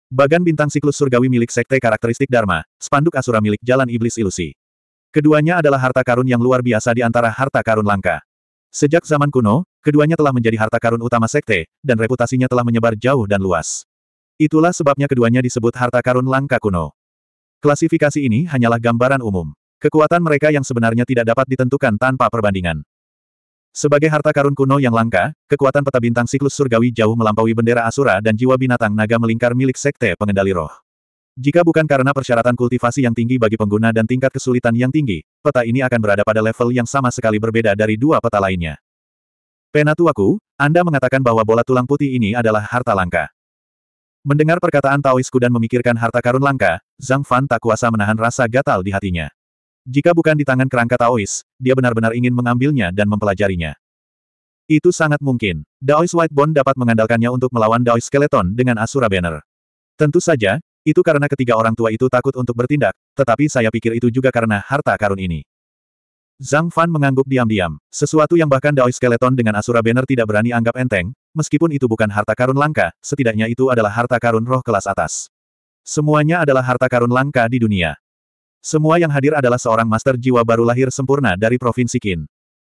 Bagan bintang siklus surgawi milik sekte karakteristik Dharma, spanduk asura milik jalan iblis ilusi. Keduanya adalah harta karun yang luar biasa di antara harta karun langka. Sejak zaman kuno, keduanya telah menjadi harta karun utama sekte, dan reputasinya telah menyebar jauh dan luas. Itulah sebabnya keduanya disebut harta karun langka kuno. Klasifikasi ini hanyalah gambaran umum. Kekuatan mereka yang sebenarnya tidak dapat ditentukan tanpa perbandingan. Sebagai harta karun kuno yang langka, kekuatan peta bintang siklus surgawi jauh melampaui bendera Asura dan jiwa binatang naga melingkar milik sekte pengendali roh. Jika bukan karena persyaratan kultivasi yang tinggi bagi pengguna dan tingkat kesulitan yang tinggi, peta ini akan berada pada level yang sama sekali berbeda dari dua peta lainnya. Penatuaku, Anda mengatakan bahwa bola tulang putih ini adalah harta langka. Mendengar perkataan Taoisku dan memikirkan harta karun langka, Zhang Fan tak kuasa menahan rasa gatal di hatinya. Jika bukan di tangan kerangka Taois, dia benar-benar ingin mengambilnya dan mempelajarinya. Itu sangat mungkin. Daois Whitebone dapat mengandalkannya untuk melawan Daois Skeleton dengan Asura Banner. Tentu saja, itu karena ketiga orang tua itu takut untuk bertindak, tetapi saya pikir itu juga karena harta karun ini. Zhang Fan mengangguk diam-diam, sesuatu yang bahkan Daois Skeleton dengan Asura Banner tidak berani anggap enteng, meskipun itu bukan harta karun langka, setidaknya itu adalah harta karun roh kelas atas. Semuanya adalah harta karun langka di dunia. Semua yang hadir adalah seorang master jiwa baru lahir sempurna dari Provinsi Qin.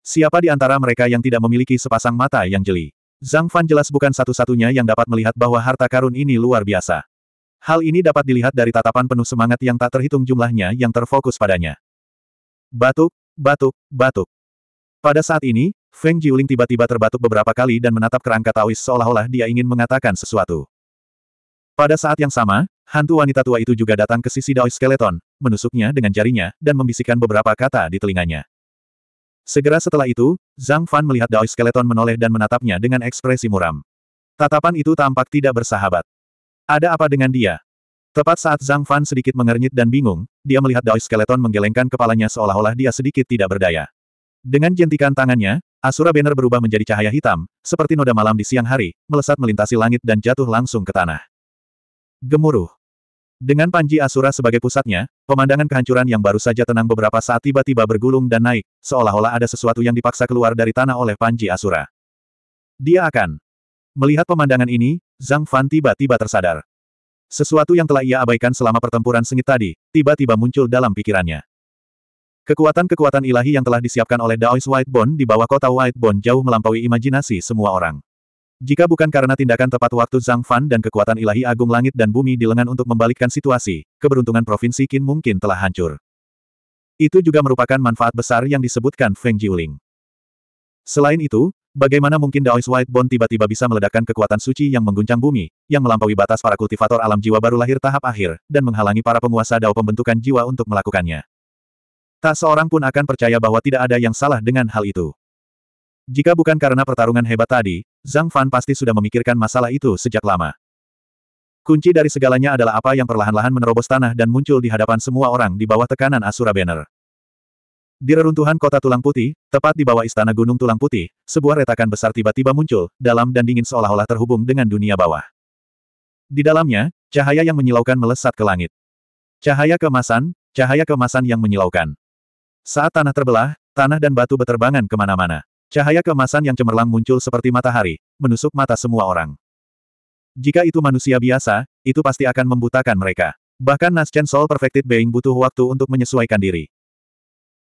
Siapa di antara mereka yang tidak memiliki sepasang mata yang jeli? Zhang Fan jelas bukan satu-satunya yang dapat melihat bahwa harta karun ini luar biasa. Hal ini dapat dilihat dari tatapan penuh semangat yang tak terhitung jumlahnya yang terfokus padanya. Batuk, batuk, batuk. Pada saat ini, Feng Jiuling tiba-tiba terbatuk beberapa kali dan menatap kerangka Taois seolah-olah dia ingin mengatakan sesuatu. Pada saat yang sama, hantu wanita tua itu juga datang ke sisi Daois skeleton, menusuknya dengan jarinya, dan membisikkan beberapa kata di telinganya. Segera setelah itu, Zhang Fan melihat Daois skeleton menoleh dan menatapnya dengan ekspresi muram. Tatapan itu tampak tidak bersahabat. Ada apa dengan dia? Tepat saat Zhang Fan sedikit mengernyit dan bingung, dia melihat Daois skeleton menggelengkan kepalanya seolah-olah dia sedikit tidak berdaya. Dengan jentikan tangannya, Asura Banner berubah menjadi cahaya hitam, seperti noda malam di siang hari, melesat melintasi langit dan jatuh langsung ke tanah. Gemuruh. Dengan Panji Asura sebagai pusatnya, pemandangan kehancuran yang baru saja tenang beberapa saat tiba-tiba bergulung dan naik, seolah-olah ada sesuatu yang dipaksa keluar dari tanah oleh Panji Asura. Dia akan. Melihat pemandangan ini, Zhang Fan tiba-tiba tersadar. Sesuatu yang telah ia abaikan selama pertempuran sengit tadi, tiba-tiba muncul dalam pikirannya. Kekuatan-kekuatan ilahi yang telah disiapkan oleh Daois Whitebone di bawah kota Whitebone jauh melampaui imajinasi semua orang. Jika bukan karena tindakan tepat waktu Zhang Fan dan kekuatan ilahi agung langit dan bumi di lengan untuk membalikkan situasi, keberuntungan Provinsi Qin mungkin telah hancur. Itu juga merupakan manfaat besar yang disebutkan Feng Jiuling. Selain itu, bagaimana mungkin Daois Whitebone tiba-tiba bisa meledakkan kekuatan suci yang mengguncang bumi, yang melampaui batas para kultivator alam jiwa baru lahir tahap akhir, dan menghalangi para penguasa Dao pembentukan jiwa untuk melakukannya. Tak seorang pun akan percaya bahwa tidak ada yang salah dengan hal itu. Jika bukan karena pertarungan hebat tadi, Zhang Fan pasti sudah memikirkan masalah itu sejak lama. Kunci dari segalanya adalah apa yang perlahan-lahan menerobos tanah dan muncul di hadapan semua orang di bawah tekanan Asura Banner. Di reruntuhan kota tulang putih, tepat di bawah istana gunung tulang putih, sebuah retakan besar tiba-tiba muncul, dalam dan dingin seolah-olah terhubung dengan dunia bawah. Di dalamnya, cahaya yang menyilaukan melesat ke langit. Cahaya kemasan, cahaya kemasan yang menyilaukan. Saat tanah terbelah, tanah dan batu beterbangan kemana-mana. Cahaya kemasan yang cemerlang muncul seperti matahari, menusuk mata semua orang. Jika itu manusia biasa, itu pasti akan membutakan mereka. Bahkan Naschen Soul Perfected Being butuh waktu untuk menyesuaikan diri.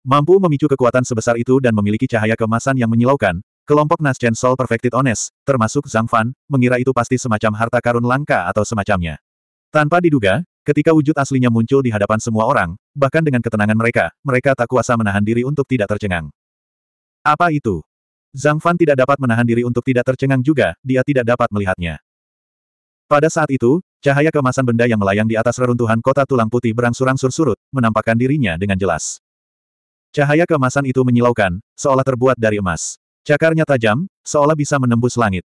Mampu memicu kekuatan sebesar itu dan memiliki cahaya kemasan yang menyilaukan, kelompok Naschen Soul Perfected ones, termasuk Zhang Fan, mengira itu pasti semacam harta karun langka atau semacamnya. Tanpa diduga, Ketika wujud aslinya muncul di hadapan semua orang, bahkan dengan ketenangan mereka, mereka tak kuasa menahan diri untuk tidak tercengang. Apa itu? Zhang Fan tidak dapat menahan diri untuk tidak tercengang juga, dia tidak dapat melihatnya. Pada saat itu, cahaya kemasan benda yang melayang di atas reruntuhan kota tulang putih berangsur-angsur surut, menampakkan dirinya dengan jelas. Cahaya kemasan itu menyilaukan, seolah terbuat dari emas. Cakarnya tajam, seolah bisa menembus langit.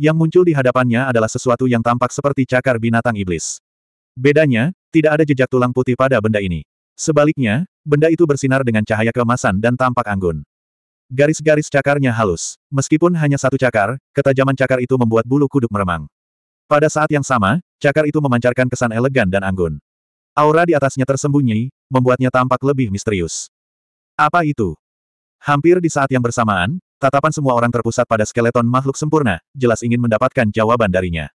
Yang muncul di hadapannya adalah sesuatu yang tampak seperti cakar binatang iblis. Bedanya, tidak ada jejak tulang putih pada benda ini. Sebaliknya, benda itu bersinar dengan cahaya keemasan dan tampak anggun. Garis-garis cakarnya halus. Meskipun hanya satu cakar, ketajaman cakar itu membuat bulu kuduk meremang. Pada saat yang sama, cakar itu memancarkan kesan elegan dan anggun. Aura di atasnya tersembunyi, membuatnya tampak lebih misterius. Apa itu? Hampir di saat yang bersamaan, tatapan semua orang terpusat pada skeleton makhluk sempurna, jelas ingin mendapatkan jawaban darinya.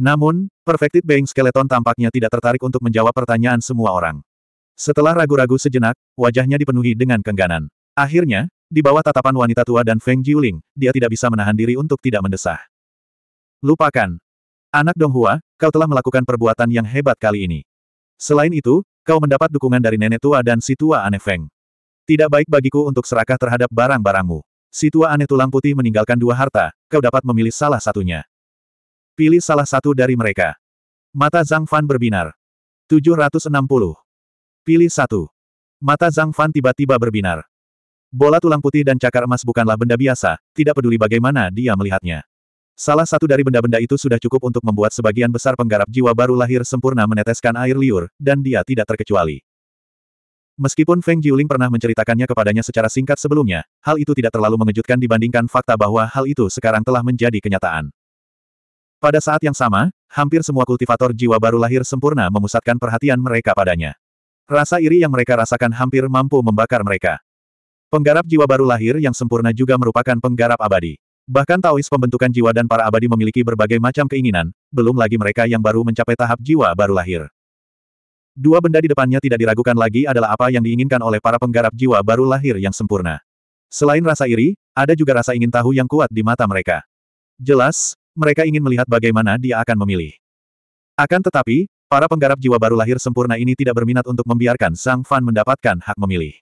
Namun, Perfected Being Skeleton tampaknya tidak tertarik untuk menjawab pertanyaan semua orang. Setelah ragu-ragu sejenak, wajahnya dipenuhi dengan kengganan. Akhirnya, di bawah tatapan wanita tua dan Feng Jiuling, dia tidak bisa menahan diri untuk tidak mendesah. Lupakan. Anak Donghua, kau telah melakukan perbuatan yang hebat kali ini. Selain itu, kau mendapat dukungan dari nenek tua dan si tua aneh Feng. Tidak baik bagiku untuk serakah terhadap barang-barangmu. Si tua aneh tulang putih meninggalkan dua harta, kau dapat memilih salah satunya. Pilih salah satu dari mereka. Mata Zhang Fan berbinar. 760. Pilih satu. Mata Zhang Fan tiba-tiba berbinar. Bola tulang putih dan cakar emas bukanlah benda biasa, tidak peduli bagaimana dia melihatnya. Salah satu dari benda-benda itu sudah cukup untuk membuat sebagian besar penggarap jiwa baru lahir sempurna meneteskan air liur, dan dia tidak terkecuali. Meskipun Feng Jiuling pernah menceritakannya kepadanya secara singkat sebelumnya, hal itu tidak terlalu mengejutkan dibandingkan fakta bahwa hal itu sekarang telah menjadi kenyataan. Pada saat yang sama, hampir semua kultivator jiwa baru lahir sempurna memusatkan perhatian mereka padanya. Rasa iri yang mereka rasakan hampir mampu membakar mereka. Penggarap jiwa baru lahir yang sempurna juga merupakan penggarap abadi. Bahkan Taois pembentukan jiwa dan para abadi memiliki berbagai macam keinginan, belum lagi mereka yang baru mencapai tahap jiwa baru lahir. Dua benda di depannya tidak diragukan lagi adalah apa yang diinginkan oleh para penggarap jiwa baru lahir yang sempurna. Selain rasa iri, ada juga rasa ingin tahu yang kuat di mata mereka. Jelas, mereka ingin melihat bagaimana dia akan memilih. Akan tetapi, para penggarap jiwa baru lahir sempurna ini tidak berminat untuk membiarkan Sang Fan mendapatkan hak memilih.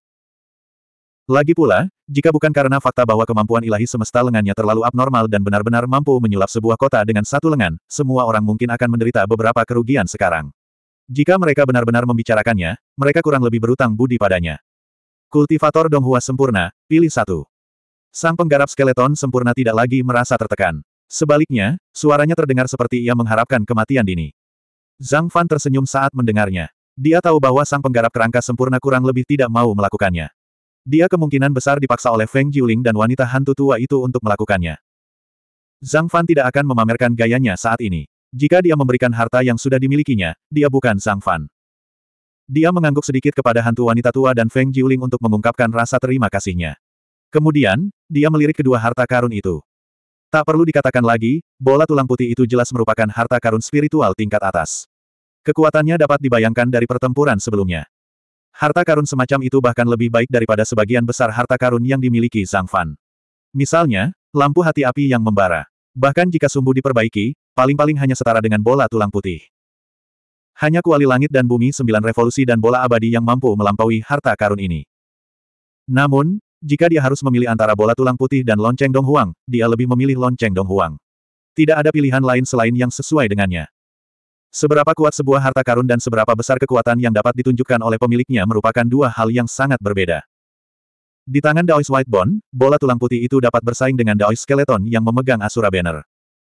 Lagi pula, jika bukan karena fakta bahwa kemampuan ilahi semesta lengannya terlalu abnormal dan benar-benar mampu menyulap sebuah kota dengan satu lengan, semua orang mungkin akan menderita beberapa kerugian sekarang. Jika mereka benar-benar membicarakannya, mereka kurang lebih berutang budi padanya. Kultivator Donghua sempurna, pilih satu. Sang penggarap skeleton sempurna tidak lagi merasa tertekan. Sebaliknya, suaranya terdengar seperti ia mengharapkan kematian dini. Zhang Fan tersenyum saat mendengarnya. Dia tahu bahwa sang penggarap kerangka sempurna kurang lebih tidak mau melakukannya. Dia kemungkinan besar dipaksa oleh Feng Jiuling dan wanita hantu tua itu untuk melakukannya. Zhang Fan tidak akan memamerkan gayanya saat ini. Jika dia memberikan harta yang sudah dimilikinya, dia bukan Zhang Fan. Dia mengangguk sedikit kepada hantu wanita tua dan Feng Jiuling untuk mengungkapkan rasa terima kasihnya. Kemudian, dia melirik kedua harta karun itu. Tak perlu dikatakan lagi, bola tulang putih itu jelas merupakan harta karun spiritual tingkat atas. Kekuatannya dapat dibayangkan dari pertempuran sebelumnya. Harta karun semacam itu bahkan lebih baik daripada sebagian besar harta karun yang dimiliki Zhang Fan. Misalnya, lampu hati api yang membara. Bahkan jika sumbu diperbaiki, paling-paling hanya setara dengan bola tulang putih. Hanya kuali langit dan bumi sembilan revolusi dan bola abadi yang mampu melampaui harta karun ini. Namun, jika dia harus memilih antara bola tulang putih dan lonceng Dong Huang, dia lebih memilih lonceng Dong Huang. Tidak ada pilihan lain selain yang sesuai dengannya. Seberapa kuat sebuah harta karun dan seberapa besar kekuatan yang dapat ditunjukkan oleh pemiliknya merupakan dua hal yang sangat berbeda. Di tangan Daois White Bond, bola tulang putih itu dapat bersaing dengan Daois Skeleton yang memegang Asura Banner.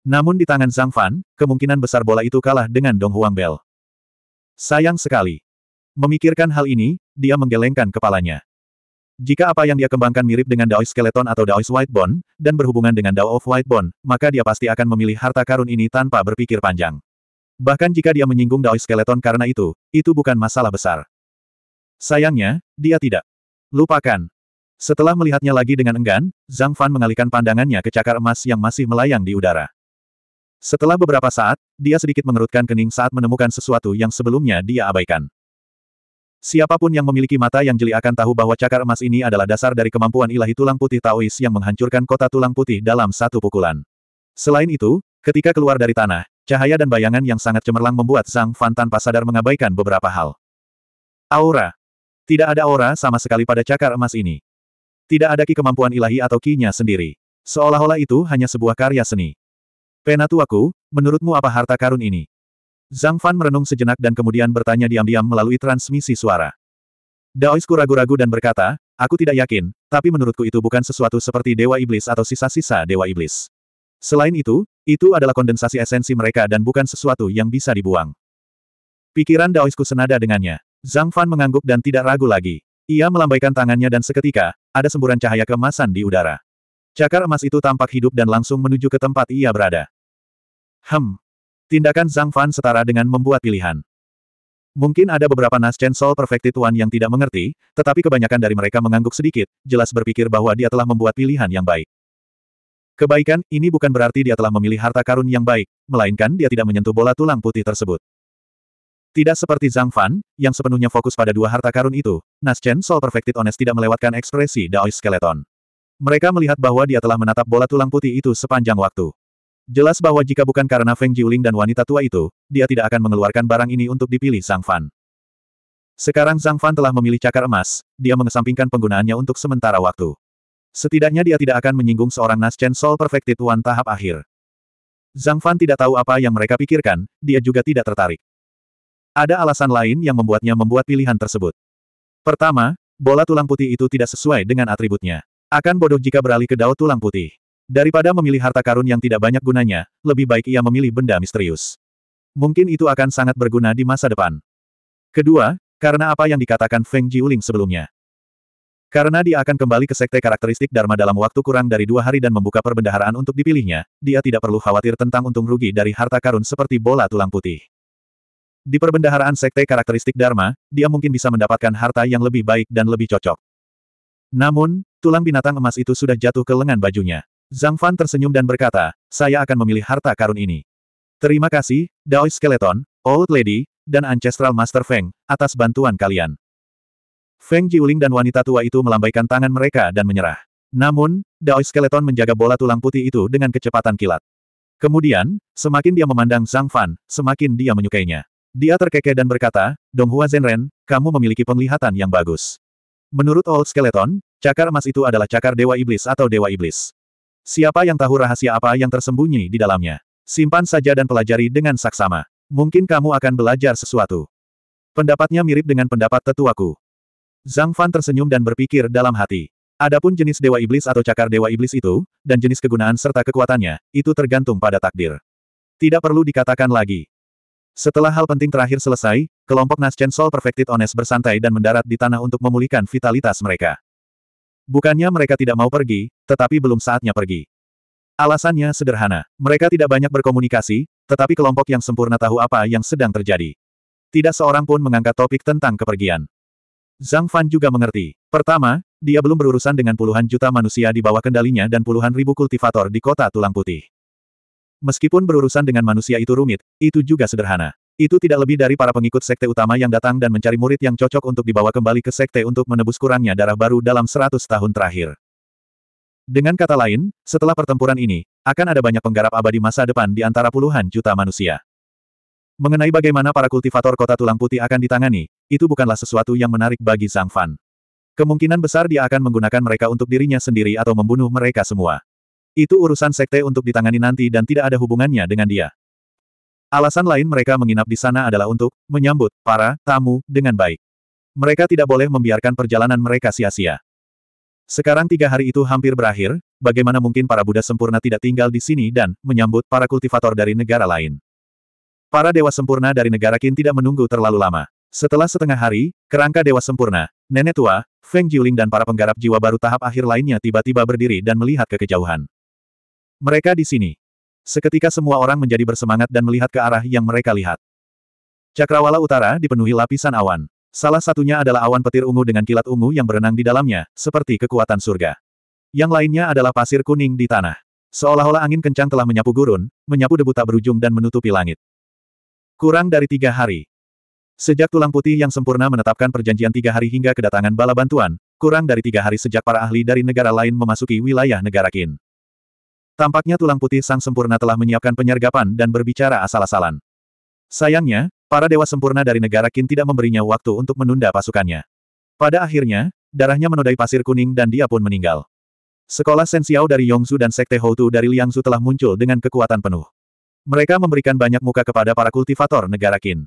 Namun di tangan Zhang Fan, kemungkinan besar bola itu kalah dengan Dong Huang Bell. Sayang sekali. Memikirkan hal ini, dia menggelengkan kepalanya. Jika apa yang dia kembangkan mirip dengan Daois Skeleton atau White Whitebone, dan berhubungan dengan Dao of White Whitebone, maka dia pasti akan memilih harta karun ini tanpa berpikir panjang. Bahkan jika dia menyinggung Daois Skeleton karena itu, itu bukan masalah besar. Sayangnya, dia tidak. Lupakan. Setelah melihatnya lagi dengan enggan, Zhang Fan mengalihkan pandangannya ke cakar emas yang masih melayang di udara. Setelah beberapa saat, dia sedikit mengerutkan kening saat menemukan sesuatu yang sebelumnya dia abaikan. Siapapun yang memiliki mata yang jeli akan tahu bahwa cakar emas ini adalah dasar dari kemampuan ilahi tulang putih Taois yang menghancurkan kota tulang putih dalam satu pukulan. Selain itu, ketika keluar dari tanah, cahaya dan bayangan yang sangat cemerlang membuat Zhang Fan tanpa sadar mengabaikan beberapa hal. Aura. Tidak ada aura sama sekali pada cakar emas ini. Tidak ada ki kemampuan ilahi atau kinya sendiri. Seolah-olah itu hanya sebuah karya seni. Penatuaku, menurutmu apa harta karun ini? Zhang Fan merenung sejenak dan kemudian bertanya diam-diam melalui transmisi suara. Daoisku ragu-ragu dan berkata, aku tidak yakin, tapi menurutku itu bukan sesuatu seperti Dewa Iblis atau sisa-sisa Dewa Iblis. Selain itu, itu adalah kondensasi esensi mereka dan bukan sesuatu yang bisa dibuang. Pikiran Daoisku senada dengannya. Zhang Fan mengangguk dan tidak ragu lagi. Ia melambaikan tangannya dan seketika, ada semburan cahaya kemasan di udara. Cakar emas itu tampak hidup dan langsung menuju ke tempat ia berada. Hem, Tindakan Zhang Fan setara dengan membuat pilihan. Mungkin ada beberapa Naschen Soul Perfected One yang tidak mengerti, tetapi kebanyakan dari mereka mengangguk sedikit, jelas berpikir bahwa dia telah membuat pilihan yang baik. Kebaikan, ini bukan berarti dia telah memilih harta karun yang baik, melainkan dia tidak menyentuh bola tulang putih tersebut. Tidak seperti Zhang Fan, yang sepenuhnya fokus pada dua harta karun itu, Naschen Soul Perfected Honest tidak melewatkan ekspresi Daoist Skeleton. Mereka melihat bahwa dia telah menatap bola tulang putih itu sepanjang waktu. Jelas bahwa jika bukan karena Feng Jiuling dan wanita tua itu, dia tidak akan mengeluarkan barang ini untuk dipilih Zhang Fan. Sekarang Zhang Fan telah memilih cakar emas, dia mengesampingkan penggunaannya untuk sementara waktu. Setidaknya dia tidak akan menyinggung seorang Naschen Soul Perfected One tahap akhir. Zhang Fan tidak tahu apa yang mereka pikirkan, dia juga tidak tertarik. Ada alasan lain yang membuatnya membuat pilihan tersebut. Pertama, bola tulang putih itu tidak sesuai dengan atributnya. Akan bodoh jika beralih ke dao tulang putih. Daripada memilih harta karun yang tidak banyak gunanya, lebih baik ia memilih benda misterius. Mungkin itu akan sangat berguna di masa depan. Kedua, karena apa yang dikatakan Feng Jiuling sebelumnya. Karena dia akan kembali ke sekte karakteristik Dharma dalam waktu kurang dari dua hari dan membuka perbendaharaan untuk dipilihnya, dia tidak perlu khawatir tentang untung rugi dari harta karun seperti bola tulang putih. Di perbendaharaan sekte karakteristik Dharma, dia mungkin bisa mendapatkan harta yang lebih baik dan lebih cocok. Namun, tulang binatang emas itu sudah jatuh ke lengan bajunya. Zhang Fan tersenyum dan berkata, saya akan memilih harta karun ini. Terima kasih, Daoi Skeleton, Old Lady, dan Ancestral Master Feng, atas bantuan kalian. Feng Jiuling dan wanita tua itu melambaikan tangan mereka dan menyerah. Namun, Daoi Skeleton menjaga bola tulang putih itu dengan kecepatan kilat. Kemudian, semakin dia memandang Zhang Fan, semakin dia menyukainya. Dia terkekeh dan berkata, Donghua Zenren, kamu memiliki penglihatan yang bagus. Menurut Old Skeleton, cakar emas itu adalah cakar Dewa Iblis atau Dewa Iblis. Siapa yang tahu rahasia apa yang tersembunyi di dalamnya? Simpan saja dan pelajari dengan saksama. Mungkin kamu akan belajar sesuatu. Pendapatnya mirip dengan pendapat tetuaku. Zhang Fan tersenyum dan berpikir dalam hati. Adapun jenis dewa iblis atau cakar dewa iblis itu, dan jenis kegunaan serta kekuatannya, itu tergantung pada takdir. Tidak perlu dikatakan lagi. Setelah hal penting terakhir selesai, kelompok Naschen Soul Perfected Ones bersantai dan mendarat di tanah untuk memulihkan vitalitas mereka. Bukannya mereka tidak mau pergi, tetapi belum saatnya pergi. Alasannya sederhana, mereka tidak banyak berkomunikasi, tetapi kelompok yang sempurna tahu apa yang sedang terjadi. Tidak seorang pun mengangkat topik tentang kepergian. Zhang Fan juga mengerti. Pertama, dia belum berurusan dengan puluhan juta manusia di bawah kendalinya dan puluhan ribu kultivator di kota tulang putih. Meskipun berurusan dengan manusia itu rumit, itu juga sederhana. Itu tidak lebih dari para pengikut sekte utama yang datang dan mencari murid yang cocok untuk dibawa kembali ke sekte untuk menebus kurangnya darah baru dalam seratus tahun terakhir. Dengan kata lain, setelah pertempuran ini, akan ada banyak penggarap abadi masa depan di antara puluhan juta manusia. Mengenai bagaimana para kultivator kota tulang putih akan ditangani, itu bukanlah sesuatu yang menarik bagi Zhang Fan. Kemungkinan besar dia akan menggunakan mereka untuk dirinya sendiri atau membunuh mereka semua. Itu urusan sekte untuk ditangani nanti dan tidak ada hubungannya dengan dia. Alasan lain mereka menginap di sana adalah untuk menyambut para tamu dengan baik. Mereka tidak boleh membiarkan perjalanan mereka sia-sia. Sekarang tiga hari itu hampir berakhir, bagaimana mungkin para Buddha sempurna tidak tinggal di sini dan menyambut para kultivator dari negara lain. Para dewa sempurna dari negara Qin tidak menunggu terlalu lama. Setelah setengah hari, kerangka dewa sempurna, nenek tua, Feng Jiuling dan para penggarap jiwa baru tahap akhir lainnya tiba-tiba berdiri dan melihat ke kejauhan. Mereka di sini. Seketika semua orang menjadi bersemangat dan melihat ke arah yang mereka lihat. Cakrawala utara dipenuhi lapisan awan. Salah satunya adalah awan petir ungu dengan kilat ungu yang berenang di dalamnya, seperti kekuatan surga. Yang lainnya adalah pasir kuning di tanah. Seolah-olah angin kencang telah menyapu gurun, menyapu debu tak berujung dan menutupi langit. Kurang dari tiga hari. Sejak tulang putih yang sempurna menetapkan perjanjian tiga hari hingga kedatangan bala bantuan, kurang dari tiga hari sejak para ahli dari negara lain memasuki wilayah negara Qin. Tampaknya tulang putih sang sempurna telah menyiapkan penyergapan dan berbicara asal-asalan. Sayangnya, para dewa sempurna dari negara Qin tidak memberinya waktu untuk menunda pasukannya. Pada akhirnya, darahnya menodai pasir kuning dan dia pun meninggal. Sekolah Sensiao dari Yongsu dan Sekte Houtu dari Liangsu telah muncul dengan kekuatan penuh. Mereka memberikan banyak muka kepada para kultivator negara Qin.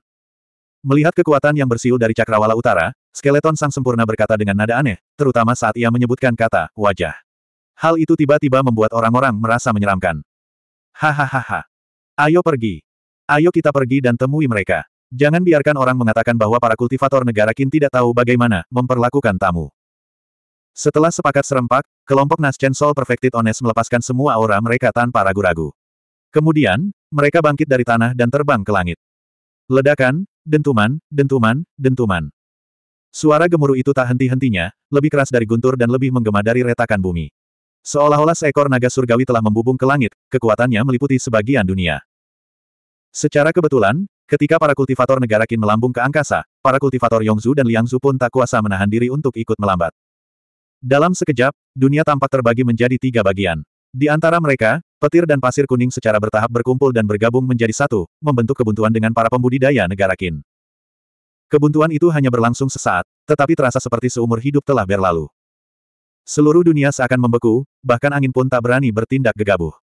Melihat kekuatan yang bersiul dari cakrawala utara, skeleton sang sempurna berkata dengan nada aneh, terutama saat ia menyebutkan kata wajah. Hal itu tiba-tiba membuat orang-orang merasa menyeramkan. Hahaha. Ayo pergi. Ayo kita pergi dan temui mereka. Jangan biarkan orang mengatakan bahwa para kultivator negara Qin tidak tahu bagaimana memperlakukan tamu. Setelah sepakat serempak, kelompok Naschen Soul Perfected Ones melepaskan semua aura mereka tanpa ragu-ragu. Kemudian, mereka bangkit dari tanah dan terbang ke langit. Ledakan, dentuman, dentuman, dentuman. Suara gemuruh itu tak henti-hentinya, lebih keras dari guntur dan lebih menggema dari retakan bumi. Seolah-olah seekor naga surgawi telah membubung ke langit, kekuatannya meliputi sebagian dunia. Secara kebetulan, ketika para kultivator negara Qin melambung ke angkasa, para kultivator Yongzu dan Liangzu pun tak kuasa menahan diri untuk ikut melambat. Dalam sekejap, dunia tampak terbagi menjadi tiga bagian. Di antara mereka, petir dan pasir kuning secara bertahap berkumpul dan bergabung menjadi satu, membentuk kebuntuan dengan para pembudidaya negara Qin. Kebuntuan itu hanya berlangsung sesaat, tetapi terasa seperti seumur hidup telah berlalu. Seluruh dunia seakan membeku, bahkan angin pun tak berani bertindak gegabah.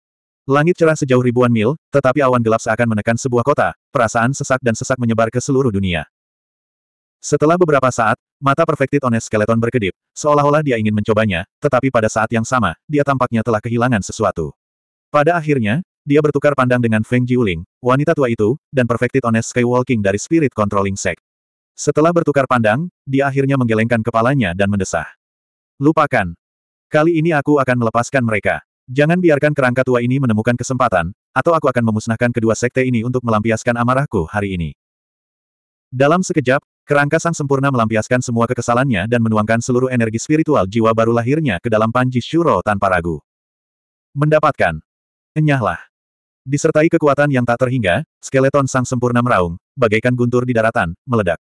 Langit cerah sejauh ribuan mil, tetapi awan gelap seakan menekan sebuah kota, perasaan sesak dan sesak menyebar ke seluruh dunia. Setelah beberapa saat, mata perfected honest skeleton berkedip, seolah-olah dia ingin mencobanya, tetapi pada saat yang sama, dia tampaknya telah kehilangan sesuatu. Pada akhirnya, dia bertukar pandang dengan Feng Jiuling, wanita tua itu, dan perfected honest skywalking dari spirit controlling sect. Setelah bertukar pandang, dia akhirnya menggelengkan kepalanya dan mendesah. Lupakan. Kali ini aku akan melepaskan mereka. Jangan biarkan kerangka tua ini menemukan kesempatan, atau aku akan memusnahkan kedua sekte ini untuk melampiaskan amarahku hari ini. Dalam sekejap, kerangka sang sempurna melampiaskan semua kekesalannya dan menuangkan seluruh energi spiritual jiwa baru lahirnya ke dalam Panji Shuro tanpa ragu. Mendapatkan. Enyahlah. Disertai kekuatan yang tak terhingga, skeleton sang sempurna meraung, bagaikan guntur di daratan, meledak.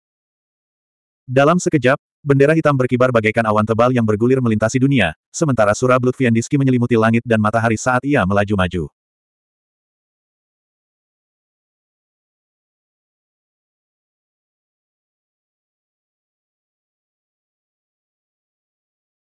Dalam sekejap, Bendera hitam berkibar bagaikan awan tebal yang bergulir melintasi dunia, sementara blood Viendiski menyelimuti langit dan matahari saat ia melaju maju.